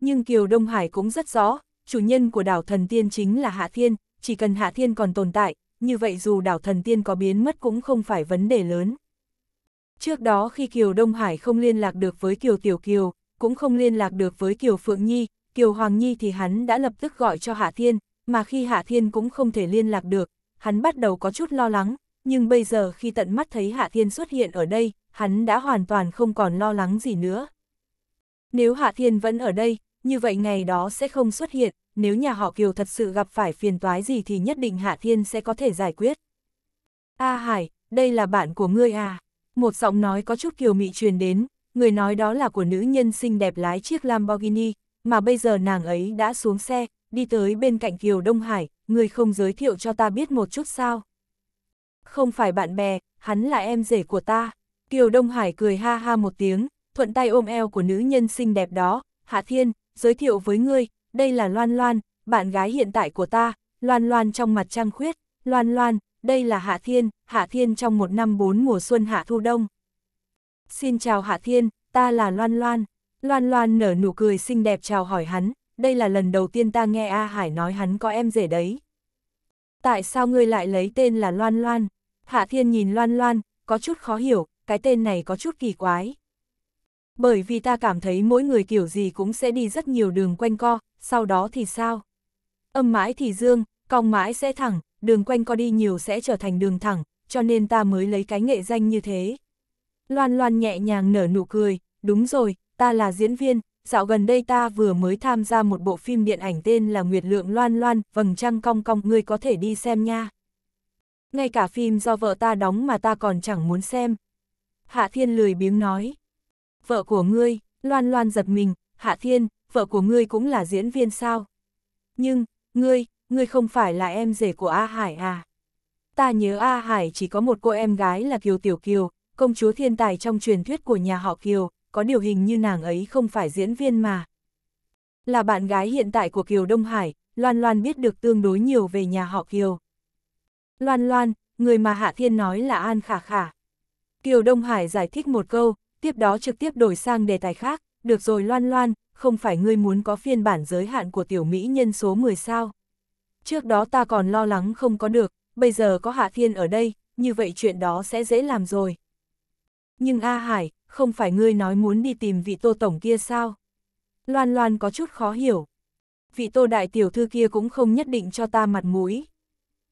Nhưng Kiều Đông Hải cũng rất rõ, chủ nhân của đảo thần tiên chính là Hạ Thiên, chỉ cần Hạ Thiên còn tồn tại, như vậy dù đảo thần tiên có biến mất cũng không phải vấn đề lớn. Trước đó khi Kiều Đông Hải không liên lạc được với Kiều Tiểu Kiều, cũng không liên lạc được với Kiều Phượng Nhi, Kiều Hoàng Nhi thì hắn đã lập tức gọi cho Hạ Thiên, mà khi Hạ Thiên cũng không thể liên lạc được, hắn bắt đầu có chút lo lắng, nhưng bây giờ khi tận mắt thấy Hạ Thiên xuất hiện ở đây, hắn đã hoàn toàn không còn lo lắng gì nữa. Nếu Hạ Thiên vẫn ở đây, như vậy ngày đó sẽ không xuất hiện, nếu nhà họ Kiều thật sự gặp phải phiền toái gì thì nhất định Hạ Thiên sẽ có thể giải quyết. A Hải, đây là bạn của ngươi à? Một giọng nói có chút kiều mị truyền đến, người nói đó là của nữ nhân xinh đẹp lái chiếc Lamborghini, mà bây giờ nàng ấy đã xuống xe, đi tới bên cạnh Kiều Đông Hải, người không giới thiệu cho ta biết một chút sao. Không phải bạn bè, hắn là em rể của ta. Kiều Đông Hải cười ha ha một tiếng, thuận tay ôm eo của nữ nhân xinh đẹp đó, Hạ Thiên, giới thiệu với ngươi, đây là Loan Loan, bạn gái hiện tại của ta, Loan Loan trong mặt trăng khuyết, Loan Loan, đây là Hạ Thiên, Hạ Thiên trong một năm bốn mùa xuân hạ thu đông. Xin chào Hạ Thiên, ta là Loan Loan. Loan Loan nở nụ cười xinh đẹp chào hỏi hắn, đây là lần đầu tiên ta nghe A Hải nói hắn có em rể đấy. Tại sao ngươi lại lấy tên là Loan Loan? Hạ Thiên nhìn Loan Loan, có chút khó hiểu, cái tên này có chút kỳ quái. Bởi vì ta cảm thấy mỗi người kiểu gì cũng sẽ đi rất nhiều đường quanh co, sau đó thì sao? Âm mãi thì dương, cong mãi sẽ thẳng, đường quanh co đi nhiều sẽ trở thành đường thẳng, cho nên ta mới lấy cái nghệ danh như thế. Loan Loan nhẹ nhàng nở nụ cười, đúng rồi, ta là diễn viên, dạo gần đây ta vừa mới tham gia một bộ phim điện ảnh tên là Nguyệt Lượng Loan Loan, vầng trăng cong cong, ngươi có thể đi xem nha. Ngay cả phim do vợ ta đóng mà ta còn chẳng muốn xem. Hạ Thiên lười biếng nói. Vợ của ngươi, Loan Loan giật mình, Hạ Thiên, vợ của ngươi cũng là diễn viên sao? Nhưng, ngươi, ngươi không phải là em rể của A Hải à? Ta nhớ A Hải chỉ có một cô em gái là Kiều Tiểu Kiều, công chúa thiên tài trong truyền thuyết của nhà họ Kiều, có điều hình như nàng ấy không phải diễn viên mà. Là bạn gái hiện tại của Kiều Đông Hải, Loan Loan biết được tương đối nhiều về nhà họ Kiều. Loan Loan, người mà Hạ Thiên nói là An Khả Khả. Kiều Đông Hải giải thích một câu, tiếp đó trực tiếp đổi sang đề tài khác, được rồi Loan Loan, không phải ngươi muốn có phiên bản giới hạn của tiểu Mỹ nhân số 10 sao. Trước đó ta còn lo lắng không có được, bây giờ có Hạ Thiên ở đây, như vậy chuyện đó sẽ dễ làm rồi. Nhưng A Hải, không phải ngươi nói muốn đi tìm vị tô tổng kia sao? Loan Loan có chút khó hiểu. Vị tô đại tiểu thư kia cũng không nhất định cho ta mặt mũi.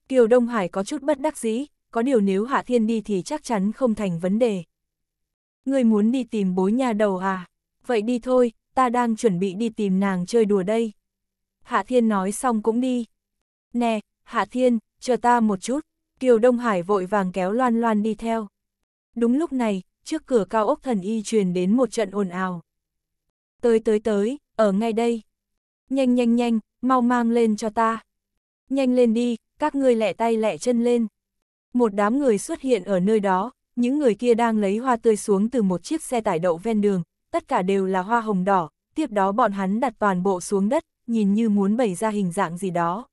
Kiều Đông Hải có chút bất đắc dĩ, có điều nếu Hạ Thiên đi thì chắc chắn không thành vấn đề. Ngươi muốn đi tìm bối nhà đầu à? Vậy đi thôi, ta đang chuẩn bị đi tìm nàng chơi đùa đây. Hạ Thiên nói xong cũng đi. Nè, Hạ Thiên, chờ ta một chút. Kiều Đông Hải vội vàng kéo Loan Loan đi theo. Đúng lúc này, trước cửa cao ốc thần y truyền đến một trận ồn ào. Tới tới tới, ở ngay đây. Nhanh nhanh nhanh, mau mang lên cho ta. Nhanh lên đi, các ngươi lẹ tay lẹ chân lên. Một đám người xuất hiện ở nơi đó, những người kia đang lấy hoa tươi xuống từ một chiếc xe tải đậu ven đường, tất cả đều là hoa hồng đỏ, tiếp đó bọn hắn đặt toàn bộ xuống đất, nhìn như muốn bày ra hình dạng gì đó.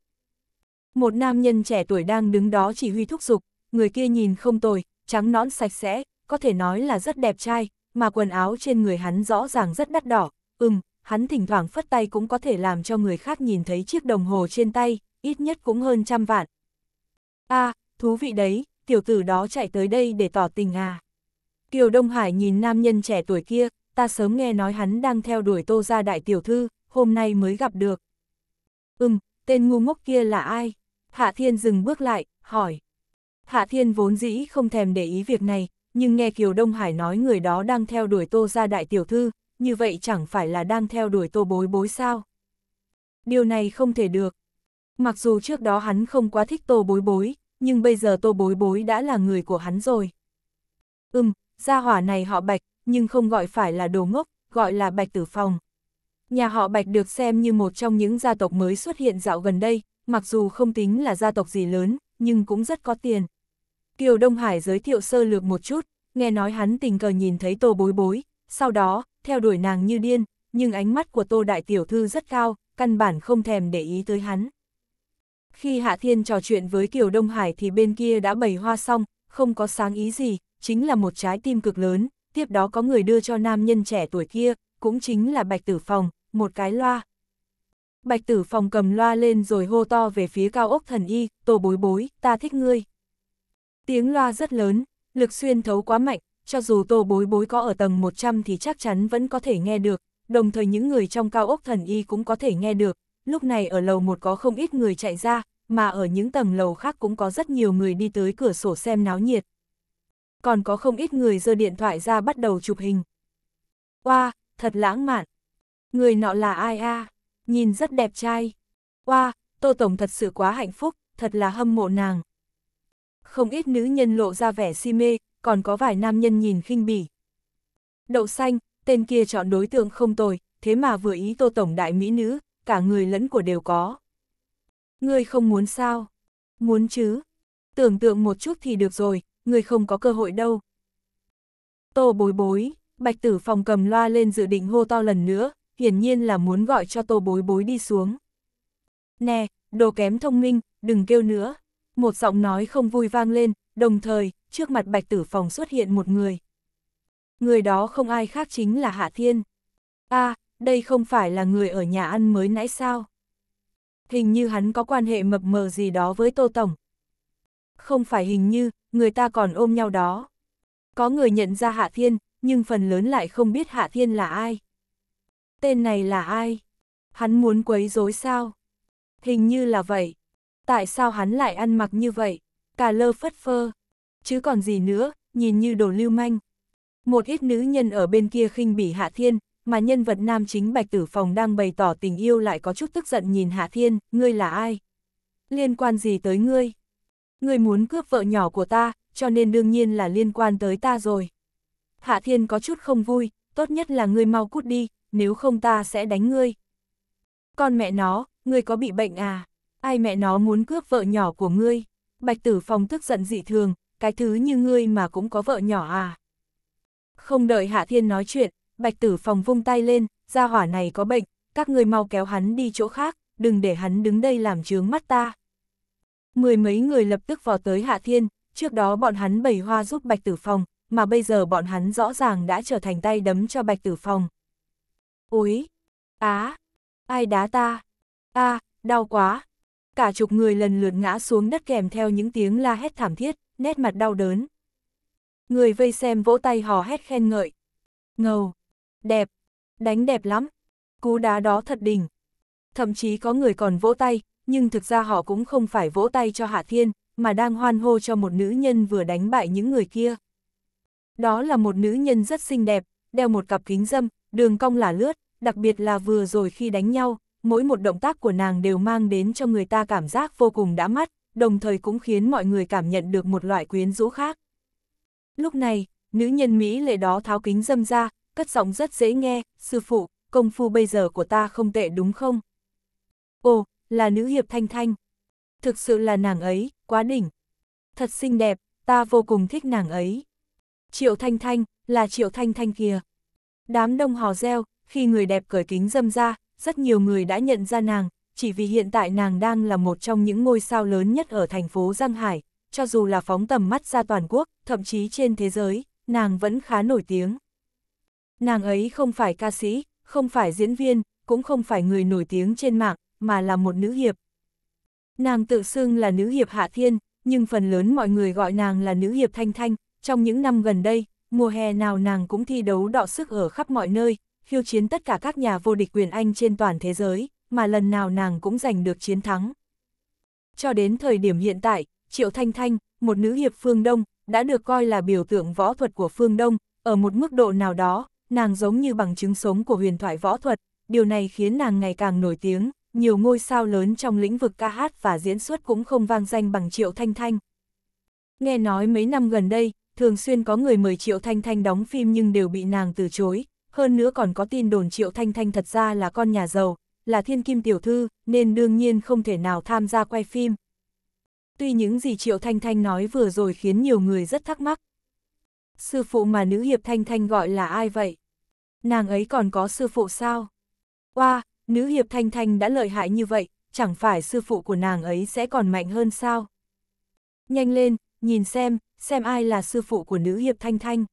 Một nam nhân trẻ tuổi đang đứng đó chỉ huy thúc giục, người kia nhìn không tồi, trắng nõn sạch sẽ, có thể nói là rất đẹp trai, mà quần áo trên người hắn rõ ràng rất đắt đỏ, ừm, hắn thỉnh thoảng phất tay cũng có thể làm cho người khác nhìn thấy chiếc đồng hồ trên tay, ít nhất cũng hơn trăm vạn. a à, thú vị đấy, tiểu tử đó chạy tới đây để tỏ tình à. Kiều Đông Hải nhìn nam nhân trẻ tuổi kia, ta sớm nghe nói hắn đang theo đuổi tô ra đại tiểu thư, hôm nay mới gặp được. Ừm, tên ngu ngốc kia là ai? Hạ Thiên dừng bước lại, hỏi. Hạ Thiên vốn dĩ không thèm để ý việc này, nhưng nghe Kiều Đông Hải nói người đó đang theo đuổi tô ra đại tiểu thư, như vậy chẳng phải là đang theo đuổi tô bối bối sao. Điều này không thể được. Mặc dù trước đó hắn không quá thích tô bối bối, nhưng bây giờ tô bối bối đã là người của hắn rồi. Ừm, gia hỏa này họ bạch, nhưng không gọi phải là đồ ngốc, gọi là bạch tử phòng. Nhà họ bạch được xem như một trong những gia tộc mới xuất hiện dạo gần đây, mặc dù không tính là gia tộc gì lớn, nhưng cũng rất có tiền. Kiều Đông Hải giới thiệu sơ lược một chút, nghe nói hắn tình cờ nhìn thấy tô bối bối, sau đó, theo đuổi nàng như điên, nhưng ánh mắt của tô đại tiểu thư rất cao, căn bản không thèm để ý tới hắn. Khi Hạ Thiên trò chuyện với Kiều Đông Hải thì bên kia đã bày hoa xong, không có sáng ý gì, chính là một trái tim cực lớn, tiếp đó có người đưa cho nam nhân trẻ tuổi kia, cũng chính là Bạch Tử Phòng, một cái loa. Bạch Tử Phòng cầm loa lên rồi hô to về phía cao ốc thần y, tô bối bối, ta thích ngươi. Tiếng loa rất lớn, lực xuyên thấu quá mạnh, cho dù tô bối bối có ở tầng 100 thì chắc chắn vẫn có thể nghe được, đồng thời những người trong cao ốc thần y cũng có thể nghe được. Lúc này ở lầu một có không ít người chạy ra, mà ở những tầng lầu khác cũng có rất nhiều người đi tới cửa sổ xem náo nhiệt. Còn có không ít người giơ điện thoại ra bắt đầu chụp hình. Oa, wow, thật lãng mạn. Người nọ là ai a? Nhìn rất đẹp trai. Oa, wow, Tô Tổng thật sự quá hạnh phúc, thật là hâm mộ nàng. Không ít nữ nhân lộ ra vẻ si mê, còn có vài nam nhân nhìn khinh bỉ. Đậu xanh, tên kia chọn đối tượng không tồi, thế mà vừa ý tô tổng đại mỹ nữ, cả người lẫn của đều có. Ngươi không muốn sao? Muốn chứ? Tưởng tượng một chút thì được rồi, ngươi không có cơ hội đâu. Tô bối bối, bạch tử phòng cầm loa lên dự định hô to lần nữa, hiển nhiên là muốn gọi cho tô bối bối đi xuống. Nè, đồ kém thông minh, đừng kêu nữa một giọng nói không vui vang lên, đồng thời, trước mặt bạch tử phòng xuất hiện một người. Người đó không ai khác chính là Hạ Thiên. a à, đây không phải là người ở nhà ăn mới nãy sao? Hình như hắn có quan hệ mập mờ gì đó với Tô Tổng. Không phải hình như, người ta còn ôm nhau đó. Có người nhận ra Hạ Thiên, nhưng phần lớn lại không biết Hạ Thiên là ai. Tên này là ai? Hắn muốn quấy rối sao? Hình như là vậy. Tại sao hắn lại ăn mặc như vậy? Cà lơ phất phơ. Chứ còn gì nữa, nhìn như đồ lưu manh. Một ít nữ nhân ở bên kia khinh bỉ Hạ Thiên, mà nhân vật nam chính Bạch Tử Phòng đang bày tỏ tình yêu lại có chút tức giận nhìn Hạ Thiên, ngươi là ai? Liên quan gì tới ngươi? Ngươi muốn cướp vợ nhỏ của ta, cho nên đương nhiên là liên quan tới ta rồi. Hạ Thiên có chút không vui, tốt nhất là ngươi mau cút đi, nếu không ta sẽ đánh ngươi. Con mẹ nó, ngươi có bị bệnh à? ai mẹ nó muốn cướp vợ nhỏ của ngươi. Bạch tử phong tức giận dị thường, cái thứ như ngươi mà cũng có vợ nhỏ à. Không đợi Hạ Thiên nói chuyện, Bạch tử phong vung tay lên, gia hỏa này có bệnh, các người mau kéo hắn đi chỗ khác, đừng để hắn đứng đây làm chướng mắt ta. Mười mấy người lập tức vào tới Hạ Thiên, trước đó bọn hắn bày hoa giúp Bạch Tử Phong, mà bây giờ bọn hắn rõ ràng đã trở thành tay đấm cho Bạch Tử Phong. Úi! Á! ai đá ta? a đau quá! Cả chục người lần lượt ngã xuống đất kèm theo những tiếng la hét thảm thiết, nét mặt đau đớn. Người vây xem vỗ tay hò hét khen ngợi. Ngầu, đẹp, đánh đẹp lắm, cú đá đó thật đỉnh. Thậm chí có người còn vỗ tay, nhưng thực ra họ cũng không phải vỗ tay cho Hạ Thiên, mà đang hoan hô cho một nữ nhân vừa đánh bại những người kia. Đó là một nữ nhân rất xinh đẹp, đeo một cặp kính dâm, đường cong là lướt, đặc biệt là vừa rồi khi đánh nhau, mỗi một động tác của nàng đều mang đến cho người ta cảm giác vô cùng đã mắt, đồng thời cũng khiến mọi người cảm nhận được một loại quyến rũ khác. Lúc này, nữ nhân Mỹ lệ đó tháo kính dâm ra, cất giọng rất dễ nghe, sư phụ, công phu bây giờ của ta không tệ đúng không? Ồ, là nữ hiệp thanh thanh. Thực sự là nàng ấy, quá đỉnh. Thật xinh đẹp, ta vô cùng thích nàng ấy. Triệu thanh thanh, là triệu thanh thanh kia. Đám đông hò reo, khi người đẹp cởi kính dâm ra, rất nhiều người đã nhận ra nàng, chỉ vì hiện tại nàng đang là một trong những ngôi sao lớn nhất ở thành phố Giang Hải, cho dù là phóng tầm mắt ra toàn quốc, thậm chí trên thế giới, nàng vẫn khá nổi tiếng. Nàng ấy không phải ca sĩ, không phải diễn viên, cũng không phải người nổi tiếng trên mạng, mà là một nữ hiệp. Nàng tự xưng là nữ hiệp Hạ Thiên, nhưng phần lớn mọi người gọi nàng là nữ hiệp Thanh Thanh, trong những năm gần đây, mùa hè nào nàng cũng thi đấu đọ sức ở khắp mọi nơi, khiêu chiến tất cả các nhà vô địch quyền Anh trên toàn thế giới, mà lần nào nàng cũng giành được chiến thắng. Cho đến thời điểm hiện tại, Triệu Thanh Thanh, một nữ hiệp phương Đông, đã được coi là biểu tượng võ thuật của phương Đông, ở một mức độ nào đó, nàng giống như bằng chứng sống của huyền thoại võ thuật, điều này khiến nàng ngày càng nổi tiếng, nhiều ngôi sao lớn trong lĩnh vực ca hát và diễn xuất cũng không vang danh bằng Triệu Thanh Thanh. Nghe nói mấy năm gần đây, thường xuyên có người mời Triệu Thanh Thanh đóng phim nhưng đều bị nàng từ chối, hơn nữa còn có tin đồn Triệu Thanh Thanh thật ra là con nhà giàu, là thiên kim tiểu thư, nên đương nhiên không thể nào tham gia quay phim. Tuy những gì Triệu Thanh Thanh nói vừa rồi khiến nhiều người rất thắc mắc. Sư phụ mà nữ hiệp Thanh Thanh gọi là ai vậy? Nàng ấy còn có sư phụ sao? Oa, wow, nữ hiệp Thanh Thanh đã lợi hại như vậy, chẳng phải sư phụ của nàng ấy sẽ còn mạnh hơn sao? Nhanh lên, nhìn xem, xem ai là sư phụ của nữ hiệp Thanh Thanh.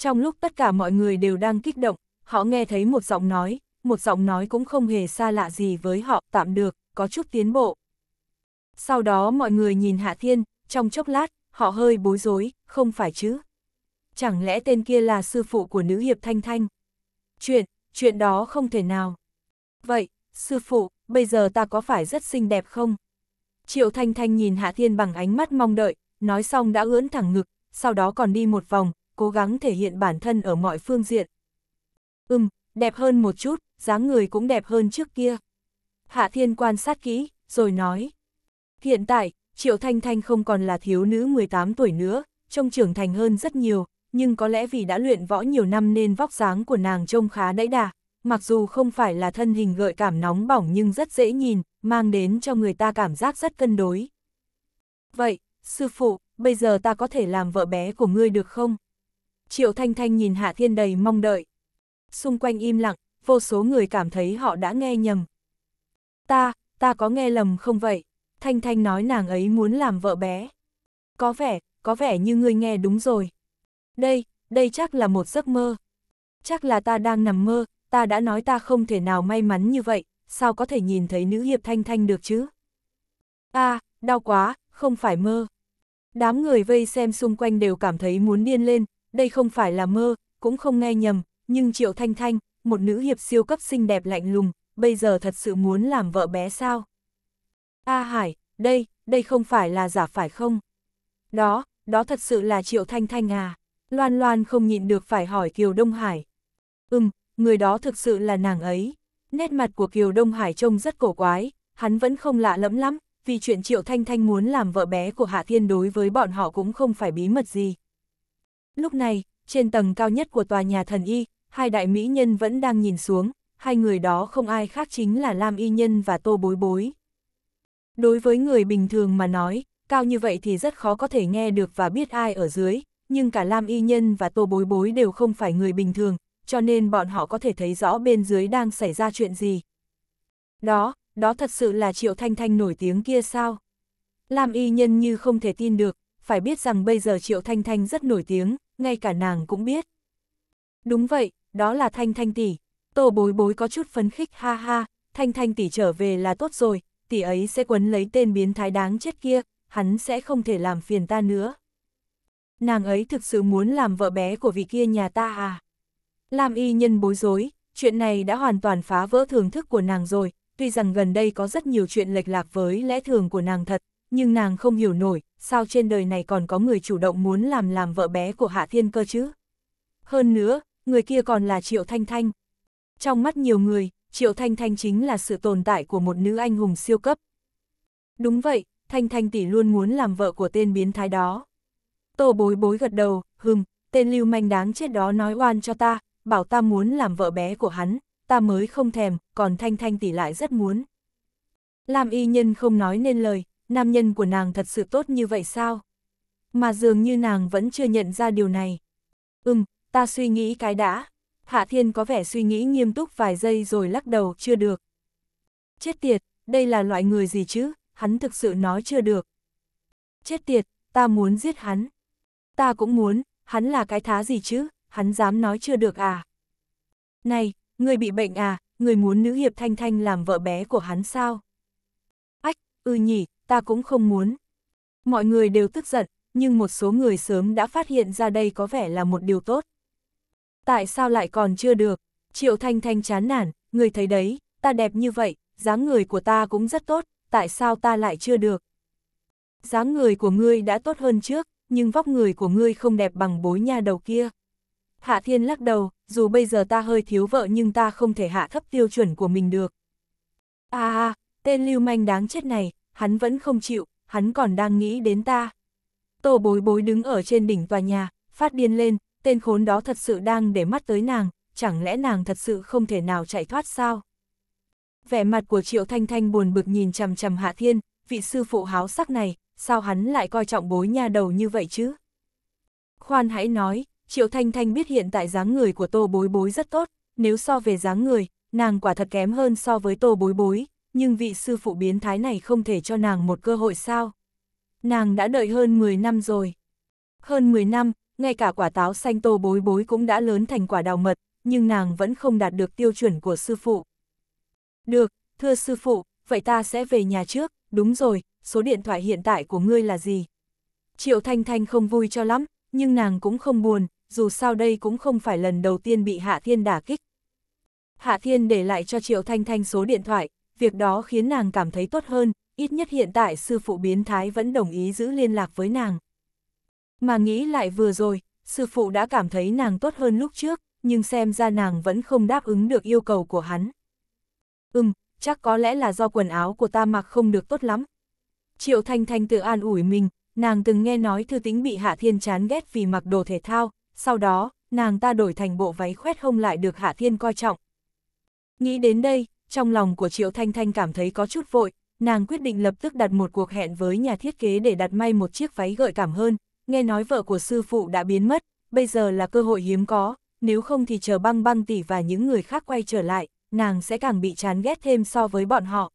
Trong lúc tất cả mọi người đều đang kích động, họ nghe thấy một giọng nói, một giọng nói cũng không hề xa lạ gì với họ, tạm được, có chút tiến bộ. Sau đó mọi người nhìn Hạ Thiên, trong chốc lát, họ hơi bối rối, không phải chứ. Chẳng lẽ tên kia là sư phụ của nữ hiệp Thanh Thanh? Chuyện, chuyện đó không thể nào. Vậy, sư phụ, bây giờ ta có phải rất xinh đẹp không? Triệu Thanh Thanh nhìn Hạ Thiên bằng ánh mắt mong đợi, nói xong đã ưỡn thẳng ngực, sau đó còn đi một vòng, cố gắng thể hiện bản thân ở mọi phương diện. Ừm, đẹp hơn một chút, dáng người cũng đẹp hơn trước kia. Hạ Thiên quan sát kỹ, rồi nói. Hiện tại, Triệu Thanh Thanh không còn là thiếu nữ 18 tuổi nữa, trông trưởng thành hơn rất nhiều, nhưng có lẽ vì đã luyện võ nhiều năm nên vóc dáng của nàng trông khá đẫy đà, mặc dù không phải là thân hình gợi cảm nóng bỏng nhưng rất dễ nhìn, mang đến cho người ta cảm giác rất cân đối. Vậy, sư phụ, bây giờ ta có thể làm vợ bé của ngươi được không? Triệu Thanh Thanh nhìn Hạ Thiên đầy mong đợi. Xung quanh im lặng, vô số người cảm thấy họ đã nghe nhầm. Ta, ta có nghe lầm không vậy? Thanh Thanh nói nàng ấy muốn làm vợ bé. Có vẻ, có vẻ như ngươi nghe đúng rồi. Đây, đây chắc là một giấc mơ. Chắc là ta đang nằm mơ, ta đã nói ta không thể nào may mắn như vậy, sao có thể nhìn thấy nữ hiệp Thanh Thanh được chứ? a đau quá, không phải mơ. Đám người vây xem xung quanh đều cảm thấy muốn điên lên, đây không phải là mơ, cũng không nghe nhầm, nhưng Triệu Thanh Thanh, một nữ hiệp siêu cấp xinh đẹp lạnh lùng, bây giờ thật sự muốn làm vợ bé sao? A Hải, đây, đây không phải là giả phải không? Đó, đó thật sự là Triệu Thanh Thanh à? Loan Loan không nhịn được phải hỏi Kiều Đông Hải. Ừm, người đó thực sự là nàng ấy. Nét mặt của Kiều Đông Hải trông rất cổ quái, hắn vẫn không lạ lẫm lắm, vì chuyện Triệu Thanh Thanh muốn làm vợ bé của Hạ Thiên đối với bọn họ cũng không phải bí mật gì. Lúc này, trên tầng cao nhất của tòa nhà thần y, hai đại mỹ nhân vẫn đang nhìn xuống, hai người đó không ai khác chính là Lam Y Nhân và Tô Bối Bối. Đối với người bình thường mà nói, cao như vậy thì rất khó có thể nghe được và biết ai ở dưới, nhưng cả Lam Y Nhân và Tô Bối Bối đều không phải người bình thường, cho nên bọn họ có thể thấy rõ bên dưới đang xảy ra chuyện gì. Đó, đó thật sự là Triệu Thanh Thanh nổi tiếng kia sao? Lam Y Nhân như không thể tin được, phải biết rằng bây giờ Triệu Thanh Thanh rất nổi tiếng, ngay cả nàng cũng biết. Đúng vậy, đó là Thanh Thanh tỷ. Tô bối bối có chút phấn khích ha ha, Thanh Thanh tỷ trở về là tốt rồi, tỷ ấy sẽ quấn lấy tên biến thái đáng chết kia, hắn sẽ không thể làm phiền ta nữa. Nàng ấy thực sự muốn làm vợ bé của vị kia nhà ta à? Lam y nhân bối rối, chuyện này đã hoàn toàn phá vỡ thưởng thức của nàng rồi, tuy rằng gần đây có rất nhiều chuyện lệch lạc với lẽ thường của nàng thật, nhưng nàng không hiểu nổi, sao trên đời này còn có người chủ động muốn làm làm vợ bé của Hạ Thiên cơ chứ? Hơn nữa, người kia còn là Triệu Thanh Thanh. Trong mắt nhiều người, Triệu Thanh Thanh chính là sự tồn tại của một nữ anh hùng siêu cấp. Đúng vậy, Thanh Thanh tỷ luôn muốn làm vợ của tên biến thái đó. Tô bối bối gật đầu, hừm, tên lưu manh đáng chết đó nói oan cho ta, bảo ta muốn làm vợ bé của hắn, ta mới không thèm, còn Thanh Thanh tỷ lại rất muốn. Lam y nhân không nói nên lời, nam nhân của nàng thật sự tốt như vậy sao? Mà dường như nàng vẫn chưa nhận ra điều này. Ừm, ta suy nghĩ cái đã. Hạ Thiên có vẻ suy nghĩ nghiêm túc vài giây rồi lắc đầu, chưa được. Chết tiệt, đây là loại người gì chứ, hắn thực sự nói chưa được. Chết tiệt, ta muốn giết hắn. Ta cũng muốn, hắn là cái thá gì chứ, hắn dám nói chưa được à. Này, người bị bệnh à, người muốn nữ hiệp Thanh Thanh làm vợ bé của hắn sao? Ách, ư nhỉ, ta cũng không muốn. Mọi người đều tức giận, nhưng một số người sớm đã phát hiện ra đây có vẻ là một điều tốt. Tại sao lại còn chưa được? Triệu Thanh Thanh chán nản, người thấy đấy, ta đẹp như vậy, dáng người của ta cũng rất tốt, tại sao ta lại chưa được? Dáng người của ngươi đã tốt hơn trước, nhưng vóc người của ngươi không đẹp bằng bối nha đầu kia. Hạ Thiên lắc đầu, dù bây giờ ta hơi thiếu vợ nhưng ta không thể hạ thấp tiêu chuẩn của mình được. À, tên lưu manh đáng chết này, hắn vẫn không chịu, hắn còn đang nghĩ đến ta. Tô bối bối đứng ở trên đỉnh tòa nhà, phát điên lên, tên khốn đó thật sự đang để mắt tới nàng, chẳng lẽ nàng thật sự không thể nào chạy thoát sao? Vẻ mặt của Triệu Thanh Thanh buồn bực nhìn chằm chằm Hạ Thiên, vị sư phụ háo sắc này, sao hắn lại coi trọng bối nha đầu như vậy chứ? Khoan hãy nói, Triệu Thanh Thanh biết hiện tại dáng người của tô bối bối rất tốt, nếu so về dáng người, nàng quả thật kém hơn so với tô bối bối, nhưng vị sư phụ biến thái này không thể cho nàng một cơ hội sao. Nàng đã đợi hơn 10 năm rồi. Hơn 10 năm, ngay cả quả táo xanh tô bối bối cũng đã lớn thành quả đào mật, nhưng nàng vẫn không đạt được tiêu chuẩn của sư phụ. Được, thưa sư phụ, vậy ta sẽ về nhà trước, đúng rồi, số điện thoại hiện tại của ngươi là gì? Triệu Thanh Thanh không vui cho lắm, nhưng nàng cũng không buồn, dù sao đây cũng không phải lần đầu tiên bị Hạ Thiên đả kích. Hạ Thiên để lại cho Triệu Thanh Thanh số điện thoại, việc đó khiến nàng cảm thấy tốt hơn, ít nhất hiện tại sư phụ biến thái vẫn đồng ý giữ liên lạc với nàng. Mà nghĩ lại vừa rồi, sư phụ đã cảm thấy nàng tốt hơn lúc trước, nhưng xem ra nàng vẫn không đáp ứng được yêu cầu của hắn. Ừm, chắc có lẽ là do quần áo của ta mặc không được tốt lắm. Triệu Thanh Thanh tự an ủi mình, nàng từng nghe nói thư tính bị Hạ Thiên chán ghét vì mặc đồ thể thao, sau đó, nàng ta đổi thành bộ váy khoét hông lại được Hạ Thiên coi trọng. Nghĩ đến đây, trong lòng của Triệu Thanh Thanh cảm thấy có chút vội, nàng quyết định lập tức đặt một cuộc hẹn với nhà thiết kế để đặt may một chiếc váy gợi cảm hơn, nghe nói vợ của sư phụ đã biến mất, bây giờ là cơ hội hiếm có, nếu không thì chờ băng băng tỷ và những người khác quay trở lại, nàng sẽ càng bị chán ghét thêm so với bọn họ.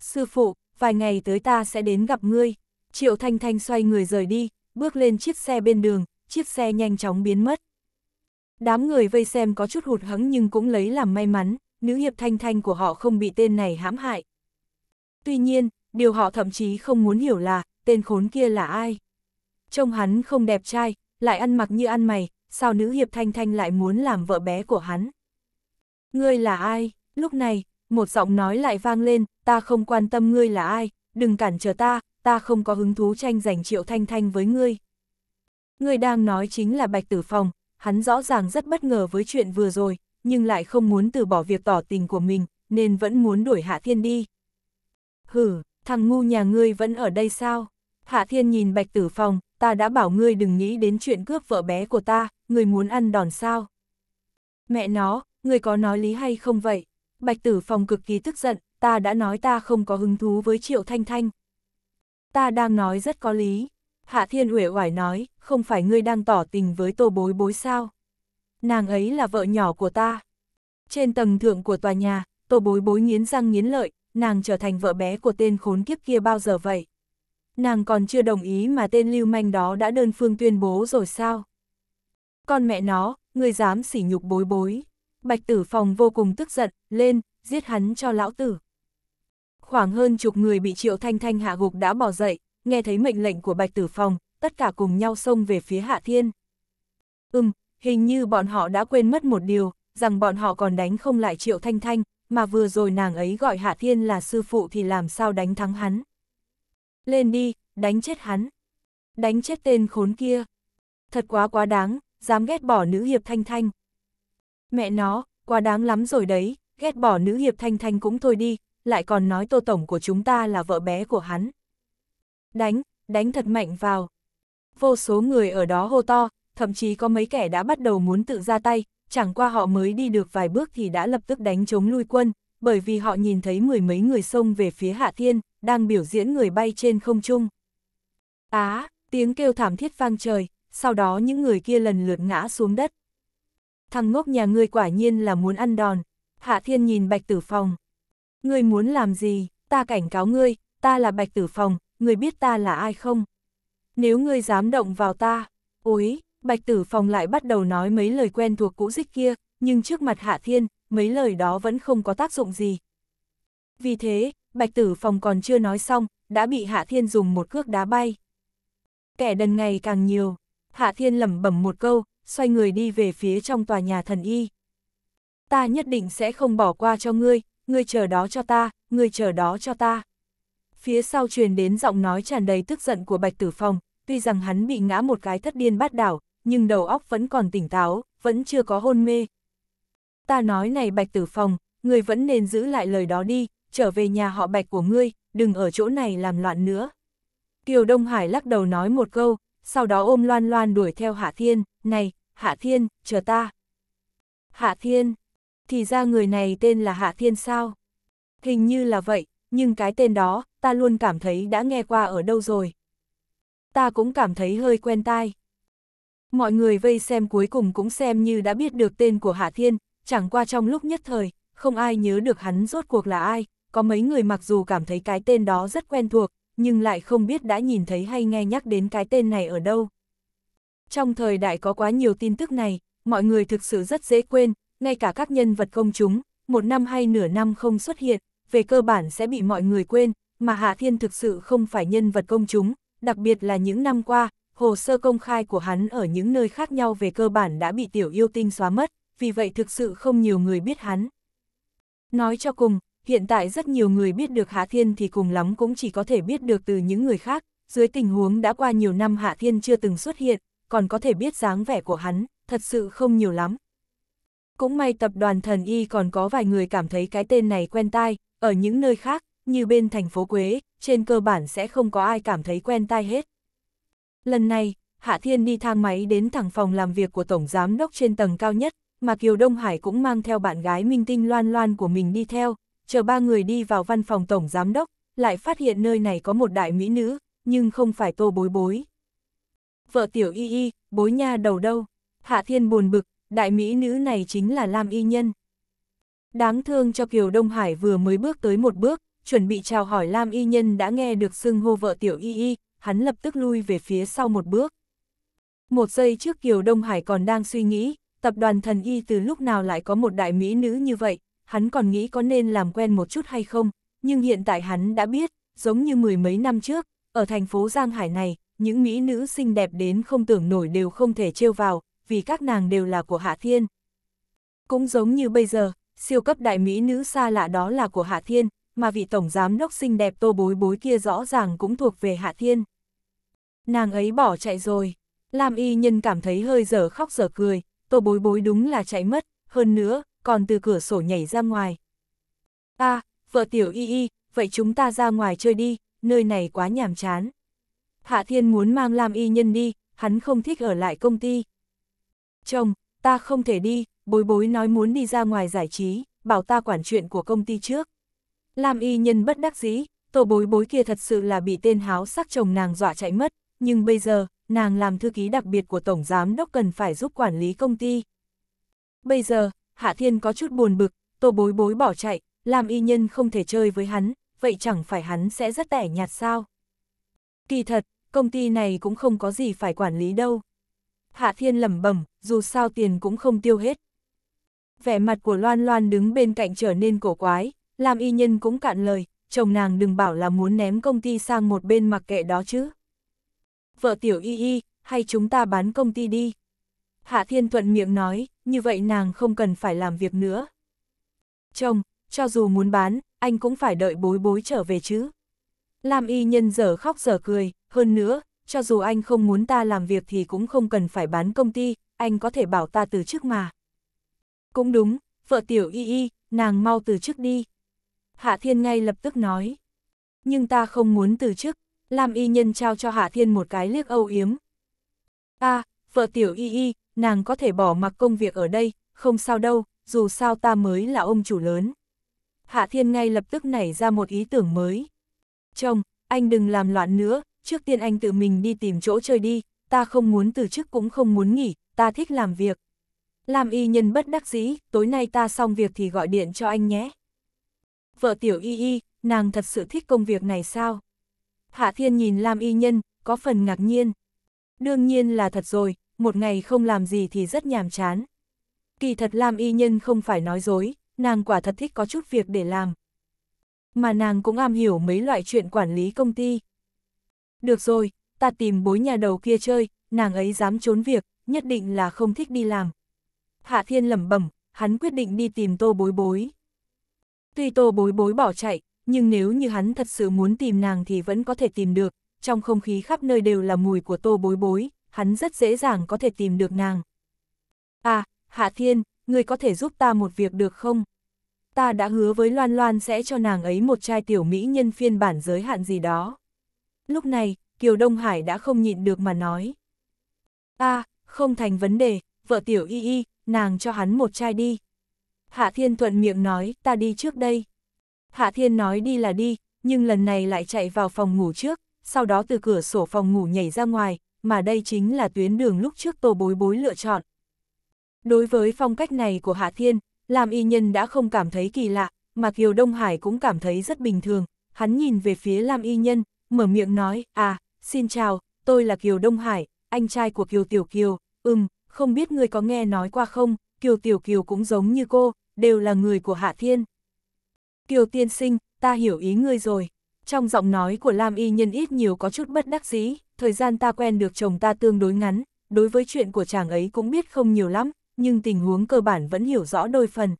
Sư phụ, vài ngày tới ta sẽ đến gặp ngươi. Triệu Thanh Thanh xoay người rời đi, bước lên chiếc xe bên đường, chiếc xe nhanh chóng biến mất. Đám người vây xem có chút hụt hẫng nhưng cũng lấy làm may mắn, nữ hiệp thanh thanh của họ không bị tên này hãm hại. Tuy nhiên, điều họ thậm chí không muốn hiểu là, tên khốn kia là ai. Trông hắn không đẹp trai, lại ăn mặc như ăn mày, sao nữ hiệp thanh thanh lại muốn làm vợ bé của hắn. Ngươi là ai? Lúc này, một giọng nói lại vang lên, ta không quan tâm ngươi là ai, đừng cản trở ta, ta không có hứng thú tranh giành triệu thanh thanh với ngươi. Ngươi đang nói chính là Bạch Tử Phòng, hắn rõ ràng rất bất ngờ với chuyện vừa rồi, nhưng lại không muốn từ bỏ việc tỏ tình của mình, nên vẫn muốn đuổi Hạ Thiên đi. Hừ, thằng ngu nhà ngươi vẫn ở đây sao? Hạ Thiên nhìn Bạch Tử Phòng, ta đã bảo ngươi đừng nghĩ đến chuyện cướp vợ bé của ta, ngươi muốn ăn đòn sao? Mẹ nó, ngươi có nói lý hay không vậy? Bạch Tử Phòng cực kỳ tức giận, ta đã nói ta không có hứng thú với Triệu Thanh Thanh. Ta đang nói rất có lý. Hạ Thiên uể oải nói, không phải ngươi đang tỏ tình với tô bối bối sao? nàng ấy là vợ nhỏ của ta. Trên tầng thượng của tòa nhà, tổ bối bối nghiến răng nghiến lợi, nàng trở thành vợ bé của tên khốn kiếp kia bao giờ vậy? Nàng còn chưa đồng ý mà tên lưu manh đó đã đơn phương tuyên bố rồi sao? Con mẹ nó, người dám sỉ nhục bối bối. Bạch tử phòng vô cùng tức giận, lên, giết hắn cho lão tử. Khoảng hơn chục người bị triệu thanh thanh hạ gục đã bỏ dậy, nghe thấy mệnh lệnh của bạch tử phòng, tất cả cùng nhau xông về phía hạ thiên. Ừm, hình như bọn họ đã quên mất một điều, rằng bọn họ còn đánh không lại Triệu Thanh Thanh, mà vừa rồi nàng ấy gọi Hạ Thiên là sư phụ thì làm sao đánh thắng hắn. Lên đi, đánh chết hắn. Đánh chết tên khốn kia. Thật quá quá đáng, dám ghét bỏ nữ hiệp Thanh Thanh. Mẹ nó, quá đáng lắm rồi đấy, ghét bỏ nữ hiệp Thanh Thanh cũng thôi đi, lại còn nói tô tổng của chúng ta là vợ bé của hắn. Đánh, đánh thật mạnh vào. Vô số người ở đó hô to, thậm chí có mấy kẻ đã bắt đầu muốn tự ra tay, chẳng qua họ mới đi được vài bước thì đã lập tức đánh chống lui quân, bởi vì họ nhìn thấy mười mấy người xông về phía Hạ Thiên, đang biểu diễn người bay trên không trung. Á, à, tiếng kêu thảm thiết vang trời, sau đó những người kia lần lượt ngã xuống đất. Thằng ngốc nhà ngươi quả nhiên là muốn ăn đòn, Hạ Thiên nhìn Bạch Tử Phòng. Ngươi muốn làm gì, ta cảnh cáo ngươi, ta là Bạch Tử Phòng, ngươi biết ta là ai không? Nếu ngươi dám động vào ta, ối, Bạch Tử Phòng lại bắt đầu nói mấy lời quen thuộc cũ dích kia, nhưng trước mặt Hạ Thiên, mấy lời đó vẫn không có tác dụng gì. Vì thế, Bạch Tử Phòng còn chưa nói xong, đã bị Hạ Thiên dùng một cước đá bay. Kẻ đần ngày càng nhiều, Hạ Thiên lẩm bẩm một câu, xoay người đi về phía trong tòa nhà thần y. Ta nhất định sẽ không bỏ qua cho ngươi, ngươi chờ đó cho ta, ngươi chờ đó cho ta. Phía sau truyền đến giọng nói tràn đầy tức giận của Bạch Tử Phong, tuy rằng hắn bị ngã một cái thất điên bát đảo, nhưng đầu óc vẫn còn tỉnh táo, vẫn chưa có hôn mê. Ta nói này bạch tử phòng, người vẫn nên giữ lại lời đó đi, trở về nhà họ bạch của ngươi, đừng ở chỗ này làm loạn nữa. Kiều Đông Hải lắc đầu nói một câu, sau đó ôm loan loan đuổi theo Hạ Thiên, này, Hạ Thiên, chờ ta. Hạ Thiên, thì ra người này tên là Hạ Thiên sao? Hình như là vậy, nhưng cái tên đó, ta luôn cảm thấy đã nghe qua ở đâu rồi. Ta cũng cảm thấy hơi quen tai. Mọi người vây xem cuối cùng cũng xem như đã biết được tên của Hạ Thiên, chẳng qua trong lúc nhất thời, không ai nhớ được hắn rốt cuộc là ai, có mấy người mặc dù cảm thấy cái tên đó rất quen thuộc, nhưng lại không biết đã nhìn thấy hay nghe nhắc đến cái tên này ở đâu. Trong thời đại có quá nhiều tin tức này, mọi người thực sự rất dễ quên, ngay cả các nhân vật công chúng, một năm hay nửa năm không xuất hiện, về cơ bản sẽ bị mọi người quên, mà Hạ Thiên thực sự không phải nhân vật công chúng, đặc biệt là những năm qua, hồ sơ công khai của hắn ở những nơi khác nhau về cơ bản đã bị tiểu yêu tinh xóa mất, vì vậy thực sự không nhiều người biết hắn. Nói cho cùng, hiện tại rất nhiều người biết được Hạ Thiên thì cùng lắm cũng chỉ có thể biết được từ những người khác, dưới tình huống đã qua nhiều năm Hạ Thiên chưa từng xuất hiện, còn có thể biết dáng vẻ của hắn, thật sự không nhiều lắm. Cũng may tập đoàn thần y còn có vài người cảm thấy cái tên này quen tai, ở những nơi khác, như bên thành phố Quế, trên cơ bản sẽ không có ai cảm thấy quen tai hết. Lần này, Hạ Thiên đi thang máy đến thẳng phòng làm việc của Tổng Giám Đốc trên tầng cao nhất, mà Kiều Đông Hải cũng mang theo bạn gái minh tinh loan loan của mình đi theo, chờ ba người đi vào văn phòng Tổng Giám Đốc, lại phát hiện nơi này có một đại mỹ nữ, nhưng không phải tô bối bối. Vợ tiểu y y, bối nha đầu đâu, Hạ Thiên buồn bực, đại mỹ nữ này chính là Lam Y Nhân. Đáng thương cho Kiều Đông Hải vừa mới bước tới một bước, chuẩn bị chào hỏi Lam Y Nhân đã nghe được xưng hô vợ tiểu y y, hắn lập tức lui về phía sau một bước. Một giây trước Kiều Đông Hải còn đang suy nghĩ, tập đoàn thần y từ lúc nào lại có một đại mỹ nữ như vậy, hắn còn nghĩ có nên làm quen một chút hay không, nhưng hiện tại hắn đã biết, giống như mười mấy năm trước, ở thành phố Giang Hải này, những mỹ nữ xinh đẹp đến không tưởng nổi đều không thể trêu vào, vì các nàng đều là của Hạ Thiên. Cũng giống như bây giờ, siêu cấp đại mỹ nữ xa lạ đó là của Hạ Thiên, mà vị tổng giám đốc xinh đẹp tô bối bối kia rõ ràng cũng thuộc về Hạ Thiên. Nàng ấy bỏ chạy rồi, Lam y nhân cảm thấy hơi dở khóc dở cười, tô bối bối đúng là chạy mất, hơn nữa, còn từ cửa sổ nhảy ra ngoài. a à, vợ tiểu y y, vậy chúng ta ra ngoài chơi đi, nơi này quá nhàm chán. Hạ Thiên muốn mang Lam Y Nhân đi, hắn không thích ở lại công ty. Chồng, ta không thể đi, bối bối nói muốn đi ra ngoài giải trí, bảo ta quản chuyện của công ty trước. Làm y nhân bất đắc dĩ, tổ bối bối kia thật sự là bị tên háo sắc chồng nàng dọa chạy mất, nhưng bây giờ, nàng làm thư ký đặc biệt của Tổng Giám Đốc cần phải giúp quản lý công ty. Bây giờ, Hạ Thiên có chút buồn bực, tổ bối bối bỏ chạy, làm y nhân không thể chơi với hắn, vậy chẳng phải hắn sẽ rất tẻ nhạt sao? Kỳ thật, công ty này cũng không có gì phải quản lý đâu. Hạ Thiên lẩm bẩm, dù sao tiền cũng không tiêu hết. Vẻ mặt của Loan Loan đứng bên cạnh trở nên cổ quái, Lam y nhân cũng cạn lời, chồng nàng đừng bảo là muốn ném công ty sang một bên mặc kệ đó chứ. Vợ tiểu y y, hay chúng ta bán công ty đi. Hạ Thiên Thuận miệng nói, như vậy nàng không cần phải làm việc nữa. Chồng, cho dù muốn bán, anh cũng phải đợi bối bối trở về chứ. Lam y nhân dở khóc dở cười, hơn nữa, cho dù anh không muốn ta làm việc thì cũng không cần phải bán công ty, anh có thể bảo ta từ chức mà. Cũng đúng, vợ tiểu y y, nàng mau từ chức đi. Hạ Thiên ngay lập tức nói. Nhưng ta không muốn từ chức, làm y nhân trao cho Hạ Thiên một cái liếc âu yếm. a à, vợ tiểu y y, nàng có thể bỏ mặc công việc ở đây, không sao đâu, dù sao ta mới là ông chủ lớn. Hạ Thiên ngay lập tức nảy ra một ý tưởng mới. Chồng, anh đừng làm loạn nữa, trước tiên anh tự mình đi tìm chỗ chơi đi, ta không muốn từ chức cũng không muốn nghỉ, ta thích làm việc. Làm y nhân bất đắc dĩ, tối nay ta xong việc thì gọi điện cho anh nhé vợ tiểu y y, nàng thật sự thích công việc này sao? Hạ thiên nhìn Lam y nhân, có phần ngạc nhiên. Đương nhiên là thật rồi, một ngày không làm gì thì rất nhàm chán. Kỳ thật Lam y nhân không phải nói dối, nàng quả thật thích có chút việc để làm. Mà nàng cũng am hiểu mấy loại chuyện quản lý công ty. Được rồi, ta tìm bối nhà đầu kia chơi, nàng ấy dám trốn việc, nhất định là không thích đi làm. Hạ Thiên lẩm bẩm, hắn quyết định đi tìm tô bối bối. Tuy tô bối bối bỏ chạy, nhưng nếu như hắn thật sự muốn tìm nàng thì vẫn có thể tìm được, trong không khí khắp nơi đều là mùi của tô bối bối, hắn rất dễ dàng có thể tìm được nàng. À, Hạ Thiên, người có thể giúp ta một việc được không? Ta đã hứa với Loan Loan sẽ cho nàng ấy một chai tiểu mỹ nhân phiên bản giới hạn gì đó. Lúc này, Kiều Đông Hải đã không nhịn được mà nói. à, không thành vấn đề, vợ tiểu y y, nàng cho hắn một chai đi. Hạ Thiên thuận miệng nói, ta đi trước đây. Hạ Thiên nói đi là đi, nhưng lần này lại chạy vào phòng ngủ trước, sau đó từ cửa sổ phòng ngủ nhảy ra ngoài, mà đây chính là tuyến đường lúc trước tô bối bối lựa chọn. Đối với phong cách này của Hạ Thiên, làm y nhân đã không cảm thấy kỳ lạ, mà Kiều Đông Hải cũng cảm thấy rất bình thường. Hắn nhìn về phía Lam Y Nhân, mở miệng nói, à, xin chào, tôi là Kiều Đông Hải, anh trai của Kiều Tiểu Kiều, ừm, không biết người có nghe nói qua không, Kiều Tiểu Kiều cũng giống như cô, đều là người của Hạ Thiên. Kiều tiên sinh, ta hiểu ý ngươi rồi. Trong giọng nói của Lam Y Nhân ít nhiều có chút bất đắc dĩ, thời gian ta quen được chồng ta tương đối ngắn, đối với chuyện của chàng ấy cũng biết không nhiều lắm, nhưng tình huống cơ bản vẫn hiểu rõ đôi phần.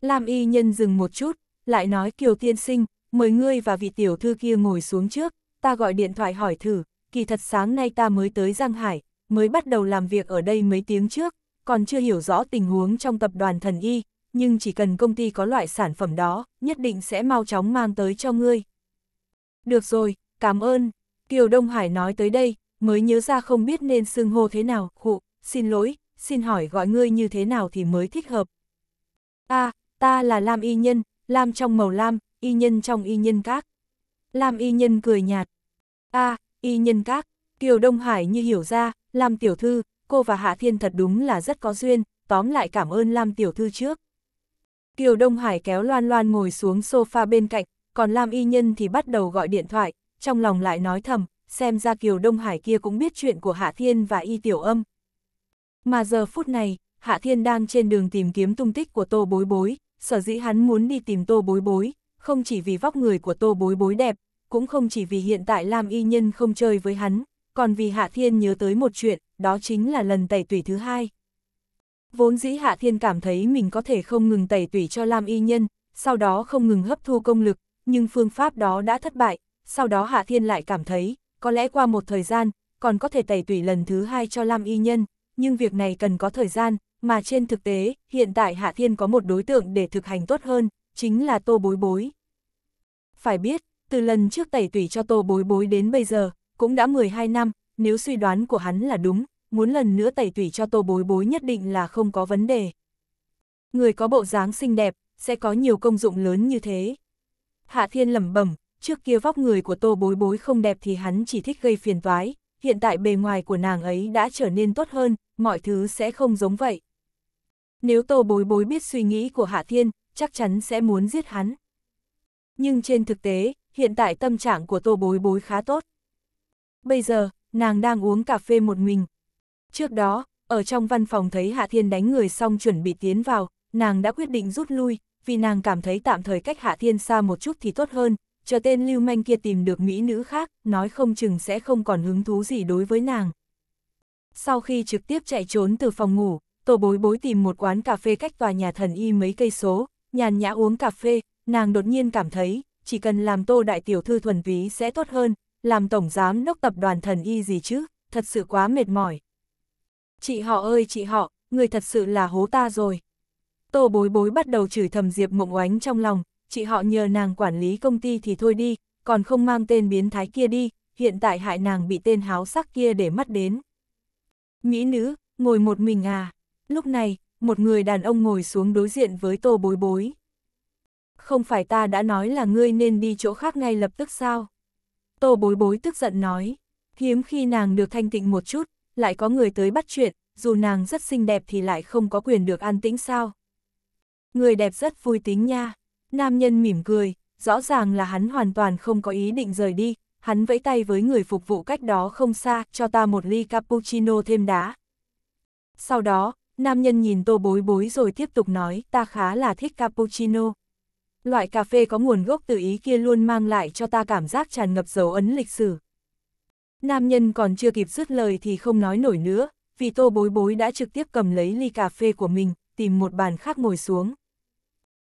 Lam Y Nhân dừng một chút, lại nói Kiều tiên sinh, mời ngươi và vị tiểu thư kia ngồi xuống trước, ta gọi điện thoại hỏi thử, kỳ thật sáng nay ta mới tới Giang Hải, mới bắt đầu làm việc ở đây mấy tiếng trước, còn chưa hiểu rõ tình huống trong tập đoàn thần y, nhưng chỉ cần công ty có loại sản phẩm đó, nhất định sẽ mau chóng mang tới cho ngươi. Được rồi, cảm ơn. Kiều Đông Hải nói tới đây, mới nhớ ra không biết nên xưng hô thế nào, khụ, xin lỗi, xin hỏi gọi ngươi như thế nào thì mới thích hợp. a à, ta là Lam Y Nhân, Lam trong màu lam, Y Nhân trong Y Nhân Các. Lam Y Nhân cười nhạt. a à, Y Nhân Các, Kiều Đông Hải như hiểu ra, Lam Tiểu Thư, cô và Hạ Thiên thật đúng là rất có duyên, tóm lại cảm ơn Lam Tiểu Thư trước. Kiều Đông Hải kéo Loan Loan ngồi xuống sofa bên cạnh, còn Lam Y Nhân thì bắt đầu gọi điện thoại, trong lòng lại nói thầm, xem ra Kiều Đông Hải kia cũng biết chuyện của Hạ Thiên và Y Tiểu Âm. Mà giờ phút này, Hạ Thiên đang trên đường tìm kiếm tung tích của Tô Bối Bối, sở dĩ hắn muốn đi tìm Tô Bối Bối, không chỉ vì vóc người của Tô Bối Bối đẹp, cũng không chỉ vì hiện tại Lam Y Nhân không chơi với hắn, còn vì Hạ Thiên nhớ tới một chuyện, đó chính là lần tẩy tủy thứ hai. Vốn dĩ Hạ Thiên cảm thấy mình có thể không ngừng tẩy tủy cho Lam Y Nhân, sau đó không ngừng hấp thu công lực, nhưng phương pháp đó đã thất bại, sau đó Hạ Thiên lại cảm thấy, có lẽ qua một thời gian, còn có thể tẩy tủy lần thứ hai cho Lam Y Nhân, nhưng việc này cần có thời gian, mà trên thực tế, hiện tại Hạ Thiên có một đối tượng để thực hành tốt hơn, chính là Tô Bối Bối. Phải biết, từ lần trước tẩy tủy cho Tô Bối Bối đến bây giờ, cũng đã 12 năm, nếu suy đoán của hắn là đúng, muốn lần nữa tẩy tủy cho tô bối bối nhất định là không có vấn đề. Người có bộ dáng xinh đẹp, sẽ có nhiều công dụng lớn như thế. Hạ Thiên lẩm bẩm, trước kia vóc người của tô bối bối không đẹp thì hắn chỉ thích gây phiền toái, hiện tại bề ngoài của nàng ấy đã trở nên tốt hơn, mọi thứ sẽ không giống vậy. Nếu tô bối bối biết suy nghĩ của Hạ Thiên, chắc chắn sẽ muốn giết hắn. Nhưng trên thực tế, hiện tại tâm trạng của tô bối bối khá tốt. Bây giờ, nàng đang uống cà phê một mình, Trước đó, ở trong văn phòng thấy Hạ Thiên đánh người xong chuẩn bị tiến vào, nàng đã quyết định rút lui, vì nàng cảm thấy tạm thời cách Hạ Thiên xa một chút thì tốt hơn, chờ tên lưu manh kia tìm được mỹ nữ khác, nói không chừng sẽ không còn hứng thú gì đối với nàng. Sau khi trực tiếp chạy trốn từ phòng ngủ, tổ bối bối tìm một quán cà phê cách tòa nhà thần y mấy cây số, nhàn nhã uống cà phê, nàng đột nhiên cảm thấy, chỉ cần làm tô đại tiểu thư thuần ví sẽ tốt hơn, làm tổng giám đốc tập đoàn thần y gì chứ, thật sự quá mệt mỏi, chị họ ơi chị họ, người thật sự là hố ta rồi. Tô bối bối bắt đầu chửi thầm Diệp Mộng Oánh trong lòng, chị họ nhờ nàng quản lý công ty thì thôi đi, còn không mang tên biến thái kia đi, hiện tại hại nàng bị tên háo sắc kia để mắt đến. Mỹ nữ, ngồi một mình à? Lúc này, một người đàn ông ngồi xuống đối diện với tô bối bối. Không phải ta đã nói là ngươi nên đi chỗ khác ngay lập tức sao? Tô bối bối tức giận nói, hiếm khi nàng được thanh tịnh một chút, lại có người tới bắt chuyện, dù nàng rất xinh đẹp thì lại không có quyền được an tĩnh sao. Người đẹp rất vui tính nha, nam nhân mỉm cười, rõ ràng là hắn hoàn toàn không có ý định rời đi, hắn vẫy tay với người phục vụ cách đó không xa, cho ta một ly cappuccino thêm đá. Sau đó, nam nhân nhìn tô bối bối rồi tiếp tục nói, ta khá là thích cappuccino. Loại cà phê có nguồn gốc từ ý kia luôn mang lại cho ta cảm giác tràn ngập dấu ấn lịch sử. Nam nhân còn chưa kịp dứt lời thì không nói nổi nữa, vì tô bối bối đã trực tiếp cầm lấy ly cà phê của mình, tìm một bàn khác ngồi xuống.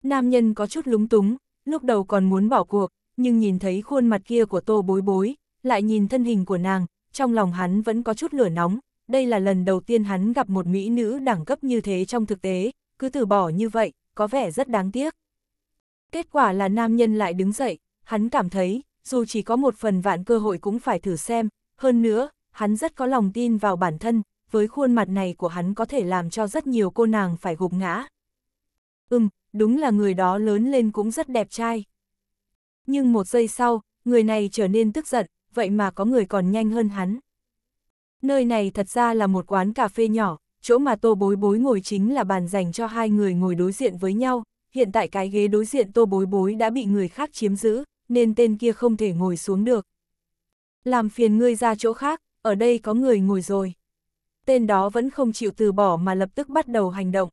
Nam nhân có chút lúng túng, lúc đầu còn muốn bỏ cuộc, nhưng nhìn thấy khuôn mặt kia của tô bối bối, lại nhìn thân hình của nàng, trong lòng hắn vẫn có chút lửa nóng, đây là lần đầu tiên hắn gặp một mỹ nữ đẳng cấp như thế trong thực tế, cứ từ bỏ như vậy, có vẻ rất đáng tiếc. Kết quả là nam nhân lại đứng dậy, hắn cảm thấy, dù chỉ có một phần vạn cơ hội cũng phải thử xem, hơn nữa, hắn rất có lòng tin vào bản thân, với khuôn mặt này của hắn có thể làm cho rất nhiều cô nàng phải gục ngã. Ừm, đúng là người đó lớn lên cũng rất đẹp trai. Nhưng một giây sau, người này trở nên tức giận, vậy mà có người còn nhanh hơn hắn. Nơi này thật ra là một quán cà phê nhỏ, chỗ mà tô bối bối ngồi chính là bàn dành cho hai người ngồi đối diện với nhau. Hiện tại cái ghế đối diện tô bối bối đã bị người khác chiếm giữ, nên tên kia không thể ngồi xuống được, làm phiền ngươi ra chỗ khác, ở đây có người ngồi rồi. Tên đó vẫn không chịu từ bỏ mà lập tức bắt đầu hành động.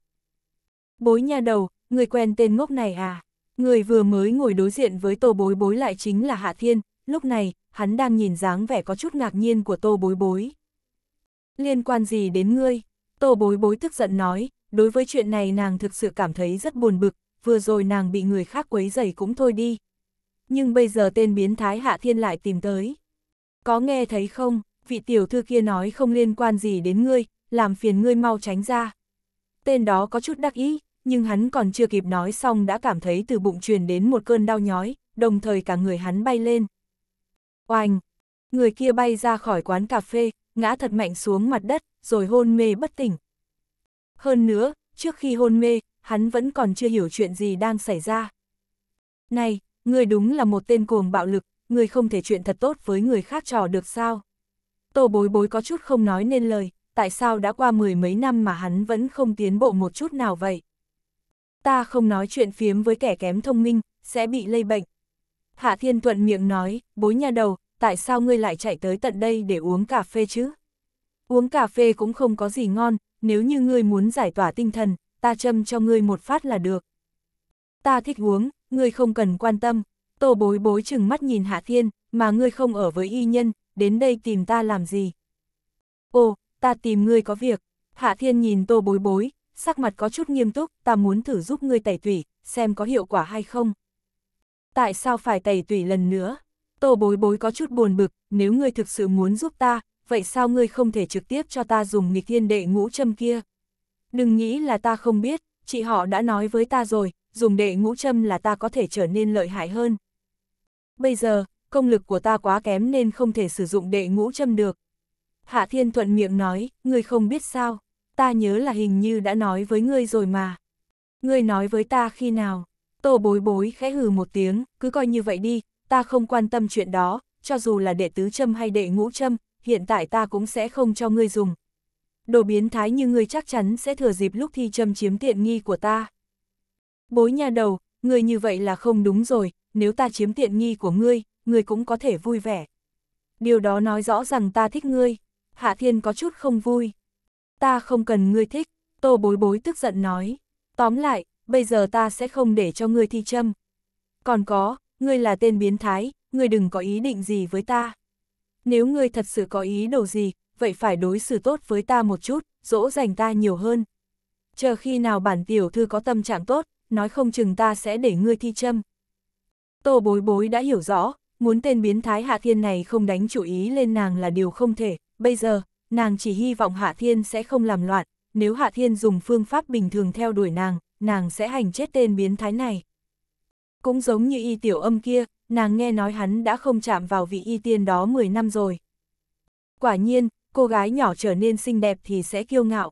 Bối nhà đầu, người quen tên ngốc này à? Người vừa mới ngồi đối diện với tô bối bối lại chính là Hạ Thiên, lúc này, hắn đang nhìn dáng vẻ có chút ngạc nhiên của tô bối bối. Liên quan gì đến ngươi? Tô bối bối tức giận nói, đối với chuyện này nàng thực sự cảm thấy rất buồn bực, vừa rồi nàng bị người khác quấy rầy cũng thôi đi. Nhưng bây giờ tên biến thái Hạ Thiên lại tìm tới có nghe thấy không, vị tiểu thư kia nói không liên quan gì đến ngươi, làm phiền ngươi mau tránh ra. Tên đó có chút đắc ý, nhưng hắn còn chưa kịp nói xong đã cảm thấy từ bụng truyền đến một cơn đau nhói, đồng thời cả người hắn bay lên. Oanh! Người kia bay ra khỏi quán cà phê, ngã thật mạnh xuống mặt đất, rồi hôn mê bất tỉnh. Hơn nữa, trước khi hôn mê, hắn vẫn còn chưa hiểu chuyện gì đang xảy ra. Này, người đúng là một tên cuồng bạo lực, người không thể chuyện thật tốt với người khác trò được sao. Tô bối bối có chút không nói nên lời, tại sao đã qua mười mấy năm mà hắn vẫn không tiến bộ một chút nào vậy. Ta không nói chuyện phiếm với kẻ kém thông minh, sẽ bị lây bệnh. Hạ Thiên Thuận miệng nói, bối nhà đầu, tại sao ngươi lại chạy tới tận đây để uống cà phê chứ? Uống cà phê cũng không có gì ngon, nếu như ngươi muốn giải tỏa tinh thần, ta châm cho ngươi một phát là được. Ta thích uống, ngươi không cần quan tâm, Tô bối bối chừng mắt nhìn Hạ Thiên, mà ngươi không ở với y nhân, đến đây tìm ta làm gì? Ồ, ta tìm ngươi có việc. Hạ Thiên nhìn tô bối bối, sắc mặt có chút nghiêm túc, ta muốn thử giúp ngươi tẩy tủy, xem có hiệu quả hay không. Tại sao phải tẩy tủy lần nữa? Tô bối bối có chút buồn bực, nếu ngươi thực sự muốn giúp ta, vậy sao ngươi không thể trực tiếp cho ta dùng nghịch thiên đệ ngũ châm kia? Đừng nghĩ là ta không biết, chị họ đã nói với ta rồi, dùng đệ ngũ châm là ta có thể trở nên lợi hại hơn. Bây giờ, công lực của ta quá kém nên không thể sử dụng đệ ngũ châm được. Hạ Thiên Thuận miệng nói, ngươi không biết sao, ta nhớ là hình như đã nói với ngươi rồi mà. Ngươi nói với ta khi nào? Tô bối bối khẽ hừ một tiếng, cứ coi như vậy đi, ta không quan tâm chuyện đó, cho dù là đệ tứ châm hay đệ ngũ châm, hiện tại ta cũng sẽ không cho ngươi dùng. Đồ biến thái như ngươi chắc chắn sẽ thừa dịp lúc thi châm chiếm tiện nghi của ta. Bối nhà đầu, Ngươi như vậy là không đúng rồi, nếu ta chiếm tiện nghi của ngươi, ngươi cũng có thể vui vẻ. Điều đó nói rõ rằng ta thích ngươi. Hạ Thiên có chút không vui. Ta không cần ngươi thích, Tô Bối Bối tức giận nói. Tóm lại, bây giờ ta sẽ không để cho ngươi thi châm. Còn có, ngươi là tên biến thái, ngươi đừng có ý định gì với ta. Nếu ngươi thật sự có ý đồ gì, vậy phải đối xử tốt với ta một chút, dỗ dành ta nhiều hơn. Chờ khi nào bản tiểu thư có tâm trạng tốt, nói không chừng ta sẽ để ngươi thi châm. Tô bối bối đã hiểu rõ, muốn tên biến thái Hạ Thiên này không đánh chủ ý lên nàng là điều không thể, bây giờ, nàng chỉ hy vọng Hạ Thiên sẽ không làm loạn, nếu Hạ Thiên dùng phương pháp bình thường theo đuổi nàng, nàng sẽ hành chết tên biến thái này. Cũng giống như y tiểu âm kia, nàng nghe nói hắn đã không chạm vào vị y tiên đó 10 năm rồi. Quả nhiên, cô gái nhỏ trở nên xinh đẹp thì sẽ kiêu ngạo,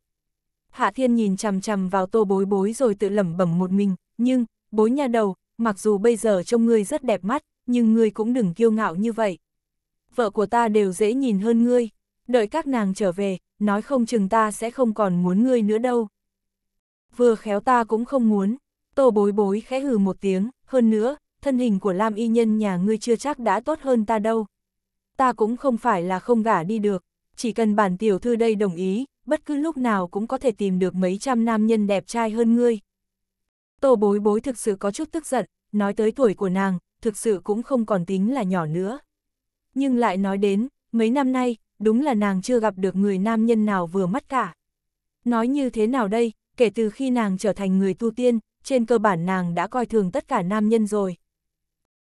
Hạ Thiên nhìn chằm chằm vào tô bối bối rồi tự lẩm bẩm một mình, nhưng, bối nhà đầu, mặc dù bây giờ trông ngươi rất đẹp mắt, nhưng ngươi cũng đừng kiêu ngạo như vậy. Vợ của ta đều dễ nhìn hơn ngươi, đợi các nàng trở về, nói không chừng ta sẽ không còn muốn ngươi nữa đâu. Vừa khéo ta cũng không muốn, tô bối bối khẽ hừ một tiếng, hơn nữa, thân hình của Lam Y Nhân nhà ngươi chưa chắc đã tốt hơn ta đâu. Ta cũng không phải là không gả đi được, chỉ cần bản tiểu thư đây đồng ý, bất cứ lúc nào cũng có thể tìm được mấy trăm nam nhân đẹp trai hơn ngươi. Tô bối bối thực sự có chút tức giận, nói tới tuổi của nàng, thực sự cũng không còn tính là nhỏ nữa. Nhưng lại nói đến, mấy năm nay, đúng là nàng chưa gặp được người nam nhân nào vừa mắt cả. Nói như thế nào đây, kể từ khi nàng trở thành người tu tiên, trên cơ bản nàng đã coi thường tất cả nam nhân rồi.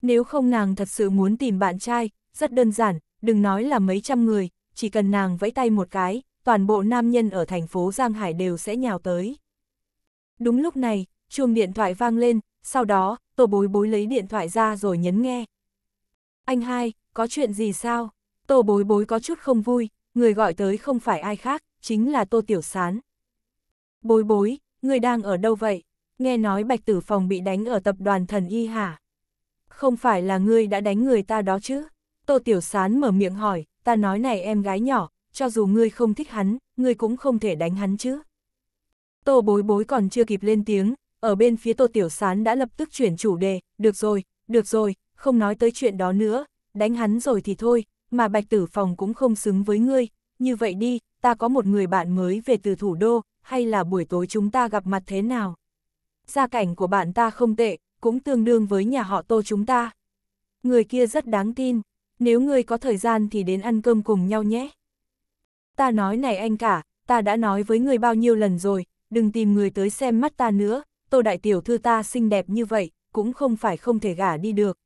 Nếu không nàng thật sự muốn tìm bạn trai, rất đơn giản, đừng nói là mấy trăm người, chỉ cần nàng vẫy tay một cái, toàn bộ nam nhân ở thành phố Giang Hải đều sẽ nhào tới. Đúng lúc này, chuông điện thoại vang lên, sau đó, tổ bối bối lấy điện thoại ra rồi nhấn nghe. Anh hai, có chuyện gì sao? Tổ bối bối có chút không vui, người gọi tới không phải ai khác, chính là Tô Tiểu Sán. Bối bối, người đang ở đâu vậy? Nghe nói bạch tử phòng bị đánh ở tập đoàn thần y hả? Không phải là ngươi đã đánh người ta đó chứ? Tô Tiểu Sán mở miệng hỏi, ta nói này em gái nhỏ, cho dù ngươi không thích hắn, ngươi cũng không thể đánh hắn chứ. Tô bối bối còn chưa kịp lên tiếng, ở bên phía tô tiểu sán đã lập tức chuyển chủ đề, được rồi, được rồi, không nói tới chuyện đó nữa, đánh hắn rồi thì thôi, mà bạch tử phòng cũng không xứng với ngươi, như vậy đi, ta có một người bạn mới về từ thủ đô, hay là buổi tối chúng ta gặp mặt thế nào? Gia cảnh của bạn ta không tệ, cũng tương đương với nhà họ tô chúng ta. Người kia rất đáng tin, nếu ngươi có thời gian thì đến ăn cơm cùng nhau nhé ta nói này anh cả, ta đã nói với người bao nhiêu lần rồi, đừng tìm người tới xem mắt ta nữa, tô đại tiểu thư ta xinh đẹp như vậy, cũng không phải không thể gả đi được.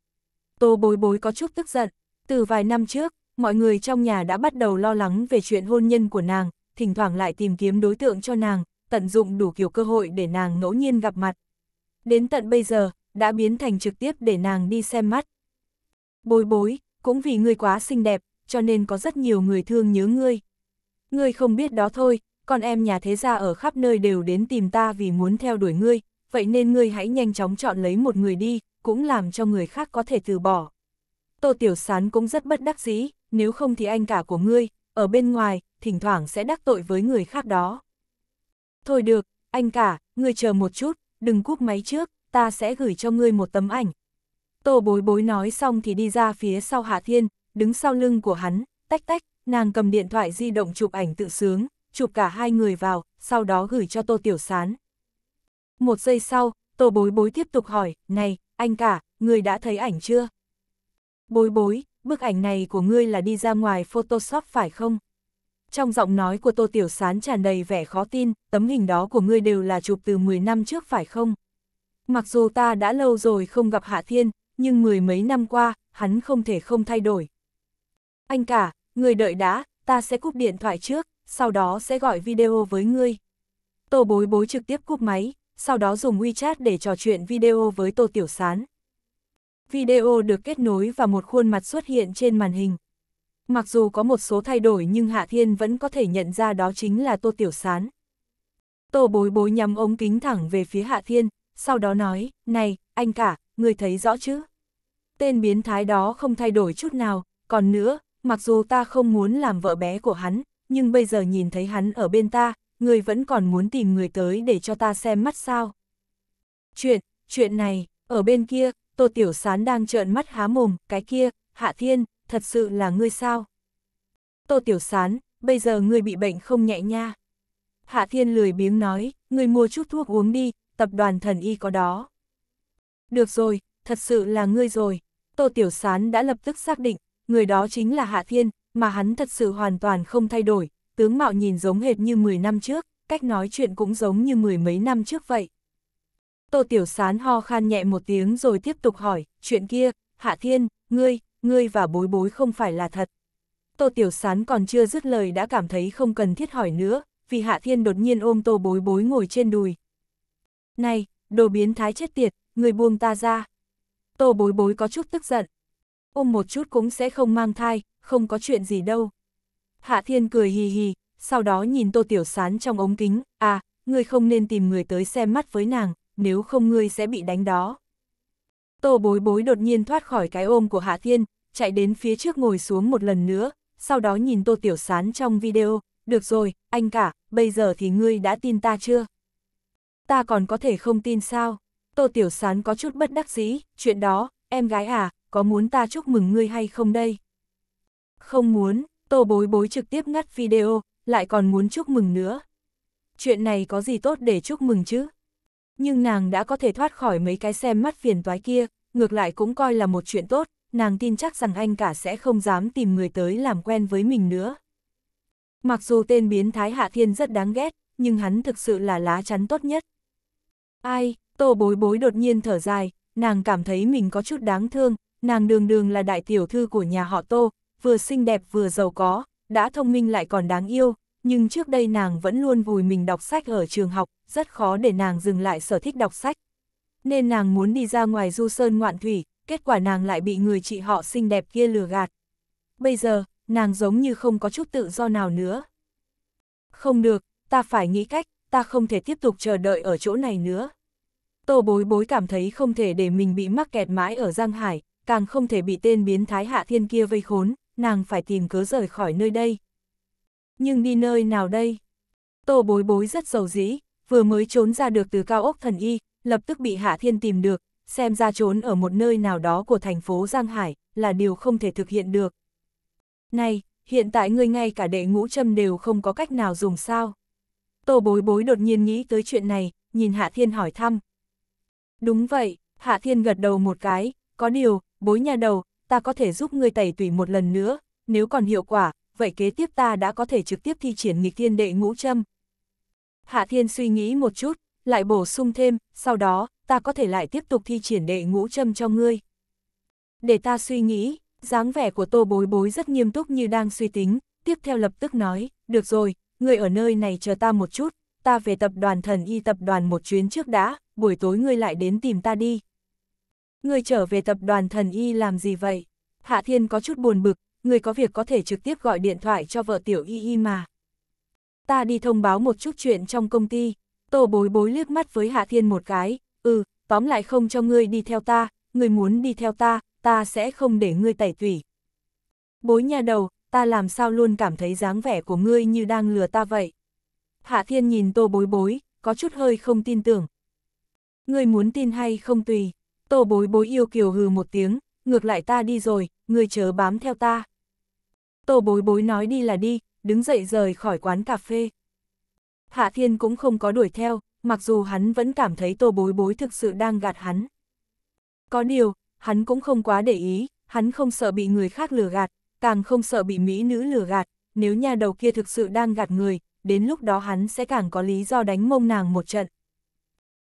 Tô bối bối có chút tức giận, từ vài năm trước, mọi người trong nhà đã bắt đầu lo lắng về chuyện hôn nhân của nàng, thỉnh thoảng lại tìm kiếm đối tượng cho nàng, tận dụng đủ kiểu cơ hội để nàng ngẫu nhiên gặp mặt. Đến tận bây giờ, đã biến thành trực tiếp để nàng đi xem mắt. Bối bối, cũng vì ngươi quá xinh đẹp, cho nên có rất nhiều người thương nhớ ngươi, ngươi không biết đó thôi, con em nhà thế gia ở khắp nơi đều đến tìm ta vì muốn theo đuổi ngươi, vậy nên ngươi hãy nhanh chóng chọn lấy một người đi, cũng làm cho người khác có thể từ bỏ. Tô Tiểu Sán cũng rất bất đắc dĩ, nếu không thì anh cả của ngươi, ở bên ngoài, thỉnh thoảng sẽ đắc tội với người khác đó. Thôi được, anh cả, ngươi chờ một chút, đừng cúp máy trước, ta sẽ gửi cho ngươi một tấm ảnh. Tô bối bối nói xong thì đi ra phía sau Hạ Thiên, đứng sau lưng của hắn, tách tách, nàng cầm điện thoại di động chụp ảnh tự sướng, chụp cả hai người vào, sau đó gửi cho Tô Tiểu Sán. Một giây sau, Tô Bối Bối tiếp tục hỏi, này, anh cả, người đã thấy ảnh chưa? Bối Bối, bức ảnh này của ngươi là đi ra ngoài Photoshop phải không? Trong giọng nói của Tô Tiểu Sán tràn đầy vẻ khó tin, tấm hình đó của ngươi đều là chụp từ 10 năm trước phải không? Mặc dù ta đã lâu rồi không gặp Hạ Thiên, nhưng mười mấy năm qua, hắn không thể không thay đổi. Anh cả, người đợi đã, ta sẽ cúp điện thoại trước, sau đó sẽ gọi video với ngươi. Tô bối bối trực tiếp cúp máy, sau đó dùng WeChat để trò chuyện video với Tô Tiểu Sán. Video được kết nối và một khuôn mặt xuất hiện trên màn hình. Mặc dù có một số thay đổi nhưng Hạ Thiên vẫn có thể nhận ra đó chính là Tô Tiểu Sán. Tô bối bối nhắm ống kính thẳng về phía Hạ Thiên, sau đó nói, này, anh cả, người thấy rõ chứ? Tên biến thái đó không thay đổi chút nào, còn nữa, mặc dù ta không muốn làm vợ bé của hắn, nhưng bây giờ nhìn thấy hắn ở bên ta, người vẫn còn muốn tìm người tới để cho ta xem mắt sao. Chuyện, chuyện này, ở bên kia, Tô Tiểu Sán đang trợn mắt há mồm, cái kia, Hạ Thiên, thật sự là ngươi sao? Tô Tiểu Sán, bây giờ ngươi bị bệnh không nhẹ nha. Hạ Thiên lười biếng nói, ngươi mua chút thuốc uống đi, tập đoàn thần y có đó. Được rồi, thật sự là ngươi rồi. Tô Tiểu Sán đã lập tức xác định, người đó chính là Hạ Thiên, mà hắn thật sự hoàn toàn không thay đổi, tướng mạo nhìn giống hệt như 10 năm trước, cách nói chuyện cũng giống như mười mấy năm trước vậy. Tô Tiểu Sán ho khan nhẹ một tiếng rồi tiếp tục hỏi, chuyện kia, Hạ Thiên, ngươi, ngươi và bối bối không phải là thật. Tô Tiểu Sán còn chưa dứt lời đã cảm thấy không cần thiết hỏi nữa, vì Hạ Thiên đột nhiên ôm tô bối bối ngồi trên đùi. Này, đồ biến thái chết tiệt, người buông ta ra. Tô bối bối có chút tức giận, ôm một chút cũng sẽ không mang thai, không có chuyện gì đâu. Hạ Thiên cười hì hì, sau đó nhìn Tô Tiểu Sán trong ống kính, à, ngươi không nên tìm người tới xem mắt với nàng, nếu không ngươi sẽ bị đánh đó. Tô bối bối đột nhiên thoát khỏi cái ôm của Hạ Thiên, chạy đến phía trước ngồi xuống một lần nữa, sau đó nhìn Tô Tiểu Sán trong video, được rồi, anh cả, bây giờ thì ngươi đã tin ta chưa? Ta còn có thể không tin sao? Tô Tiểu Sán có chút bất đắc dĩ, chuyện đó, em gái à, có muốn ta chúc mừng ngươi hay không đây? Không muốn, tô bối bối trực tiếp ngắt video, lại còn muốn chúc mừng nữa. Chuyện này có gì tốt để chúc mừng chứ? Nhưng nàng đã có thể thoát khỏi mấy cái xem mắt phiền toái kia, ngược lại cũng coi là một chuyện tốt, nàng tin chắc rằng anh cả sẽ không dám tìm người tới làm quen với mình nữa. Mặc dù tên biến thái Hạ Thiên rất đáng ghét, nhưng hắn thực sự là lá chắn tốt nhất. Ai, tô bối bối đột nhiên thở dài, nàng cảm thấy mình có chút đáng thương, nàng đường đường là đại tiểu thư của nhà họ Tô, vừa xinh đẹp vừa giàu có, đã thông minh lại còn đáng yêu, nhưng trước đây nàng vẫn luôn vùi mình đọc sách ở trường học, rất khó để nàng dừng lại sở thích đọc sách. Nên nàng muốn đi ra ngoài du sơn ngoạn thủy, kết quả nàng lại bị người chị họ xinh đẹp kia lừa gạt. Bây giờ, nàng giống như không có chút tự do nào nữa. Không được, ta phải nghĩ cách, ta không thể tiếp tục chờ đợi ở chỗ này nữa. Tô bối bối cảm thấy không thể để mình bị mắc kẹt mãi ở Giang Hải, càng không thể bị tên biến thái hạ thiên kia vây khốn, nàng phải tìm cớ rời khỏi nơi đây. Nhưng đi nơi nào đây? Tô bối bối rất giàu dĩ, vừa mới trốn ra được từ cao ốc thần y, lập tức bị hạ thiên tìm được, xem ra trốn ở một nơi nào đó của thành phố Giang Hải, là điều không thể thực hiện được. Này, hiện tại ngươi ngay cả đệ ngũ châm đều không có cách nào dùng sao? Tô bối bối đột nhiên nghĩ tới chuyện này, nhìn Hạ Thiên hỏi thăm. Đúng vậy, Hạ Thiên gật đầu một cái, có điều, bối nhà đầu, ta có thể giúp ngươi tẩy tủy một lần nữa, nếu còn hiệu quả, vậy kế tiếp ta đã có thể trực tiếp thi triển nghịch thiên đệ ngũ châm. Hạ thiên suy nghĩ một chút, lại bổ sung thêm, sau đó, ta có thể lại tiếp tục thi triển đệ ngũ châm cho ngươi. Để ta suy nghĩ, dáng vẻ của tô bối bối rất nghiêm túc như đang suy tính, tiếp theo lập tức nói, được rồi, ngươi ở nơi này chờ ta một chút, ta về tập đoàn thần y tập đoàn một chuyến trước đã, buổi tối ngươi lại đến tìm ta đi. Người trở về tập đoàn thần y làm gì vậy? Hạ Thiên có chút buồn bực, người có việc có thể trực tiếp gọi điện thoại cho vợ tiểu y y mà. Ta đi thông báo một chút chuyện trong công ty, tô bối bối liếc mắt với Hạ Thiên một cái, ừ, tóm lại không cho ngươi đi theo ta, ngươi muốn đi theo ta, ta sẽ không để ngươi tẩy tủy. Bối nhà đầu, ta làm sao luôn cảm thấy dáng vẻ của ngươi như đang lừa ta vậy. Hạ Thiên nhìn tô bối bối, có chút hơi không tin tưởng. Ngươi muốn tin hay không tùy. Tô bối bối yêu kiều hừ một tiếng, ngược lại ta đi rồi, người chớ bám theo ta. Tô bối bối nói đi là đi, đứng dậy rời khỏi quán cà phê. Hạ Thiên cũng không có đuổi theo, mặc dù hắn vẫn cảm thấy tô bối bối thực sự đang gạt hắn. Có điều, hắn cũng không quá để ý, hắn không sợ bị người khác lừa gạt, càng không sợ bị mỹ nữ lừa gạt, nếu nhà đầu kia thực sự đang gạt người, đến lúc đó hắn sẽ càng có lý do đánh mông nàng một trận.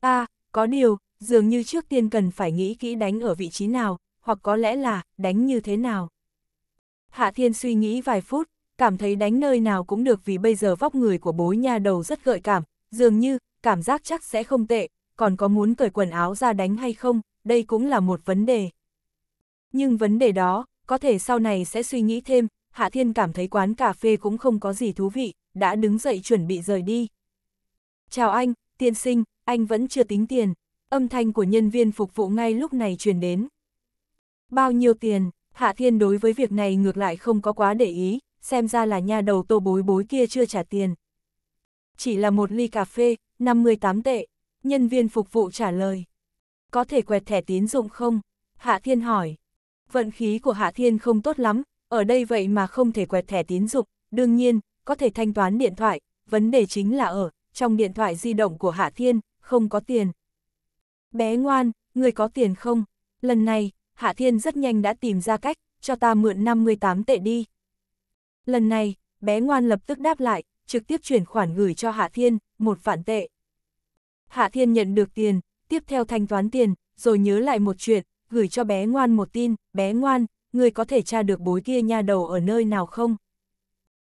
à, có điều, dường như trước tiên cần phải nghĩ kỹ đánh ở vị trí nào, hoặc có lẽ là đánh như thế nào. Hạ Thiên suy nghĩ vài phút, cảm thấy đánh nơi nào cũng được vì bây giờ vóc người của bối nha đầu rất gợi cảm, dường như cảm giác chắc sẽ không tệ, còn có muốn cởi quần áo ra đánh hay không, đây cũng là một vấn đề. Nhưng vấn đề đó, có thể sau này sẽ suy nghĩ thêm, Hạ Thiên cảm thấy quán cà phê cũng không có gì thú vị, đã đứng dậy chuẩn bị rời đi. Chào anh, tiên sinh, anh vẫn chưa tính tiền âm thanh của nhân viên phục vụ ngay lúc này truyền đến. Bao nhiêu tiền, Hạ Thiên đối với việc này ngược lại không có quá để ý, xem ra là nhà đầu tô bối bối kia chưa trả tiền. Chỉ là một ly cà phê, 58 tệ, nhân viên phục vụ trả lời. Có thể quẹt thẻ tín dụng không? Hạ Thiên hỏi. Vận khí của Hạ Thiên không tốt lắm, ở đây vậy mà không thể quẹt thẻ tín dụng, đương nhiên, có thể thanh toán điện thoại, vấn đề chính là ở, trong điện thoại di động của Hạ Thiên, không có tiền bé ngoan, người có tiền không? Lần này, Hạ Thiên rất nhanh đã tìm ra cách, cho ta mượn 58 tệ đi. Lần này, bé ngoan lập tức đáp lại, trực tiếp chuyển khoản gửi cho Hạ Thiên, một phản tệ. Hạ Thiên nhận được tiền, tiếp theo thanh toán tiền, rồi nhớ lại một chuyện, gửi cho bé ngoan một tin, bé ngoan, người có thể tra được bối kia nha đầu ở nơi nào không?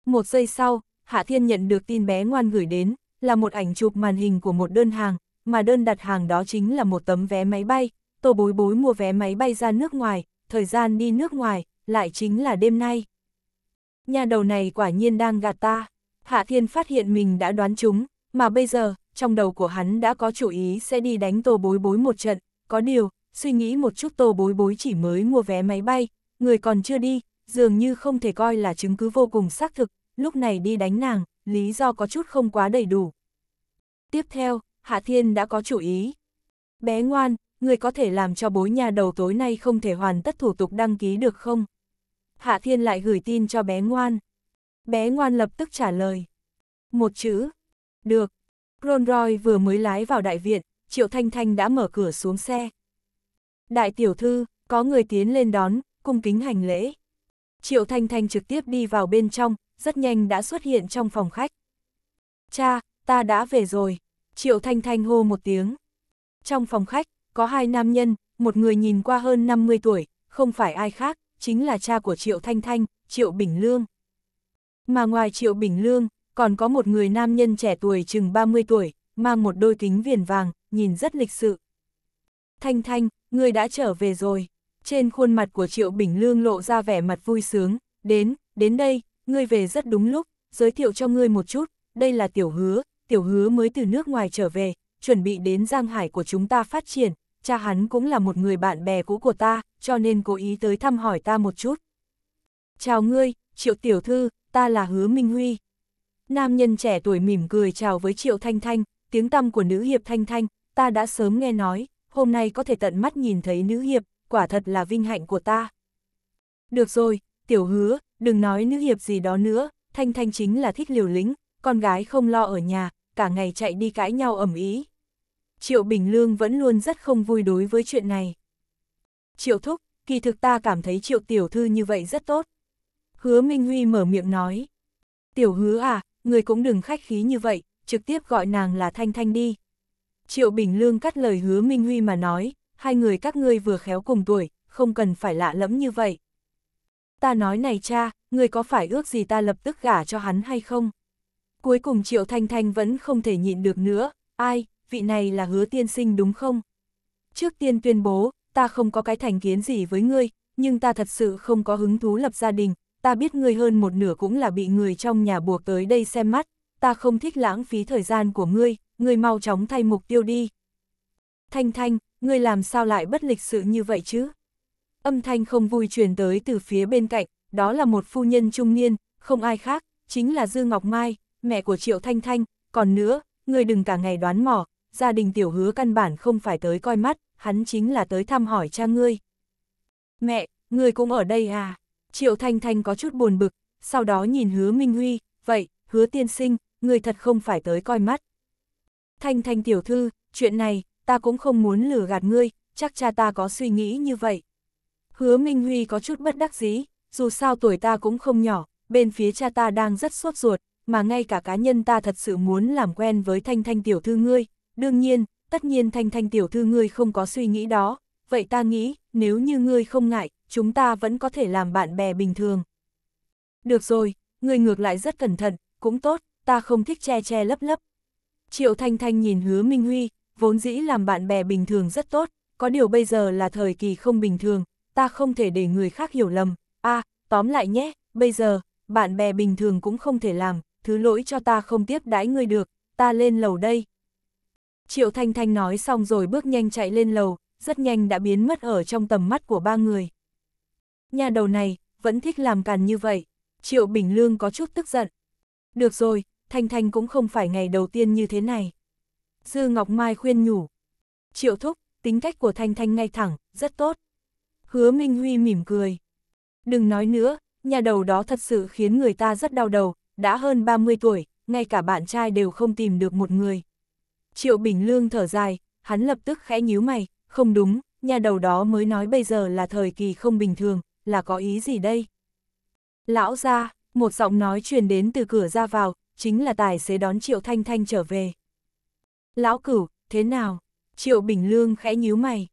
Một giây sau, Hạ Thiên nhận được tin bé ngoan gửi đến, là một ảnh chụp màn hình của một đơn hàng, mà đơn đặt hàng đó chính là một tấm vé máy bay, tô bối bối mua vé máy bay ra nước ngoài, thời gian đi nước ngoài, lại chính là đêm nay. Nhà đầu này quả nhiên đang gạt ta, Hạ Thiên phát hiện mình đã đoán chúng, mà bây giờ, trong đầu của hắn đã có chủ ý sẽ đi đánh tô bối bối một trận, có điều, suy nghĩ một chút tô bối bối chỉ mới mua vé máy bay, người còn chưa đi, dường như không thể coi là chứng cứ vô cùng xác thực, lúc này đi đánh nàng, lý do có chút không quá đầy đủ. Tiếp theo, Hạ Thiên đã có chủ ý. Bé ngoan, người có thể làm cho bối nhà đầu tối nay không thể hoàn tất thủ tục đăng ký được không? Hạ Thiên lại gửi tin cho bé ngoan. Bé ngoan lập tức trả lời. Một chữ. Được. Rolls vừa mới lái vào đại viện, Triệu Thanh Thanh đã mở cửa xuống xe. Đại tiểu thư, có người tiến lên đón, cung kính hành lễ. Triệu Thanh Thanh trực tiếp đi vào bên trong, rất nhanh đã xuất hiện trong phòng khách. Cha, ta đã về rồi, Triệu Thanh Thanh hô một tiếng. Trong phòng khách, có hai nam nhân, một người nhìn qua hơn 50 tuổi, không phải ai khác, chính là cha của Triệu Thanh Thanh, Triệu Bình Lương. Mà ngoài Triệu Bình Lương, còn có một người nam nhân trẻ tuổi chừng 30 tuổi, mang một đôi kính viền vàng, nhìn rất lịch sự. Thanh Thanh, người đã trở về rồi. Trên khuôn mặt của Triệu Bình Lương lộ ra vẻ mặt vui sướng, đến, đến đây, ngươi về rất đúng lúc, giới thiệu cho ngươi một chút, đây là tiểu hứa, tiểu hứa mới từ nước ngoài trở về, chuẩn bị đến Giang Hải của chúng ta phát triển, cha hắn cũng là một người bạn bè cũ của ta, cho nên cố ý tới thăm hỏi ta một chút. Chào ngươi, triệu tiểu thư, ta là hứa Minh Huy. Nam nhân trẻ tuổi mỉm cười chào với triệu Thanh Thanh, tiếng tăm của nữ hiệp Thanh Thanh, ta đã sớm nghe nói, hôm nay có thể tận mắt nhìn thấy nữ hiệp, quả thật là vinh hạnh của ta. Được rồi, tiểu hứa, đừng nói nữ hiệp gì đó nữa, Thanh Thanh chính là thích liều lĩnh, con gái không lo ở nhà, cả ngày chạy đi cãi nhau ẩm ý. Triệu Bình Lương vẫn luôn rất không vui đối với chuyện này. Triệu Thúc, kỳ thực ta cảm thấy Triệu Tiểu Thư như vậy rất tốt. Hứa Minh Huy mở miệng nói. Tiểu hứa à, người cũng đừng khách khí như vậy, trực tiếp gọi nàng là Thanh Thanh đi. Triệu Bình Lương cắt lời hứa Minh Huy mà nói, hai người các ngươi vừa khéo cùng tuổi, không cần phải lạ lẫm như vậy. Ta nói này cha, người có phải ước gì ta lập tức gả cho hắn hay không? Cuối cùng Triệu Thanh Thanh vẫn không thể nhịn được nữa, ai, vị này là hứa tiên sinh đúng không? Trước tiên tuyên bố, ta không có cái thành kiến gì với ngươi, nhưng ta thật sự không có hứng thú lập gia đình, ta biết ngươi hơn một nửa cũng là bị người trong nhà buộc tới đây xem mắt, ta không thích lãng phí thời gian của ngươi, ngươi mau chóng thay mục tiêu đi. Thanh Thanh, ngươi làm sao lại bất lịch sự như vậy chứ? Âm thanh không vui truyền tới từ phía bên cạnh, đó là một phu nhân trung niên, không ai khác, chính là Dư Ngọc Mai, mẹ của Triệu Thanh Thanh, còn nữa, người đừng cả ngày đoán mò, gia đình tiểu hứa căn bản không phải tới coi mắt, hắn chính là tới thăm hỏi cha ngươi. Mẹ, người cũng ở đây à? Triệu Thanh Thanh có chút buồn bực, sau đó nhìn hứa Minh Huy, vậy, hứa tiên sinh, người thật không phải tới coi mắt. Thanh Thanh tiểu thư, chuyện này, ta cũng không muốn lừa gạt ngươi, chắc cha ta có suy nghĩ như vậy. Hứa Minh Huy có chút bất đắc dĩ dù sao tuổi ta cũng không nhỏ, bên phía cha ta đang rất sốt ruột, mà ngay cả cá nhân ta thật sự muốn làm quen với thanh thanh tiểu thư ngươi. Đương nhiên, tất nhiên thanh thanh tiểu thư ngươi không có suy nghĩ đó, vậy ta nghĩ, nếu như ngươi không ngại, chúng ta vẫn có thể làm bạn bè bình thường. Được rồi, ngươi ngược lại rất cẩn thận, cũng tốt, ta không thích che che lấp lấp. Triệu Thanh Thanh nhìn hứa Minh Huy, vốn dĩ làm bạn bè bình thường rất tốt, có điều bây giờ là thời kỳ không bình thường, ta không thể để người khác hiểu lầm. a à, tóm lại nhé, bây giờ, bạn bè bình thường cũng không thể làm, thứ lỗi cho ta không tiếp đãi ngươi được, ta lên lầu đây. Triệu Thanh Thanh nói xong rồi bước nhanh chạy lên lầu, rất nhanh đã biến mất ở trong tầm mắt của ba người. Nhà đầu này, vẫn thích làm càn như vậy. Triệu Bình Lương có chút tức giận. Được rồi, Thanh Thanh cũng không phải ngày đầu tiên như thế này. Dư Ngọc Mai khuyên nhủ. Triệu Thúc, tính cách của Thanh Thanh ngay thẳng, rất tốt. Hứa Minh Huy mỉm cười. Đừng nói nữa, nhà đầu đó thật sự khiến người ta rất đau đầu, đã hơn 30 tuổi, ngay cả bạn trai đều không tìm được một người. Triệu Bình Lương thở dài, hắn lập tức khẽ nhíu mày, không đúng, nhà đầu đó mới nói bây giờ là thời kỳ không bình thường, là có ý gì đây? Lão ra, một giọng nói truyền đến từ cửa ra vào, chính là tài xế đón Triệu Thanh Thanh trở về. Lão cửu, thế nào? Triệu Bình Lương khẽ nhíu mày.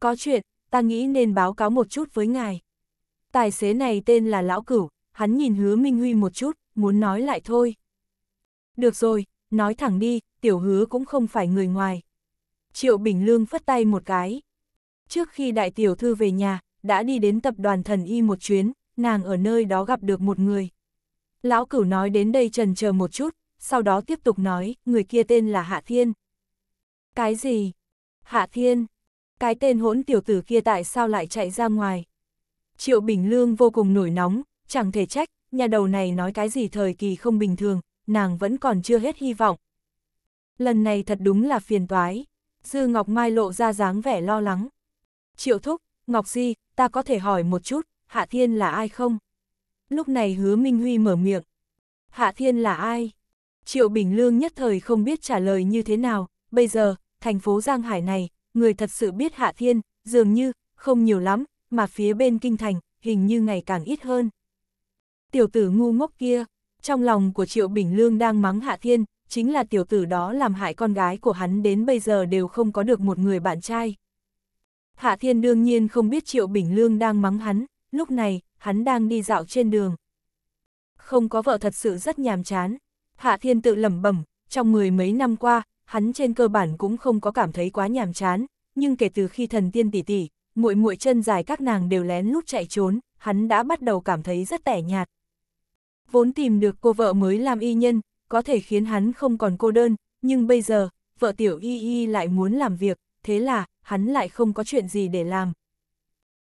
Có chuyện, ta nghĩ nên báo cáo một chút với ngài. Tài xế này tên là Lão Cửu, hắn nhìn hứa Minh Huy một chút, muốn nói lại thôi. Được rồi, nói thẳng đi, tiểu hứa cũng không phải người ngoài. Triệu Bình Lương phất tay một cái. Trước khi đại tiểu thư về nhà, đã đi đến tập đoàn thần y một chuyến, nàng ở nơi đó gặp được một người. Lão cửu nói đến đây trần chờ một chút, sau đó tiếp tục nói, người kia tên là Hạ Thiên. Cái gì? Hạ Thiên? Cái tên hỗn tiểu tử kia tại sao lại chạy ra ngoài? Triệu Bình Lương vô cùng nổi nóng, chẳng thể trách, nhà đầu này nói cái gì thời kỳ không bình thường, nàng vẫn còn chưa hết hy vọng. Lần này thật đúng là phiền toái, Dư Ngọc Mai lộ ra dáng vẻ lo lắng. Triệu Thúc, Ngọc Di, ta có thể hỏi một chút, Hạ Thiên là ai không? Lúc này hứa Minh Huy mở miệng. Hạ Thiên là ai? Triệu Bình Lương nhất thời không biết trả lời như thế nào, bây giờ, thành phố Giang Hải này, người thật sự biết Hạ Thiên, dường như, không nhiều lắm, mà phía bên Kinh Thành, hình như ngày càng ít hơn. Tiểu tử ngu ngốc kia, trong lòng của Triệu Bình Lương đang mắng Hạ Thiên, chính là tiểu tử đó làm hại con gái của hắn đến bây giờ đều không có được một người bạn trai. Hạ Thiên đương nhiên không biết Triệu Bình Lương đang mắng hắn, lúc này, hắn đang đi dạo trên đường. Không có vợ thật sự rất nhàm chán, Hạ Thiên tự lẩm bẩm, trong mười mấy năm qua, hắn trên cơ bản cũng không có cảm thấy quá nhàm chán, nhưng kể từ khi thần tiên tỷ tỷ, muội muội chân dài các nàng đều lén lút chạy trốn, hắn đã bắt đầu cảm thấy rất tẻ nhạt vốn tìm được cô vợ mới làm y nhân, có thể khiến hắn không còn cô đơn, nhưng bây giờ, vợ tiểu y y lại muốn làm việc, thế là, hắn lại không có chuyện gì để làm.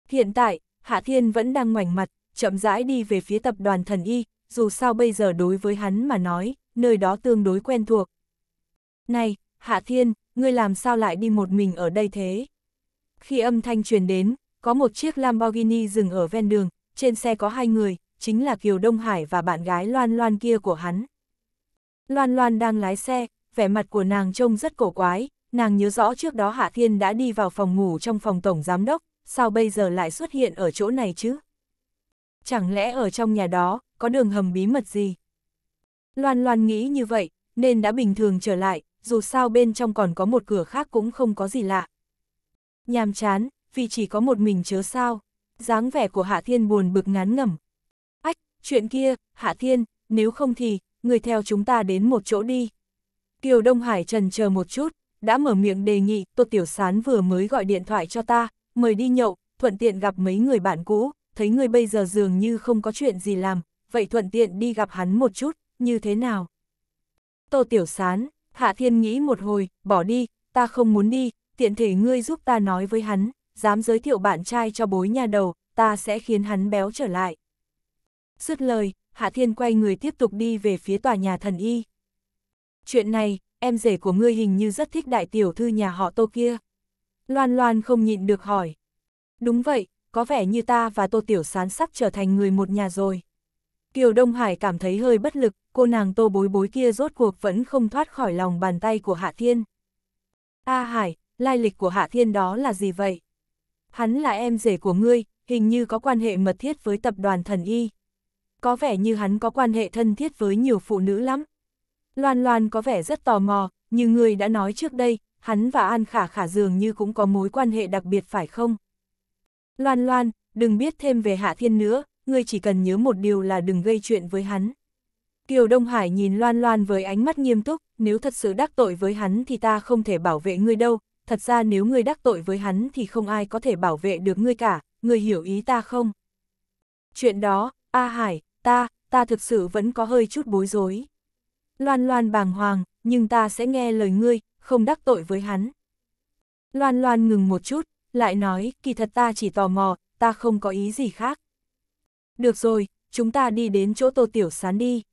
Hiện tại, Hạ Thiên vẫn đang ngoảnh mặt, chậm rãi đi về phía tập đoàn thần y, dù sao bây giờ đối với hắn mà nói, nơi đó tương đối quen thuộc. Này, Hạ Thiên, ngươi làm sao lại đi một mình ở đây thế? Khi âm thanh truyền đến, có một chiếc Lamborghini dừng ở ven đường, trên xe có hai người, chính là Kiều Đông Hải và bạn gái Loan Loan kia của hắn. Loan Loan đang lái xe, vẻ mặt của nàng trông rất cổ quái, nàng nhớ rõ trước đó Hạ Thiên đã đi vào phòng ngủ trong phòng tổng giám đốc, sao bây giờ lại xuất hiện ở chỗ này chứ? Chẳng lẽ ở trong nhà đó, có đường hầm bí mật gì? Loan Loan nghĩ như vậy, nên đã bình thường trở lại, dù sao bên trong còn có một cửa khác cũng không có gì lạ. Nhàm chán, vì chỉ có một mình chớ sao. dáng vẻ của Hạ Thiên buồn bực ngán ngẩm, chuyện kia, Hạ Thiên, nếu không thì, người theo chúng ta đến một chỗ đi. Kiều Đông Hải trần chờ một chút, đã mở miệng đề nghị, Tô Tiểu Sán vừa mới gọi điện thoại cho ta, mời đi nhậu, thuận tiện gặp mấy người bạn cũ, thấy người bây giờ dường như không có chuyện gì làm, vậy thuận tiện đi gặp hắn một chút, như thế nào? Tô Tiểu Sán, Hạ Thiên nghĩ một hồi, bỏ đi, ta không muốn đi, tiện thể ngươi giúp ta nói với hắn, dám giới thiệu bạn trai cho bối nhà đầu, ta sẽ khiến hắn béo trở lại. Dứt lời, Hạ Thiên quay người tiếp tục đi về phía tòa nhà thần y. Chuyện này, em rể của ngươi hình như rất thích đại tiểu thư nhà họ Tô kia. Loan Loan không nhịn được hỏi. Đúng vậy, có vẻ như ta và Tô Tiểu Sán sắp trở thành người một nhà rồi. Kiều Đông Hải cảm thấy hơi bất lực, cô nàng Tô Bối Bối kia rốt cuộc vẫn không thoát khỏi lòng bàn tay của Hạ Thiên. A Hải, lai lịch của Hạ Thiên đó là gì vậy? Hắn là em rể của ngươi, hình như có quan hệ mật thiết với tập đoàn thần y có vẻ như hắn có quan hệ thân thiết với nhiều phụ nữ lắm. Loan Loan có vẻ rất tò mò, như người đã nói trước đây, hắn và An Khả Khả dường như cũng có mối quan hệ đặc biệt phải không? Loan Loan, đừng biết thêm về Hạ Thiên nữa, ngươi chỉ cần nhớ một điều là đừng gây chuyện với hắn. Kiều Đông Hải nhìn Loan Loan với ánh mắt nghiêm túc, nếu thật sự đắc tội với hắn thì ta không thể bảo vệ ngươi đâu, thật ra nếu ngươi đắc tội với hắn thì không ai có thể bảo vệ được ngươi cả, ngươi hiểu ý ta không? Chuyện đó, A Hải, ta, ta thực sự vẫn có hơi chút bối rối. Loan loan bàng hoàng, nhưng ta sẽ nghe lời ngươi, không đắc tội với hắn. Loan loan ngừng một chút, lại nói, kỳ thật ta chỉ tò mò, ta không có ý gì khác. Được rồi, chúng ta đi đến chỗ tô tiểu sán đi.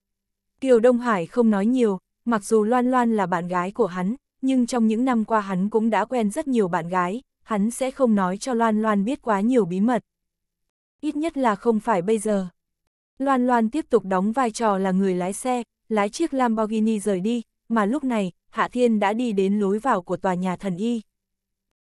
Kiều Đông Hải không nói nhiều, mặc dù Loan Loan là bạn gái của hắn, nhưng trong những năm qua hắn cũng đã quen rất nhiều bạn gái, hắn sẽ không nói cho Loan Loan biết quá nhiều bí mật. Ít nhất là không phải bây giờ. Loan Loan tiếp tục đóng vai trò là người lái xe, lái chiếc Lamborghini rời đi, mà lúc này, Hạ Thiên đã đi đến lối vào của tòa nhà thần y.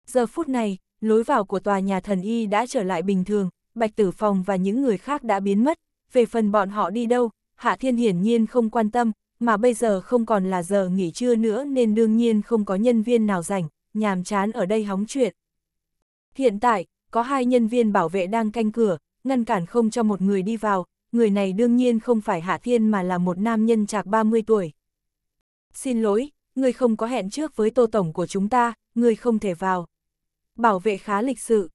Giờ phút này, lối vào của tòa nhà thần y đã trở lại bình thường, Bạch Tử Phòng và những người khác đã biến mất, về phần bọn họ đi đâu, Hạ Thiên hiển nhiên không quan tâm, mà bây giờ không còn là giờ nghỉ trưa nữa nên đương nhiên không có nhân viên nào rảnh, nhàm chán ở đây hóng chuyện. Hiện tại, có hai nhân viên bảo vệ đang canh cửa, ngăn cản không cho một người đi vào, người này đương nhiên không phải Hạ Thiên mà là một nam nhân chạc 30 tuổi. Xin lỗi, người không có hẹn trước với tô tổng của chúng ta, người không thể vào. Bảo vệ khá lịch sự.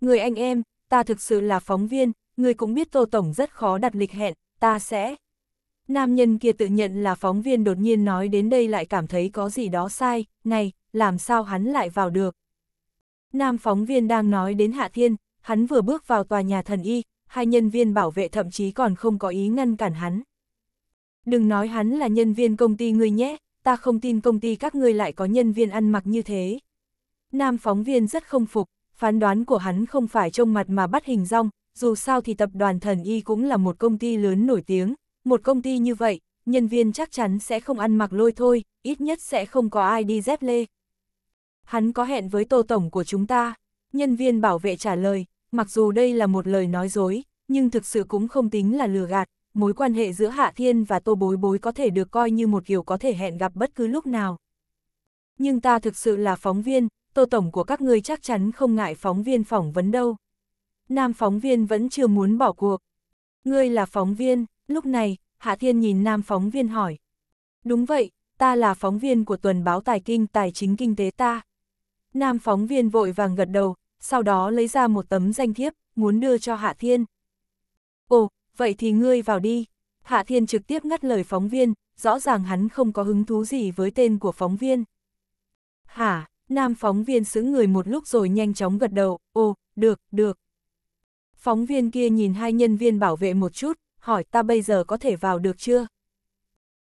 Người anh em, ta thực sự là phóng viên, người cũng biết tô tổng rất khó đặt lịch hẹn, ta sẽ... Nam nhân kia tự nhận là phóng viên đột nhiên nói đến đây lại cảm thấy có gì đó sai, này, làm sao hắn lại vào được. Nam phóng viên đang nói đến Hạ Thiên, hắn vừa bước vào tòa nhà thần y, hai nhân viên bảo vệ thậm chí còn không có ý ngăn cản hắn. Đừng nói hắn là nhân viên công ty ngươi nhé, ta không tin công ty các ngươi lại có nhân viên ăn mặc như thế. Nam phóng viên rất không phục, phán đoán của hắn không phải trông mặt mà bắt hình rong, dù sao thì tập đoàn thần y cũng là một công ty lớn nổi tiếng, một công ty như vậy, nhân viên chắc chắn sẽ không ăn mặc lôi thôi, ít nhất sẽ không có ai đi dép lê. Hắn có hẹn với tô tổng của chúng ta, nhân viên bảo vệ trả lời, Mặc dù đây là một lời nói dối, nhưng thực sự cũng không tính là lừa gạt, mối quan hệ giữa Hạ Thiên và Tô Bối Bối có thể được coi như một kiểu có thể hẹn gặp bất cứ lúc nào. Nhưng ta thực sự là phóng viên, Tô Tổng của các ngươi chắc chắn không ngại phóng viên phỏng vấn đâu. Nam phóng viên vẫn chưa muốn bỏ cuộc. Ngươi là phóng viên, lúc này, Hạ Thiên nhìn nam phóng viên hỏi. Đúng vậy, ta là phóng viên của tuần báo Tài Kinh Tài chính Kinh tế ta. Nam phóng viên vội vàng gật đầu, sau đó lấy ra một tấm danh thiếp, muốn đưa cho Hạ Thiên. Ồ, vậy thì ngươi vào đi. Hạ Thiên trực tiếp ngắt lời phóng viên, rõ ràng hắn không có hứng thú gì với tên của phóng viên. Hả, nam phóng viên xứng người một lúc rồi nhanh chóng gật đầu, ồ, được, được. Phóng viên kia nhìn hai nhân viên bảo vệ một chút, hỏi ta bây giờ có thể vào được chưa?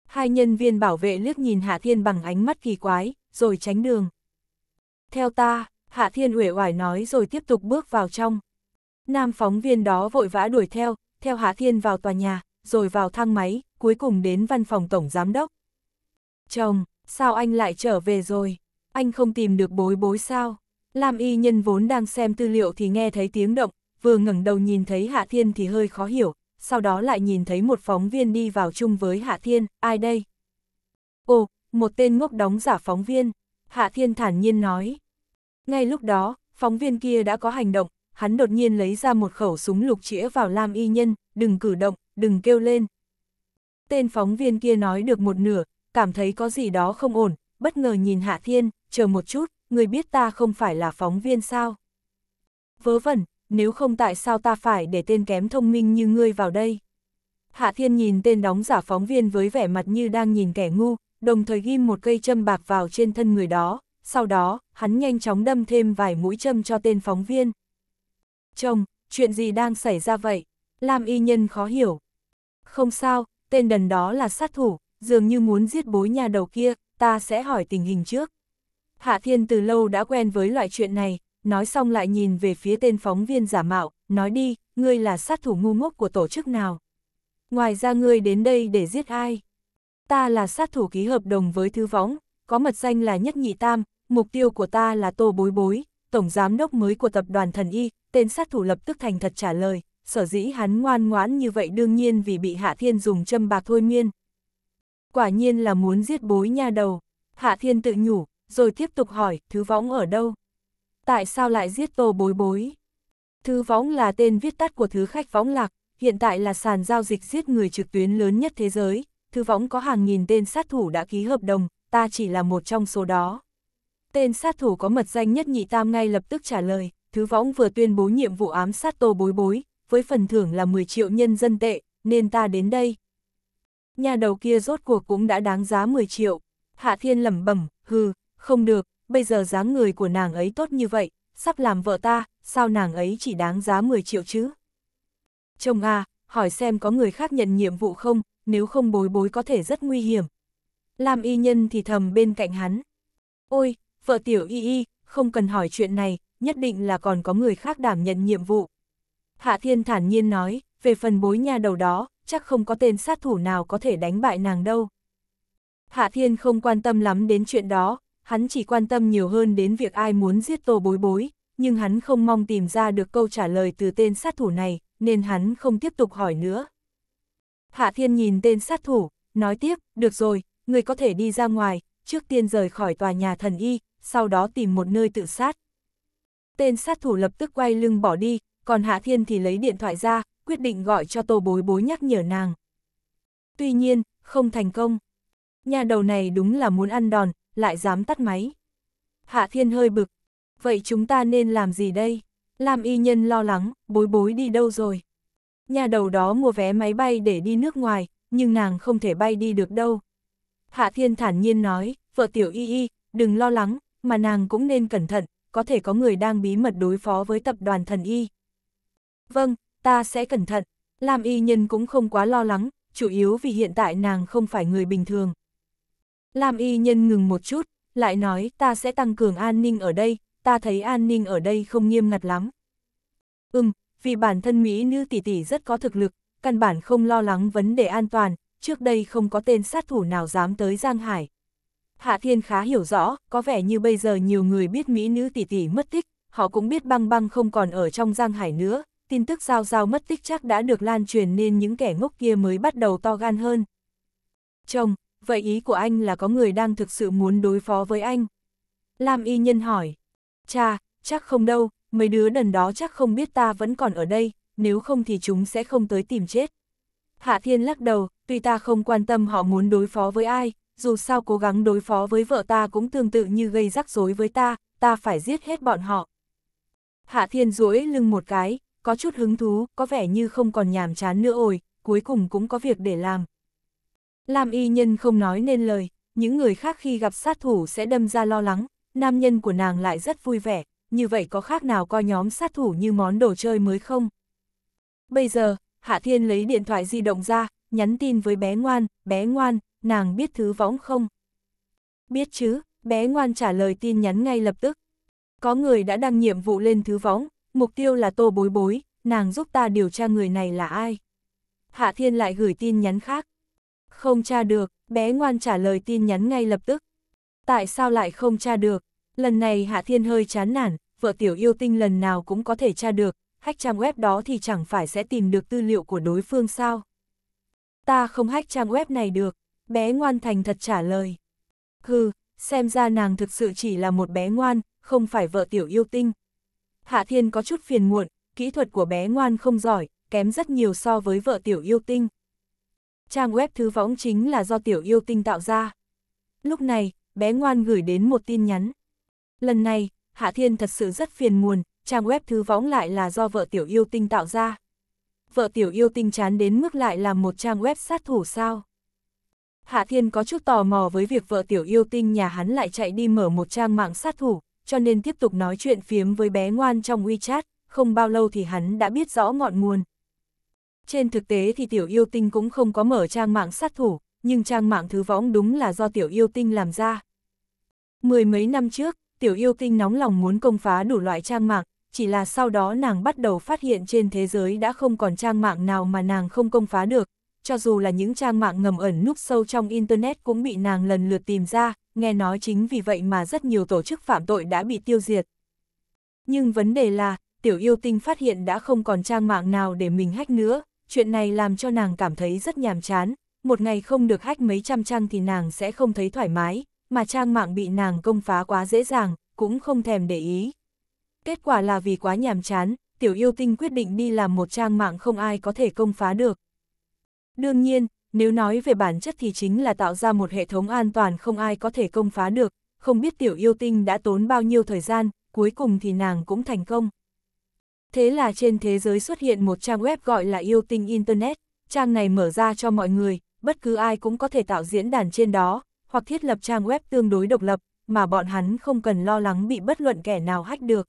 Hai nhân viên bảo vệ liếc nhìn Hạ Thiên bằng ánh mắt kỳ quái, rồi tránh đường. Theo ta, Hạ Thiên uể oải nói rồi tiếp tục bước vào trong. Nam phóng viên đó vội vã đuổi theo, theo Hạ Thiên vào tòa nhà, rồi vào thang máy, cuối cùng đến văn phòng tổng giám đốc. Chồng, sao anh lại trở về rồi? Anh không tìm được bối bối sao? Lam y nhân vốn đang xem tư liệu thì nghe thấy tiếng động, vừa ngẩng đầu nhìn thấy Hạ Thiên thì hơi khó hiểu, sau đó lại nhìn thấy một phóng viên đi vào chung với Hạ Thiên, ai đây? Ồ, một tên ngốc đóng giả phóng viên. Hạ Thiên thản nhiên nói, ngay lúc đó, phóng viên kia đã có hành động, hắn đột nhiên lấy ra một khẩu súng lục chĩa vào Lam Y Nhân, đừng cử động, đừng kêu lên. Tên phóng viên kia nói được một nửa, cảm thấy có gì đó không ổn, bất ngờ nhìn Hạ Thiên, chờ một chút, người biết ta không phải là phóng viên sao. Vớ vẩn, nếu không tại sao ta phải để tên kém thông minh như ngươi vào đây. Hạ Thiên nhìn tên đóng giả phóng viên với vẻ mặt như đang nhìn kẻ ngu, đồng thời ghim một cây châm bạc vào trên thân người đó, sau đó, hắn nhanh chóng đâm thêm vài mũi châm cho tên phóng viên. Chồng, chuyện gì đang xảy ra vậy? Lam y nhân khó hiểu. Không sao, tên đần đó là sát thủ, dường như muốn giết bối nhà đầu kia, ta sẽ hỏi tình hình trước. Hạ Thiên từ lâu đã quen với loại chuyện này, nói xong lại nhìn về phía tên phóng viên giả mạo, nói đi, ngươi là sát thủ ngu ngốc của tổ chức nào? Ngoài ra ngươi đến đây để giết ai? Ta là sát thủ ký hợp đồng với Thư Võng, có mật danh là Nhất Nhị Tam, mục tiêu của ta là Tô Bối Bối, tổng giám đốc mới của tập đoàn thần y, tên sát thủ lập tức thành thật trả lời, sở dĩ hắn ngoan ngoãn như vậy đương nhiên vì bị Hạ Thiên dùng châm bạc thôi miên. Quả nhiên là muốn giết bối nha đầu, Hạ Thiên tự nhủ, rồi tiếp tục hỏi, thứ võng ở đâu? Tại sao lại giết Tô Bối Bối? Thứ võng là tên viết tắt của thứ khách võng lạc, hiện tại là sàn giao dịch giết người trực tuyến lớn nhất thế giới, thư võng có hàng nghìn tên sát thủ đã ký hợp đồng, ta chỉ là một trong số đó. Tên sát thủ có mật danh nhất nhị tam ngay lập tức trả lời, Thứ Võng vừa tuyên bố nhiệm vụ ám sát tô bối bối, với phần thưởng là 10 triệu nhân dân tệ, nên ta đến đây. Nhà đầu kia rốt cuộc cũng đã đáng giá 10 triệu. Hạ Thiên lẩm bẩm, hừ, không được, bây giờ dáng người của nàng ấy tốt như vậy, sắp làm vợ ta, sao nàng ấy chỉ đáng giá 10 triệu chứ? Chồng à, hỏi xem có người khác nhận nhiệm vụ không, nếu không bối bối có thể rất nguy hiểm. Làm y nhân thì thầm bên cạnh hắn. Ôi, vợ tiểu y y, không cần hỏi chuyện này, nhất định là còn có người khác đảm nhận nhiệm vụ. Hạ Thiên thản nhiên nói, về phần bối nha đầu đó, chắc không có tên sát thủ nào có thể đánh bại nàng đâu. Hạ Thiên không quan tâm lắm đến chuyện đó, hắn chỉ quan tâm nhiều hơn đến việc ai muốn giết tô bối bối, nhưng hắn không mong tìm ra được câu trả lời từ tên sát thủ này, nên hắn không tiếp tục hỏi nữa. Hạ Thiên nhìn tên sát thủ, nói tiếp, được rồi, người có thể đi ra ngoài, trước tiên rời khỏi tòa nhà thần y, sau đó tìm một nơi tự sát. Tên sát thủ lập tức quay lưng bỏ đi, còn Hạ Thiên thì lấy điện thoại ra, quyết định gọi cho tô bối bối nhắc nhở nàng. Tuy nhiên, không thành công. Nhà đầu này đúng là muốn ăn đòn, lại dám tắt máy. Hạ Thiên hơi bực. Vậy chúng ta nên làm gì đây? Làm y nhân lo lắng, bối bối đi đâu rồi? Nhà đầu đó mua vé máy bay để đi nước ngoài, nhưng nàng không thể bay đi được đâu. Hạ Thiên thản nhiên nói, vợ tiểu y y, đừng lo lắng, mà nàng cũng nên cẩn thận, có thể có người đang bí mật đối phó với tập đoàn thần y. Vâng, ta sẽ cẩn thận, làm y nhân cũng không quá lo lắng, chủ yếu vì hiện tại nàng không phải người bình thường. Làm y nhân ngừng một chút, lại nói ta sẽ tăng cường an ninh ở đây, ta thấy an ninh ở đây không nghiêm ngặt lắm. Ừm, vì bản thân Mỹ nữ tỷ tỷ rất có thực lực, căn bản không lo lắng vấn đề an toàn, trước đây không có tên sát thủ nào dám tới Giang Hải. Hạ Thiên khá hiểu rõ, có vẻ như bây giờ nhiều người biết Mỹ nữ tỷ tỷ mất tích, họ cũng biết băng băng không còn ở trong giang hải nữa, tin tức giao giao mất tích chắc đã được lan truyền nên những kẻ ngốc kia mới bắt đầu to gan hơn. Chồng, vậy ý của anh là có người đang thực sự muốn đối phó với anh? Lam y nhân hỏi. Cha, chắc không đâu, mấy đứa đần đó chắc không biết ta vẫn còn ở đây, nếu không thì chúng sẽ không tới tìm chết. Hạ Thiên lắc đầu, tuy ta không quan tâm họ muốn đối phó với ai, dù sao cố gắng đối phó với vợ ta cũng tương tự như gây rắc rối với ta, ta phải giết hết bọn họ. Hạ Thiên duỗi lưng một cái, có chút hứng thú, có vẻ như không còn nhàm chán nữa ồi, cuối cùng cũng có việc để làm. Lam y nhân không nói nên lời, những người khác khi gặp sát thủ sẽ đâm ra lo lắng, nam nhân của nàng lại rất vui vẻ, như vậy có khác nào coi nhóm sát thủ như món đồ chơi mới không? Bây giờ, Hạ Thiên lấy điện thoại di động ra, nhắn tin với bé ngoan, bé ngoan, nàng biết thứ võng không? Biết chứ, bé ngoan trả lời tin nhắn ngay lập tức. Có người đã đăng nhiệm vụ lên thứ võng, mục tiêu là tô bối bối, nàng giúp ta điều tra người này là ai. Hạ Thiên lại gửi tin nhắn khác. Không tra được, bé ngoan trả lời tin nhắn ngay lập tức. Tại sao lại không tra được? Lần này Hạ Thiên hơi chán nản, vợ tiểu yêu tinh lần nào cũng có thể tra được, hack trang web đó thì chẳng phải sẽ tìm được tư liệu của đối phương sao? Ta không hack trang web này được bé ngoan thành thật trả lời. Hừ, xem ra nàng thực sự chỉ là một bé ngoan, không phải vợ tiểu yêu tinh. Hạ Thiên có chút phiền muộn, kỹ thuật của bé ngoan không giỏi, kém rất nhiều so với vợ tiểu yêu tinh. Trang web thứ võng chính là do tiểu yêu tinh tạo ra. Lúc này, bé ngoan gửi đến một tin nhắn. Lần này, Hạ Thiên thật sự rất phiền muộn, trang web thứ võng lại là do vợ tiểu yêu tinh tạo ra. Vợ tiểu yêu tinh chán đến mức lại làm một trang web sát thủ sao? Hạ Thiên có chút tò mò với việc vợ tiểu yêu tinh nhà hắn lại chạy đi mở một trang mạng sát thủ, cho nên tiếp tục nói chuyện phiếm với bé ngoan trong WeChat, không bao lâu thì hắn đã biết rõ ngọn nguồn. Trên thực tế thì tiểu yêu tinh cũng không có mở trang mạng sát thủ, nhưng trang mạng thứ võng đúng là do tiểu yêu tinh làm ra. Mười mấy năm trước, tiểu yêu tinh nóng lòng muốn công phá đủ loại trang mạng, chỉ là sau đó nàng bắt đầu phát hiện trên thế giới đã không còn trang mạng nào mà nàng không công phá được, cho dù là những trang mạng ngầm ẩn núp sâu trong Internet cũng bị nàng lần lượt tìm ra, nghe nói chính vì vậy mà rất nhiều tổ chức phạm tội đã bị tiêu diệt. Nhưng vấn đề là, tiểu yêu tinh phát hiện đã không còn trang mạng nào để mình hack nữa, chuyện này làm cho nàng cảm thấy rất nhàm chán, một ngày không được hack mấy trăm trang thì nàng sẽ không thấy thoải mái, mà trang mạng bị nàng công phá quá dễ dàng, cũng không thèm để ý. Kết quả là vì quá nhàm chán, tiểu yêu tinh quyết định đi làm một trang mạng không ai có thể công phá được, Đương nhiên, nếu nói về bản chất thì chính là tạo ra một hệ thống an toàn không ai có thể công phá được, không biết tiểu yêu tinh đã tốn bao nhiêu thời gian, cuối cùng thì nàng cũng thành công. Thế là trên thế giới xuất hiện một trang web gọi là yêu tinh Internet, trang này mở ra cho mọi người, bất cứ ai cũng có thể tạo diễn đàn trên đó, hoặc thiết lập trang web tương đối độc lập, mà bọn hắn không cần lo lắng bị bất luận kẻ nào hách được.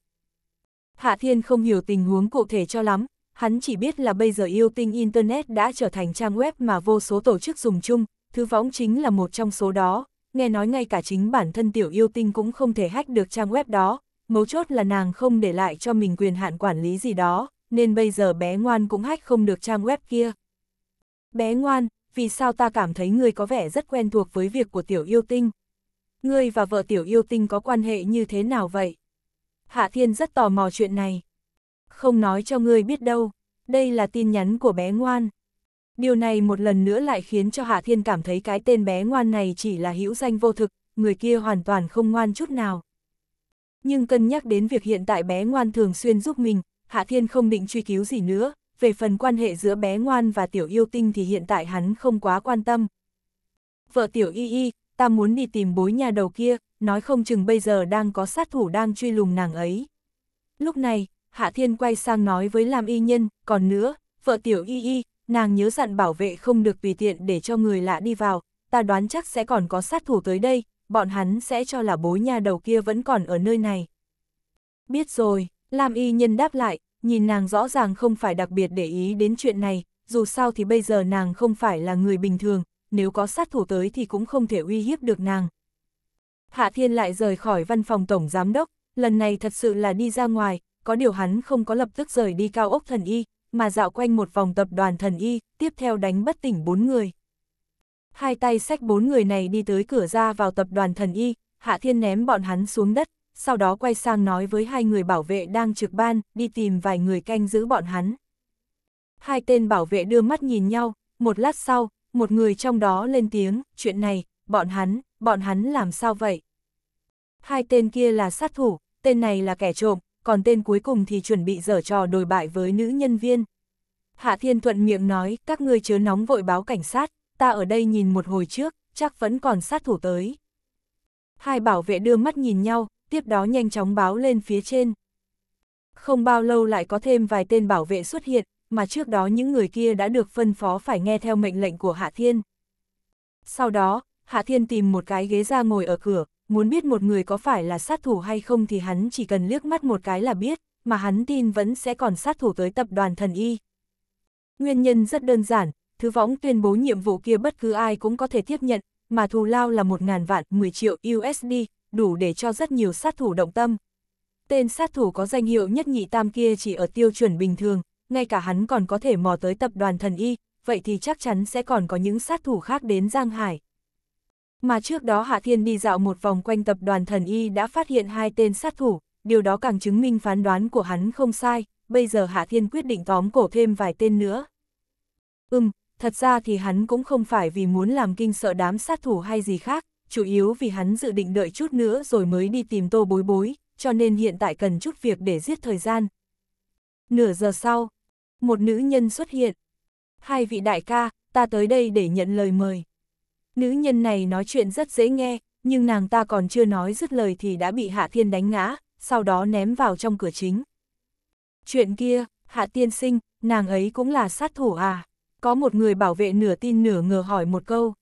Hạ Thiên không hiểu tình huống cụ thể cho lắm, hắn chỉ biết là bây giờ yêu tinh Internet đã trở thành trang web mà vô số tổ chức dùng chung, thứ võng chính là một trong số đó, nghe nói ngay cả chính bản thân tiểu yêu tinh cũng không thể hack được trang web đó, mấu chốt là nàng không để lại cho mình quyền hạn quản lý gì đó, nên bây giờ bé ngoan cũng hack không được trang web kia. Bé ngoan, vì sao ta cảm thấy ngươi có vẻ rất quen thuộc với việc của tiểu yêu tinh? Ngươi và vợ tiểu yêu tinh có quan hệ như thế nào vậy? Hạ Thiên rất tò mò chuyện này không nói cho ngươi biết đâu, đây là tin nhắn của bé ngoan. Điều này một lần nữa lại khiến cho Hạ Thiên cảm thấy cái tên bé ngoan này chỉ là hữu danh vô thực, người kia hoàn toàn không ngoan chút nào. Nhưng cân nhắc đến việc hiện tại bé ngoan thường xuyên giúp mình, Hạ Thiên không định truy cứu gì nữa, về phần quan hệ giữa bé ngoan và tiểu yêu tinh thì hiện tại hắn không quá quan tâm. Vợ tiểu y y, ta muốn đi tìm bối nhà đầu kia, nói không chừng bây giờ đang có sát thủ đang truy lùng nàng ấy. Lúc này, Hạ Thiên quay sang nói với Lam Y Nhân, còn nữa, vợ tiểu Y Y, nàng nhớ dặn bảo vệ không được tùy tiện để cho người lạ đi vào, ta đoán chắc sẽ còn có sát thủ tới đây, bọn hắn sẽ cho là bối nhà đầu kia vẫn còn ở nơi này. Biết rồi, Lam Y Nhân đáp lại, nhìn nàng rõ ràng không phải đặc biệt để ý đến chuyện này, dù sao thì bây giờ nàng không phải là người bình thường, nếu có sát thủ tới thì cũng không thể uy hiếp được nàng. Hạ Thiên lại rời khỏi văn phòng tổng giám đốc, lần này thật sự là đi ra ngoài, có điều hắn không có lập tức rời đi cao ốc thần y, mà dạo quanh một vòng tập đoàn thần y, tiếp theo đánh bất tỉnh bốn người. Hai tay sách bốn người này đi tới cửa ra vào tập đoàn thần y, Hạ Thiên ném bọn hắn xuống đất, sau đó quay sang nói với hai người bảo vệ đang trực ban, đi tìm vài người canh giữ bọn hắn. Hai tên bảo vệ đưa mắt nhìn nhau, một lát sau, một người trong đó lên tiếng, chuyện này, bọn hắn, bọn hắn làm sao vậy? Hai tên kia là sát thủ, tên này là kẻ trộm, còn tên cuối cùng thì chuẩn bị dở trò đồi bại với nữ nhân viên. Hạ Thiên Thuận miệng nói, các ngươi chớ nóng vội báo cảnh sát, ta ở đây nhìn một hồi trước, chắc vẫn còn sát thủ tới. Hai bảo vệ đưa mắt nhìn nhau, tiếp đó nhanh chóng báo lên phía trên. Không bao lâu lại có thêm vài tên bảo vệ xuất hiện, mà trước đó những người kia đã được phân phó phải nghe theo mệnh lệnh của Hạ Thiên. Sau đó, Hạ Thiên tìm một cái ghế ra ngồi ở cửa, muốn biết một người có phải là sát thủ hay không thì hắn chỉ cần liếc mắt một cái là biết, mà hắn tin vẫn sẽ còn sát thủ tới tập đoàn thần y. Nguyên nhân rất đơn giản, Thứ Võng tuyên bố nhiệm vụ kia bất cứ ai cũng có thể tiếp nhận, mà thù lao là 1.000 vạn 10 triệu USD, đủ để cho rất nhiều sát thủ động tâm. Tên sát thủ có danh hiệu nhất nhị tam kia chỉ ở tiêu chuẩn bình thường, ngay cả hắn còn có thể mò tới tập đoàn thần y, vậy thì chắc chắn sẽ còn có những sát thủ khác đến Giang Hải. Mà trước đó Hạ Thiên đi dạo một vòng quanh tập đoàn thần y đã phát hiện hai tên sát thủ, điều đó càng chứng minh phán đoán của hắn không sai, bây giờ Hạ Thiên quyết định tóm cổ thêm vài tên nữa. Ừm, thật ra thì hắn cũng không phải vì muốn làm kinh sợ đám sát thủ hay gì khác, chủ yếu vì hắn dự định đợi chút nữa rồi mới đi tìm tô bối bối, cho nên hiện tại cần chút việc để giết thời gian. Nửa giờ sau, một nữ nhân xuất hiện. Hai vị đại ca, ta tới đây để nhận lời mời. Nữ nhân này nói chuyện rất dễ nghe, nhưng nàng ta còn chưa nói dứt lời thì đã bị Hạ Thiên đánh ngã, sau đó ném vào trong cửa chính. Chuyện kia, Hạ Tiên Sinh, nàng ấy cũng là sát thủ à? Có một người bảo vệ nửa tin nửa ngờ hỏi một câu.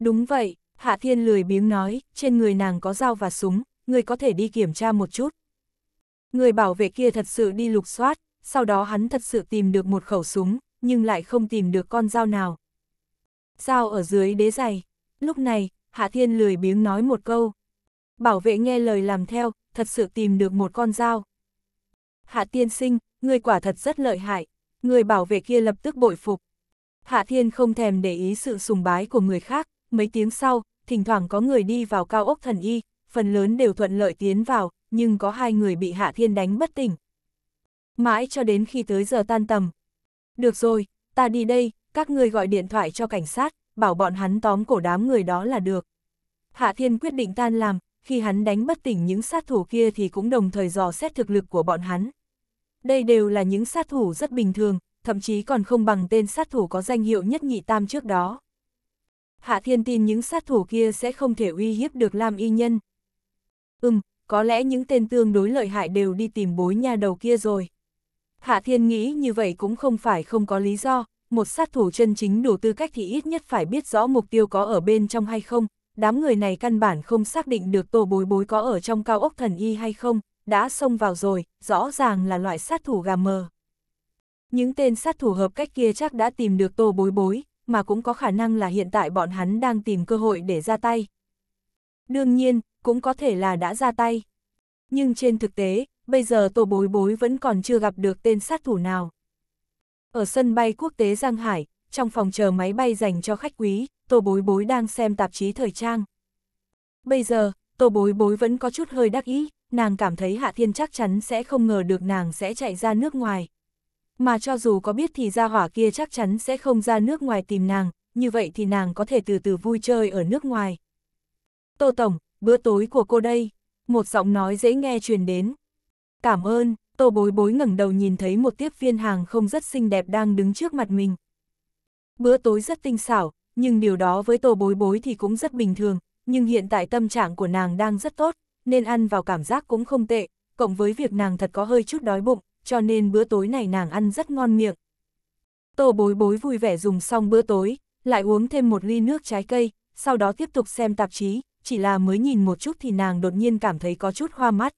Đúng vậy, Hạ Thiên lười biếng nói, trên người nàng có dao và súng, người có thể đi kiểm tra một chút. Người bảo vệ kia thật sự đi lục soát, sau đó hắn thật sự tìm được một khẩu súng, nhưng lại không tìm được con dao nào, dao ở dưới đế giày. Lúc này, Hạ Thiên lười biếng nói một câu. Bảo vệ nghe lời làm theo, thật sự tìm được một con dao. Hạ Tiên sinh, người quả thật rất lợi hại, người bảo vệ kia lập tức bội phục. Hạ Thiên không thèm để ý sự sùng bái của người khác, mấy tiếng sau, thỉnh thoảng có người đi vào cao ốc thần y, phần lớn đều thuận lợi tiến vào, nhưng có hai người bị Hạ Thiên đánh bất tỉnh. Mãi cho đến khi tới giờ tan tầm. Được rồi, ta đi đây, các ngươi gọi điện thoại cho cảnh sát, bảo bọn hắn tóm cổ đám người đó là được. Hạ Thiên quyết định tan làm, khi hắn đánh bất tỉnh những sát thủ kia thì cũng đồng thời dò xét thực lực của bọn hắn. Đây đều là những sát thủ rất bình thường, thậm chí còn không bằng tên sát thủ có danh hiệu nhất nhị tam trước đó. Hạ Thiên tin những sát thủ kia sẽ không thể uy hiếp được Lam Y Nhân. Ừm, có lẽ những tên tương đối lợi hại đều đi tìm bối nhà đầu kia rồi. Hạ Thiên nghĩ như vậy cũng không phải không có lý do, một sát thủ chân chính đủ tư cách thì ít nhất phải biết rõ mục tiêu có ở bên trong hay không, đám người này căn bản không xác định được tổ bối bối có ở trong cao ốc thần y hay không, đã xông vào rồi, rõ ràng là loại sát thủ gà mờ. Những tên sát thủ hợp cách kia chắc đã tìm được tổ bối bối, mà cũng có khả năng là hiện tại bọn hắn đang tìm cơ hội để ra tay. Đương nhiên, cũng có thể là đã ra tay. Nhưng trên thực tế, bây giờ tổ bối bối vẫn còn chưa gặp được tên sát thủ nào. Ở sân bay quốc tế Giang Hải, trong phòng chờ máy bay dành cho khách quý, Tô Bối Bối đang xem tạp chí thời trang. Bây giờ, Tô Bối Bối vẫn có chút hơi đắc ý, nàng cảm thấy Hạ Thiên chắc chắn sẽ không ngờ được nàng sẽ chạy ra nước ngoài. Mà cho dù có biết thì gia hỏa kia chắc chắn sẽ không ra nước ngoài tìm nàng, như vậy thì nàng có thể từ từ vui chơi ở nước ngoài. Tô Tổng, bữa tối của cô đây, một giọng nói dễ nghe truyền đến. Cảm ơn. Tô bối bối ngẩng đầu nhìn thấy một tiếp viên hàng không rất xinh đẹp đang đứng trước mặt mình. Bữa tối rất tinh xảo, nhưng điều đó với tô bối bối thì cũng rất bình thường, nhưng hiện tại tâm trạng của nàng đang rất tốt, nên ăn vào cảm giác cũng không tệ, cộng với việc nàng thật có hơi chút đói bụng, cho nên bữa tối này nàng ăn rất ngon miệng. Tô bối bối vui vẻ dùng xong bữa tối, lại uống thêm một ly nước trái cây, sau đó tiếp tục xem tạp chí, chỉ là mới nhìn một chút thì nàng đột nhiên cảm thấy có chút hoa mắt.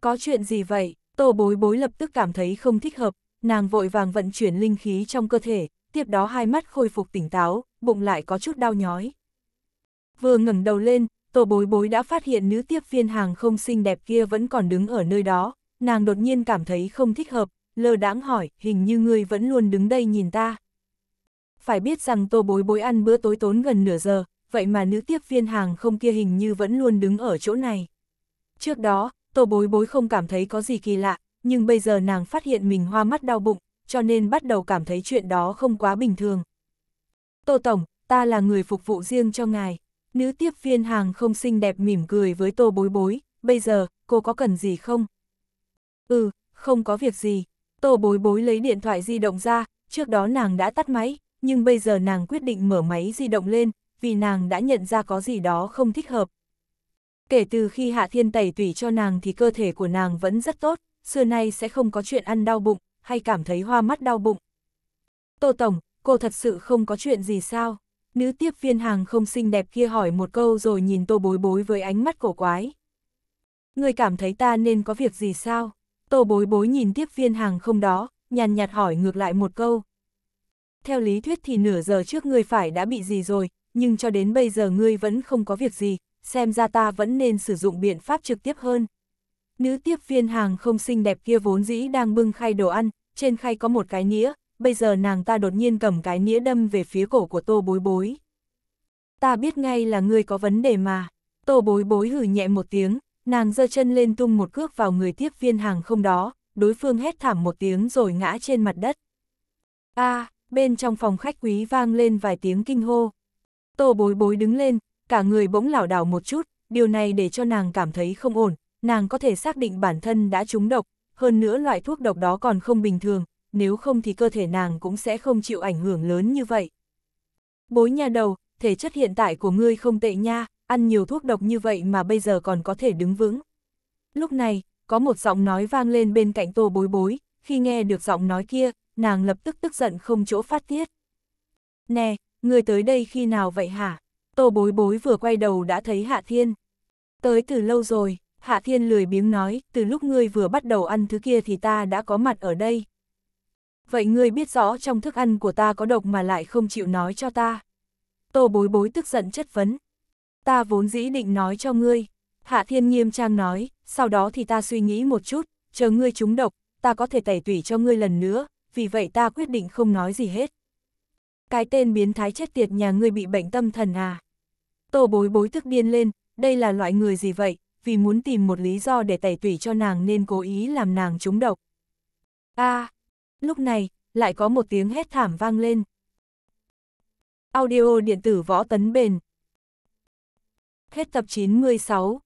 Có chuyện gì vậy? Tô bối bối lập tức cảm thấy không thích hợp, nàng vội vàng vận chuyển linh khí trong cơ thể, tiếp đó hai mắt khôi phục tỉnh táo, bụng lại có chút đau nhói. Vừa ngẩng đầu lên, tô bối bối đã phát hiện nữ tiếp viên hàng không xinh đẹp kia vẫn còn đứng ở nơi đó, nàng đột nhiên cảm thấy không thích hợp, lơ đãng hỏi, hình như ngươi vẫn luôn đứng đây nhìn ta. Phải biết rằng tô bối bối ăn bữa tối tốn gần nửa giờ, vậy mà nữ tiếp viên hàng không kia hình như vẫn luôn đứng ở chỗ này. Trước đó, Tô bối bối không cảm thấy có gì kỳ lạ, nhưng bây giờ nàng phát hiện mình hoa mắt đau bụng, cho nên bắt đầu cảm thấy chuyện đó không quá bình thường. Tô Tổng, ta là người phục vụ riêng cho ngài. Nữ tiếp viên hàng không xinh đẹp mỉm cười với tô bối bối, bây giờ, cô có cần gì không? Ừ, không có việc gì. Tô bối bối lấy điện thoại di động ra, trước đó nàng đã tắt máy, nhưng bây giờ nàng quyết định mở máy di động lên, vì nàng đã nhận ra có gì đó không thích hợp, Kể từ khi Hạ Thiên tẩy tủy cho nàng thì cơ thể của nàng vẫn rất tốt, xưa nay sẽ không có chuyện ăn đau bụng, hay cảm thấy hoa mắt đau bụng. Tô Tổng, cô thật sự không có chuyện gì sao? Nữ tiếp viên hàng không xinh đẹp kia hỏi một câu rồi nhìn tô bối bối với ánh mắt cổ quái. Người cảm thấy ta nên có việc gì sao? Tô bối bối nhìn tiếp viên hàng không đó, nhàn nhạt hỏi ngược lại một câu. Theo lý thuyết thì nửa giờ trước ngươi phải đã bị gì rồi, nhưng cho đến bây giờ ngươi vẫn không có việc gì, xem ra ta vẫn nên sử dụng biện pháp trực tiếp hơn. Nữ tiếp viên hàng không xinh đẹp kia vốn dĩ đang bưng khay đồ ăn, trên khay có một cái nĩa, bây giờ nàng ta đột nhiên cầm cái nĩa đâm về phía cổ của tô bối bối. Ta biết ngay là người có vấn đề mà, tô bối bối hử nhẹ một tiếng, nàng giơ chân lên tung một cước vào người tiếp viên hàng không đó, đối phương hét thảm một tiếng rồi ngã trên mặt đất. a à, bên trong phòng khách quý vang lên vài tiếng kinh hô. Tô bối bối đứng lên, cả người bỗng lảo đảo một chút, điều này để cho nàng cảm thấy không ổn, nàng có thể xác định bản thân đã trúng độc, hơn nữa loại thuốc độc đó còn không bình thường, nếu không thì cơ thể nàng cũng sẽ không chịu ảnh hưởng lớn như vậy. Bối nhà đầu, thể chất hiện tại của ngươi không tệ nha, ăn nhiều thuốc độc như vậy mà bây giờ còn có thể đứng vững. Lúc này, có một giọng nói vang lên bên cạnh tô bối bối, khi nghe được giọng nói kia, nàng lập tức tức giận không chỗ phát tiết. Nè, người tới đây khi nào vậy hả? Tô bối bối vừa quay đầu đã thấy Hạ Thiên. Tới từ lâu rồi, Hạ Thiên lười biếng nói, từ lúc ngươi vừa bắt đầu ăn thứ kia thì ta đã có mặt ở đây. Vậy ngươi biết rõ trong thức ăn của ta có độc mà lại không chịu nói cho ta. Tô bối bối tức giận chất vấn. Ta vốn dĩ định nói cho ngươi. Hạ Thiên nghiêm trang nói, sau đó thì ta suy nghĩ một chút, chờ ngươi trúng độc, ta có thể tẩy tủy cho ngươi lần nữa, vì vậy ta quyết định không nói gì hết. Cái tên biến thái chết tiệt nhà ngươi bị bệnh tâm thần à? Tô bối bối thức điên lên, đây là loại người gì vậy, vì muốn tìm một lý do để tẩy tủy cho nàng nên cố ý làm nàng trúng độc. a à, lúc này, lại có một tiếng hét thảm vang lên. Audio điện tử võ tấn bền. Hết tập 96